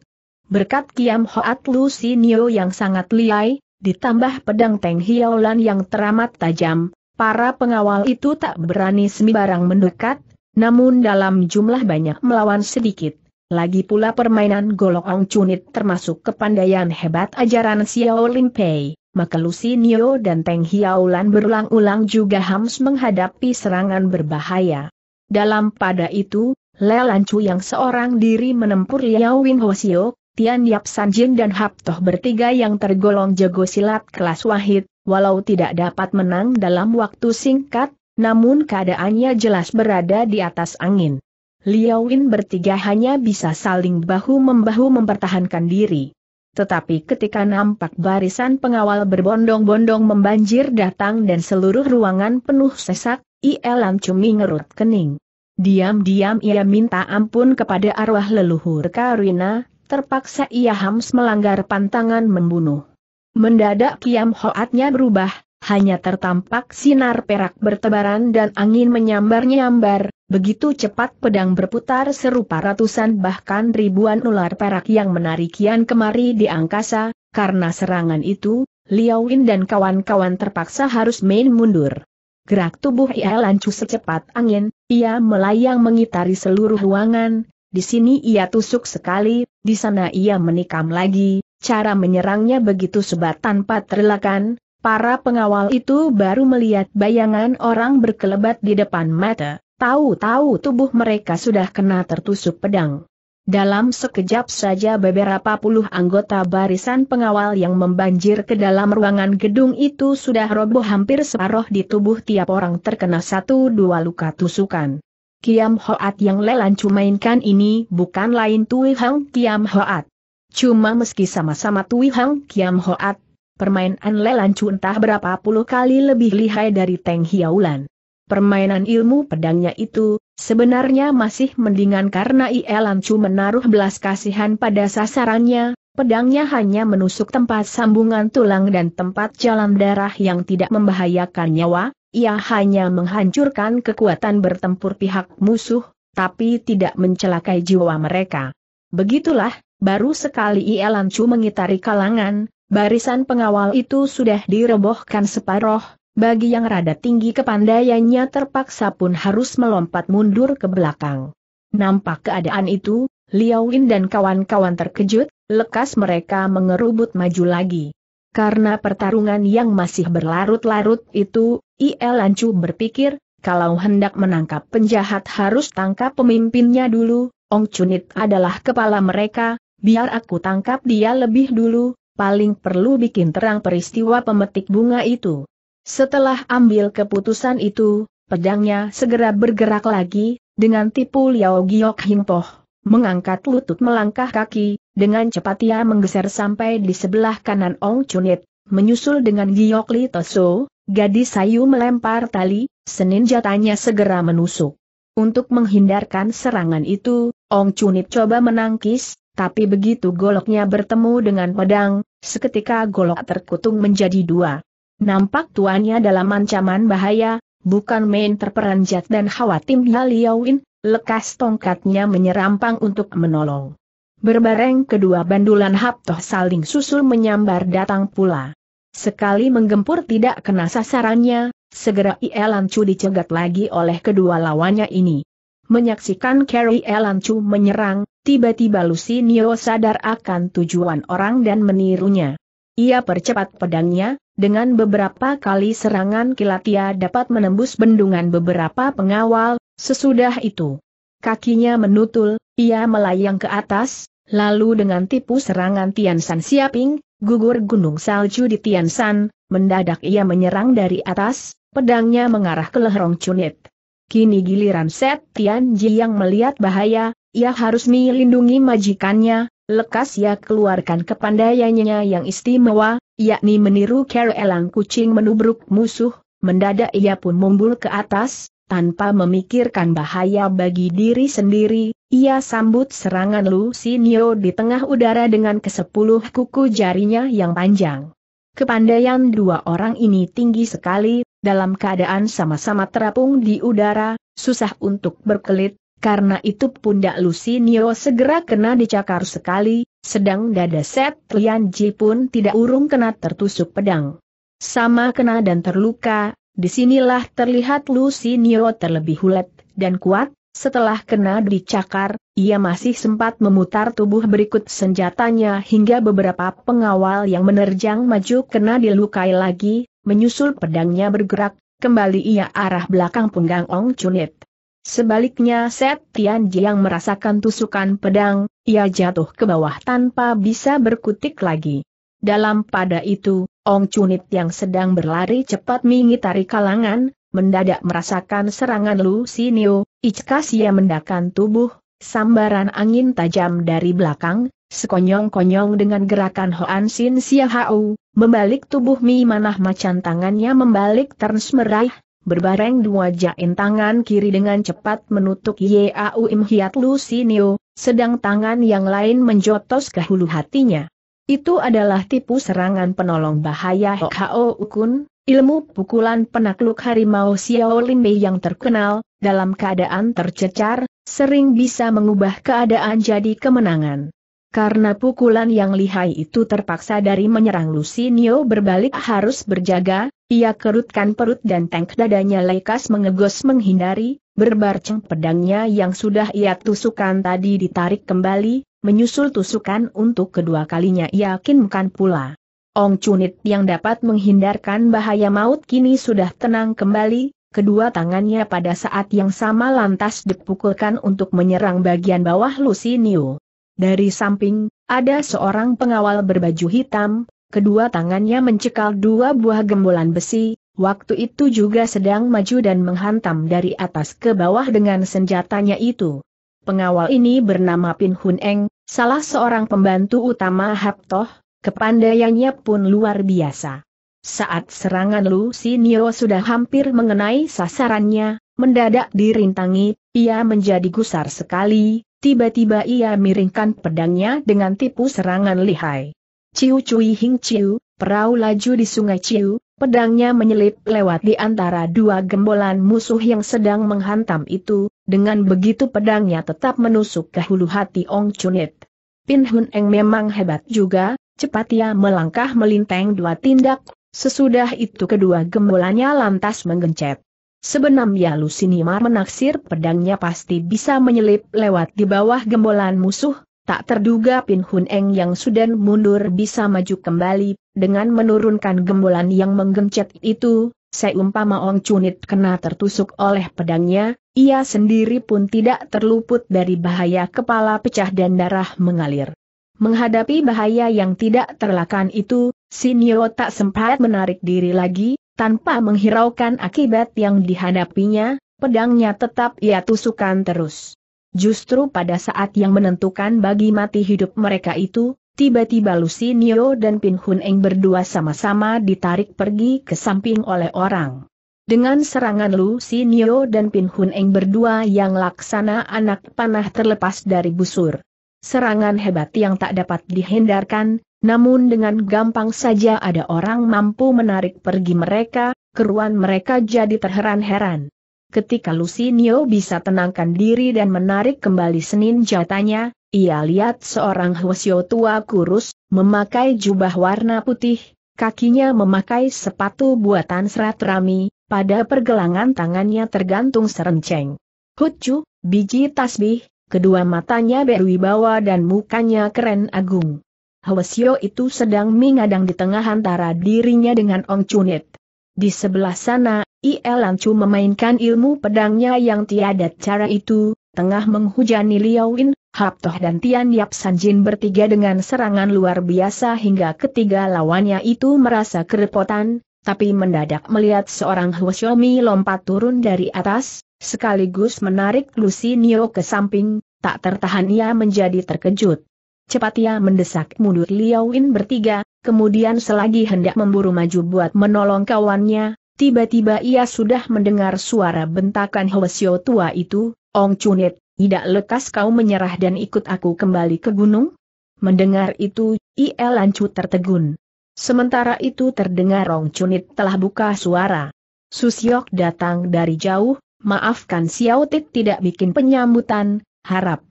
Berkat Kiam Hoat Lu Sinio yang sangat liai, ditambah pedang Teng Hiaolan yang teramat tajam, para pengawal itu tak berani sembarang mendekat, namun dalam jumlah banyak melawan sedikit. Lagi pula permainan golok Ong Cunit termasuk kepandaian hebat ajaran Xiao Lim Pei, maka Sinio dan Teng Hiaolan berulang-ulang juga harus menghadapi serangan berbahaya. Dalam pada itu, Le Chu yang seorang diri menempur Liao Win Hosio, Tian Yap Sanjin dan Hap Toh bertiga yang tergolong jago silat kelas wahid, walau tidak dapat menang dalam waktu singkat, namun keadaannya jelas berada di atas angin. Win bertiga hanya bisa saling bahu-membahu mempertahankan diri. Tetapi ketika nampak barisan pengawal berbondong-bondong membanjir datang dan seluruh ruangan penuh sesak, Ielam Cumi ngerut kening. Diam-diam ia minta ampun kepada arwah leluhur Karina, terpaksa ia hams melanggar pantangan membunuh. Mendadak kiam hoatnya berubah, hanya tertampak sinar perak bertebaran dan angin menyambar-nyambar, begitu cepat pedang berputar serupa ratusan bahkan ribuan ular perak yang menarik kian kemari di angkasa, karena serangan itu, Win dan kawan-kawan terpaksa harus main mundur. Gerak tubuh ia lancu secepat angin, ia melayang mengitari seluruh ruangan, di sini ia tusuk sekali, di sana ia menikam lagi, cara menyerangnya begitu sebat tanpa terlakan. para pengawal itu baru melihat bayangan orang berkelebat di depan mata, tahu-tahu tubuh mereka sudah kena tertusuk pedang. Dalam sekejap saja beberapa puluh anggota barisan pengawal yang membanjir ke dalam ruangan gedung itu sudah roboh hampir separuh di tubuh tiap orang terkena satu dua luka tusukan. Kiam Hoat yang Lelan cumainkan ini bukan lain Tui Hang Kiam Hoat. Cuma meski sama-sama Tui Hang Kiam Hoat, permainan Lelan entah berapa puluh kali lebih lihai dari Teng Hiaulan. Permainan ilmu pedangnya itu, sebenarnya masih mendingan karena Ie Lancu menaruh belas kasihan pada sasarannya, pedangnya hanya menusuk tempat sambungan tulang dan tempat jalan darah yang tidak membahayakan nyawa, ia hanya menghancurkan kekuatan bertempur pihak musuh, tapi tidak mencelakai jiwa mereka. Begitulah, baru sekali ia lancu mengitari kalangan, barisan pengawal itu sudah dirobohkan separoh, bagi yang rada tinggi kepandaiannya terpaksa pun harus melompat mundur ke belakang. Nampak keadaan itu, Liao Win dan kawan-kawan terkejut, lekas mereka mengerubut maju lagi karena pertarungan yang masih berlarut-larut itu, IL Lancu berpikir, kalau hendak menangkap penjahat harus tangkap pemimpinnya dulu, Ong Chunit adalah kepala mereka, biar aku tangkap dia lebih dulu, paling perlu bikin terang peristiwa pemetik bunga itu. Setelah ambil keputusan itu, pedangnya segera bergerak lagi, dengan tipu Liao Giok Hing Poh, mengangkat lutut melangkah kaki, dengan cepat ia menggeser sampai di sebelah kanan Ong Chunit, menyusul dengan Giok Li Toso, gadis sayu melempar tali, senin jatanya segera menusuk. Untuk menghindarkan serangan itu, Ong Chunit coba menangkis, tapi begitu goloknya bertemu dengan pedang, seketika golok terkutung menjadi dua. Nampak tuannya dalam ancaman bahaya, bukan main terperanjat dan khawatir Haliawin, lekas tongkatnya menyerampang untuk menolong. Berbareng kedua bandulan Haptoh saling susul menyambar datang pula. Sekali menggempur tidak kena sasarannya, segera Ielancu dicegat lagi oleh kedua lawannya ini. Menyaksikan Carrie Ielancu menyerang, tiba-tiba Lucy Nio sadar akan tujuan orang dan menirunya. Ia percepat pedangnya, dengan beberapa kali serangan kilat ia dapat menembus bendungan beberapa pengawal, sesudah itu. Kakinya menutul, ia melayang ke atas, lalu dengan tipu serangan Tian San Siaping, gugur gunung salju di Tian San, mendadak ia menyerang dari atas, pedangnya mengarah ke leherong cunit. Kini giliran Set Tian Ji yang melihat bahaya, ia harus melindungi majikannya, lekas ia keluarkan kepandaiannya yang istimewa, yakni meniru Care Elang kucing menubruk musuh, mendadak ia pun mumbul ke atas, tanpa memikirkan bahaya bagi diri sendiri, ia sambut serangan Sinio di tengah udara dengan kesepuluh kuku jarinya yang panjang. Kepandaian dua orang ini tinggi sekali, dalam keadaan sama-sama terapung di udara, susah untuk berkelit, karena itu pundak Sinio segera kena dicakar sekali, sedang dada Set Lian Ji pun tidak urung kena tertusuk pedang. Sama kena dan terluka, Disinilah terlihat Lucy Lucinio terlebih hulet dan kuat, setelah kena dicakar, ia masih sempat memutar tubuh berikut senjatanya hingga beberapa pengawal yang menerjang maju kena dilukai lagi, menyusul pedangnya bergerak, kembali ia arah belakang punggang Ong Chunit. Sebaliknya Set Tian yang merasakan tusukan pedang, ia jatuh ke bawah tanpa bisa berkutik lagi. Dalam pada itu, Ong Cunit yang sedang berlari cepat mengitari kalangan, mendadak merasakan serangan Lu Sinio, Ichkasia mendakan tubuh, sambaran angin tajam dari belakang, sekonyong-konyong dengan gerakan Hoan Sin Sia Hau, membalik tubuh Mi Manah Macan tangannya membalik terns meraih, berbareng dua jain tangan kiri dengan cepat menutup Yau Im Hiat Lu Sinio, sedang tangan yang lain menjotos ke hulu hatinya. Itu adalah tipu serangan penolong bahaya Hao oh. Ukun, ilmu pukulan penakluk harimau Xiao Limbe yang terkenal, dalam keadaan tercecar, sering bisa mengubah keadaan jadi kemenangan. Karena pukulan yang lihai itu terpaksa dari menyerang Lucinio berbalik harus berjaga, ia kerutkan perut dan tank dadanya lekas mengegos menghindari, berbarceng pedangnya yang sudah ia tusukan tadi ditarik kembali, menyusul tusukan untuk kedua kalinya yakinkan pula. Ong Chunit yang dapat menghindarkan bahaya maut kini sudah tenang kembali, kedua tangannya pada saat yang sama lantas dipukulkan untuk menyerang bagian bawah Lucy Niu. Dari samping, ada seorang pengawal berbaju hitam, kedua tangannya mencekal dua buah gembolan besi, waktu itu juga sedang maju dan menghantam dari atas ke bawah dengan senjatanya itu. Pengawal ini bernama Pin Hun Eng, Salah seorang pembantu utama Haptoh, kepandaiannya pun luar biasa. Saat serangan Sinio sudah hampir mengenai sasarannya, mendadak dirintangi, ia menjadi gusar sekali, tiba-tiba ia miringkan pedangnya dengan tipu serangan lihai. Ciu Cui Hing Ciu, perahu laju di sungai Ciu, Pedangnya menyelip lewat di antara dua gembolan musuh yang sedang menghantam itu, dengan begitu pedangnya tetap menusuk ke hulu hati Ong Chunit. Pin Hun Eng memang hebat juga, cepat ia melangkah melintang dua tindak, sesudah itu kedua gembolannya lantas menggencet. Sebenarnya Lusinimar menaksir pedangnya pasti bisa menyelip lewat di bawah gembolan musuh, Tak terduga Pin Hun Eng yang sudah mundur bisa maju kembali, dengan menurunkan gembolan yang menggencet itu, seumpama Ong Chunit kena tertusuk oleh pedangnya, ia sendiri pun tidak terluput dari bahaya kepala pecah dan darah mengalir. Menghadapi bahaya yang tidak terlakan itu, Sinio tak sempat menarik diri lagi, tanpa menghiraukan akibat yang dihadapinya, pedangnya tetap ia tusukan terus. Justru pada saat yang menentukan bagi mati hidup mereka itu, tiba-tiba Lucy Nio dan Pin Hun Eng berdua sama-sama ditarik pergi ke samping oleh orang. Dengan serangan Nio dan Pin Hun Eng berdua yang laksana anak panah terlepas dari busur. Serangan hebat yang tak dapat dihindarkan, namun dengan gampang saja ada orang mampu menarik pergi mereka, keruan mereka jadi terheran-heran. Ketika Lucinio bisa tenangkan diri dan menarik kembali senin jatanya, ia lihat seorang Hwasyo tua kurus, memakai jubah warna putih, kakinya memakai sepatu buatan serat rami, pada pergelangan tangannya tergantung serenceng. Hucu, biji tasbih, kedua matanya berwibawa dan mukanya keren agung. Hwasyo itu sedang mengadang di tengah antara dirinya dengan Ong Chunit. Di sebelah sana IL Lancu memainkan ilmu pedangnya yang tiada cara itu, tengah menghujani Liao Win, Hap Toh dan Tian Yap Sanjin bertiga dengan serangan luar biasa hingga ketiga lawannya itu merasa kerepotan, tapi mendadak melihat seorang Xiaomi lompat turun dari atas, sekaligus menarik Lucy Nio ke samping, tak tertahan ia menjadi terkejut. Cepat ia mendesak mundur Liao Win bertiga, kemudian selagi hendak memburu maju buat menolong kawannya, Tiba-tiba ia sudah mendengar suara bentakan Hwasyo tua itu, Ong Chunit, tidak lekas kau menyerah dan ikut aku kembali ke gunung? Mendengar itu, ia Lancu tertegun. Sementara itu terdengar Ong Chunit telah buka suara. Susyok datang dari jauh, maafkan Xiao Tit tidak bikin penyambutan, harap.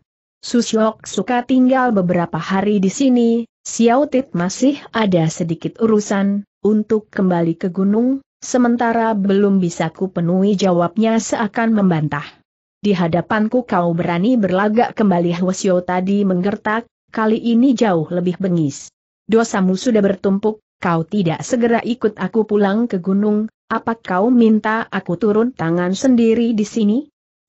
Susyok suka tinggal beberapa hari di sini, Xiao Tit masih ada sedikit urusan, untuk kembali ke gunung, Sementara belum bisa kupenuhi jawabnya seakan membantah. Di hadapanku kau berani berlagak kembali Hwasyo tadi menggertak, kali ini jauh lebih bengis. Dosamu sudah bertumpuk, kau tidak segera ikut aku pulang ke gunung, apa kau minta aku turun tangan sendiri di sini?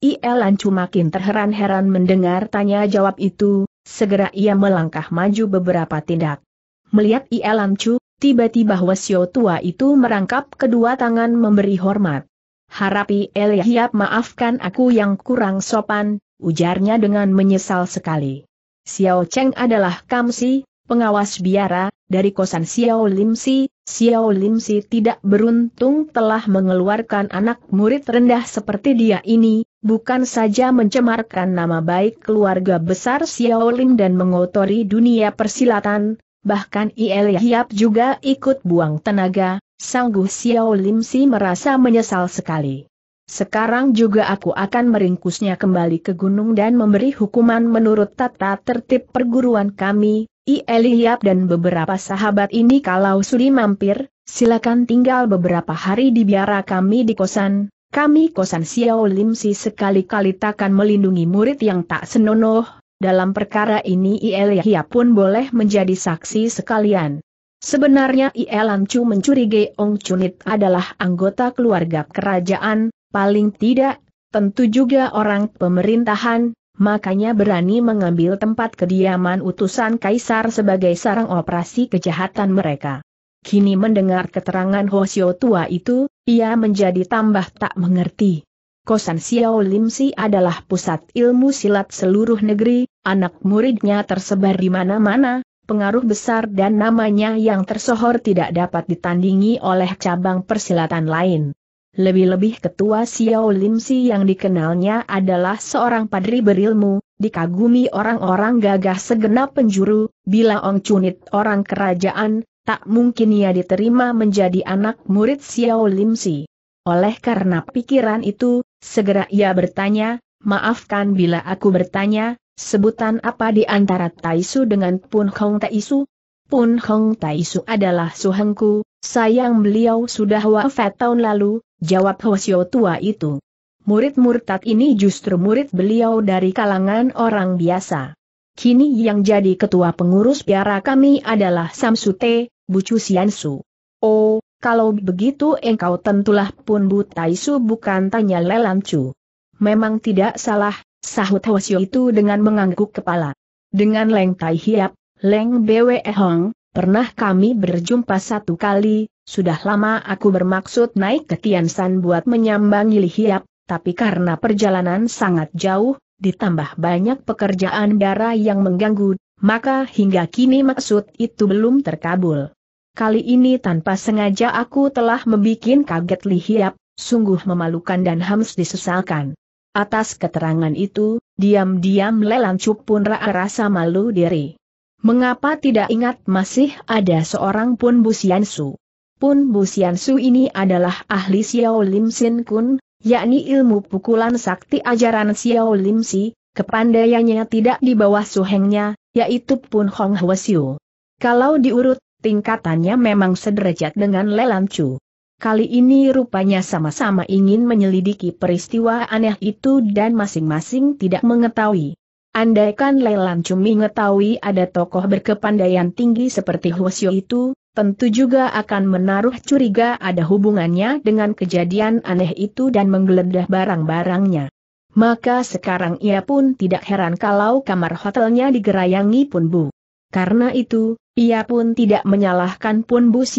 I.L. Ancu makin terheran-heran mendengar tanya jawab itu, segera ia melangkah maju beberapa tindak. Melihat I.L. Ancu. Tiba-tiba Xiao tua itu merangkap kedua tangan memberi hormat. Harapi Eliab maafkan aku yang kurang sopan, ujarnya dengan menyesal sekali. Xiao Cheng adalah Kamsi, pengawas biara, dari kosan Xiao Limsi, Xiao Limsi tidak beruntung telah mengeluarkan anak murid rendah seperti dia ini, bukan saja mencemarkan nama baik keluarga besar Xiao Lim dan mengotori dunia persilatan, bahkan Il Hiap juga ikut buang tenaga, Sangguh Xiao Lim Si merasa menyesal sekali. Sekarang juga aku akan meringkusnya kembali ke gunung dan memberi hukuman menurut tata tertib perguruan kami, Il Hiap dan beberapa sahabat ini kalau sudi mampir, silakan tinggal beberapa hari di biara kami di kosan, kami kosan Xiao Lim sekali-kali takkan melindungi murid yang tak senonoh, dalam perkara ini Il Yahya pun boleh menjadi saksi sekalian. Sebenarnya Il Amcu mencurigai Ong Chunit adalah anggota keluarga kerajaan, paling tidak, tentu juga orang pemerintahan, makanya berani mengambil tempat kediaman utusan kaisar sebagai sarang operasi kejahatan mereka. Kini mendengar keterangan Hosio tua itu, ia menjadi tambah tak mengerti. Kosan Xiao Lim Si adalah pusat ilmu silat seluruh negeri, anak muridnya tersebar di mana-mana, pengaruh besar dan namanya yang tersohor tidak dapat ditandingi oleh cabang persilatan lain. Lebih-lebih ketua Xiao Lim Si yang dikenalnya adalah seorang padri berilmu, dikagumi orang-orang gagah segenap penjuru, bila Ong Chunit orang kerajaan, tak mungkin ia diterima menjadi anak murid Xiao Lim Si. Oleh karena pikiran itu, Segera ia bertanya, maafkan bila aku bertanya, sebutan apa di antara Taisu dengan Pun Hong Taisu? Pun Hong Taisu adalah suhengku, sayang beliau sudah wafat tahun lalu, jawab Hwasyo tua itu. Murid murtad ini justru murid beliau dari kalangan orang biasa. Kini yang jadi ketua pengurus biara kami adalah Samsute, Bucu Siansu. Oh, kalau begitu engkau tentulah pun butaisu bukan tanya lelancu. Memang tidak salah, sahut Hwasyo itu dengan mengangguk kepala. Dengan Leng Tai Hiap, Leng Bwe Hong, pernah kami berjumpa satu kali, sudah lama aku bermaksud naik ke Tian buat menyambangi Li Hiap, tapi karena perjalanan sangat jauh, ditambah banyak pekerjaan darah yang mengganggu, maka hingga kini maksud itu belum terkabul. Kali ini tanpa sengaja aku telah membuat kaget Li Hiap, sungguh memalukan dan hams disesalkan. Atas keterangan itu, diam-diam Lelancup pun rasa malu diri. Mengapa tidak ingat masih ada seorang Pun Busiansu? Pun Busiansu ini adalah ahli Xiao Lim Sin Kun, yakni ilmu pukulan sakti ajaran Xiao Lim Si, kepandaiannya tidak di bawah suhengnya, yaitu Pun Hong Hwasiu. Kalau diurut, tingkatannya memang sederajat dengan Lelam Chu. Kali ini rupanya sama-sama ingin menyelidiki peristiwa aneh itu dan masing-masing tidak mengetahui. Andaikan Lelan Chu mengetahui ada tokoh berkepandaian tinggi seperti Hwasyo itu, tentu juga akan menaruh curiga ada hubungannya dengan kejadian aneh itu dan menggeledah barang-barangnya. Maka sekarang ia pun tidak heran kalau kamar hotelnya digerayangi pun bu. Karena itu, ia pun tidak menyalahkan Pun Bu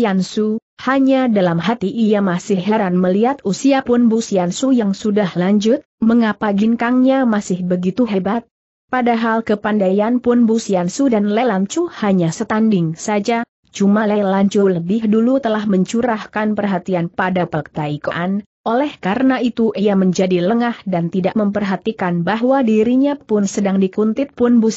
hanya dalam hati ia masih heran melihat usia Pun Bu yang sudah lanjut, mengapa ginkangnya masih begitu hebat. Padahal kepandaian Pun Bu dan Lelancu hanya setanding saja, cuma Lelancu lebih dulu telah mencurahkan perhatian pada Pek Tai oleh karena itu ia menjadi lengah dan tidak memperhatikan bahwa dirinya pun sedang dikuntit Pun Bu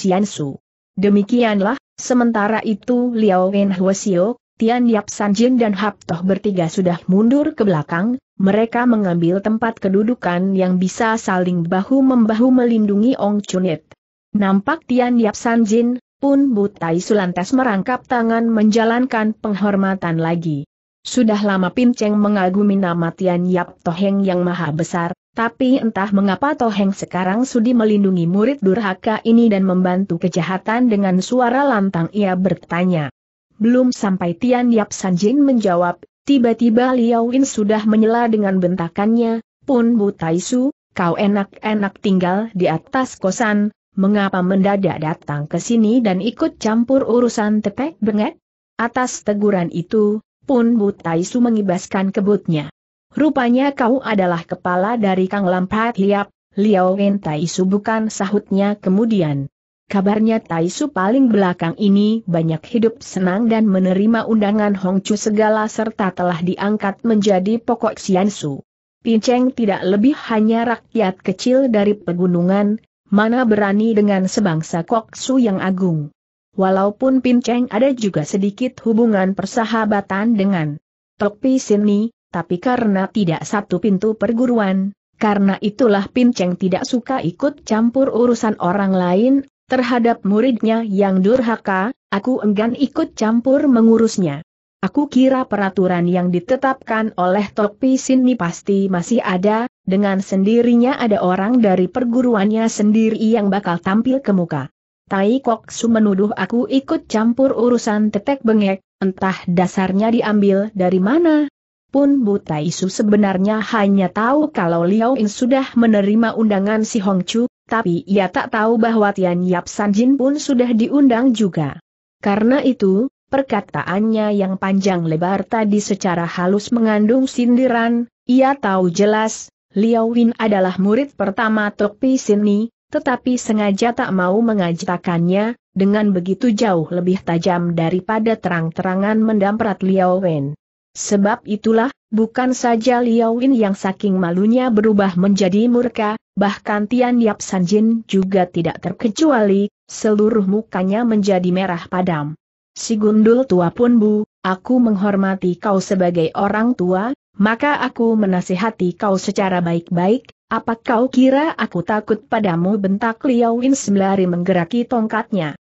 Demikianlah, Sementara itu Liao Wen Huasio, Tian Yap San Jin dan Hap Toh bertiga sudah mundur ke belakang, mereka mengambil tempat kedudukan yang bisa saling bahu-membahu melindungi Ong Chunit. Nampak Tian Yap San Jin pun Butai sulantas merangkap tangan menjalankan penghormatan lagi. Sudah lama Pinceng mengagumi nama Tian Yap Toheng yang maha besar, tapi entah mengapa Toheng sekarang sudi melindungi murid durhaka ini dan membantu kejahatan dengan suara lantang ia bertanya. Belum sampai Tian Yap Sanjin menjawab, tiba-tiba Liao Win sudah menyela dengan bentakannya, Pun Bu Taisu, kau enak-enak tinggal di atas kosan, mengapa mendadak datang ke sini dan ikut campur urusan tetek bengek? Atas teguran itu, pun Su mengibaskan kebutnya. Rupanya kau adalah kepala dari Kang Lampat Hiap, Liao Wen Taisu bukan sahutnya kemudian. Kabarnya Taisu paling belakang ini banyak hidup senang dan menerima undangan Hongcu segala serta telah diangkat menjadi pokok Xiansu. Pincheng tidak lebih hanya rakyat kecil dari pegunungan, mana berani dengan sebangsa Koksu yang agung. Walaupun Pinceng ada juga sedikit hubungan persahabatan dengan Tokpi Sini, tapi karena tidak satu pintu perguruan, karena itulah Pinceng tidak suka ikut campur urusan orang lain, terhadap muridnya yang durhaka, aku enggan ikut campur mengurusnya. Aku kira peraturan yang ditetapkan oleh Tokpi Sini pasti masih ada, dengan sendirinya ada orang dari perguruannya sendiri yang bakal tampil ke muka. Tai Kok Su menuduh aku ikut campur urusan tetek bengek, entah dasarnya diambil dari mana. Pun Bu Tai Su sebenarnya hanya tahu kalau Liao sudah menerima undangan si Hong Chu, tapi ia tak tahu bahwa Tian Yap San Jin pun sudah diundang juga. Karena itu, perkataannya yang panjang lebar tadi secara halus mengandung sindiran, ia tahu jelas, Liao Win adalah murid pertama Tok Pi Sini, tetapi sengaja tak mau mengajitakannya, dengan begitu jauh lebih tajam daripada terang-terangan mendamprat Liao Wen. Sebab itulah, bukan saja Liao Wen yang saking malunya berubah menjadi murka, bahkan Tian Yap Jin juga tidak terkecuali, seluruh mukanya menjadi merah padam. Si gundul tua pun bu, aku menghormati kau sebagai orang tua, maka aku menasihati kau secara baik-baik, apa kau kira aku takut padamu bentak Liao Win sembari menggeraki tongkatnya?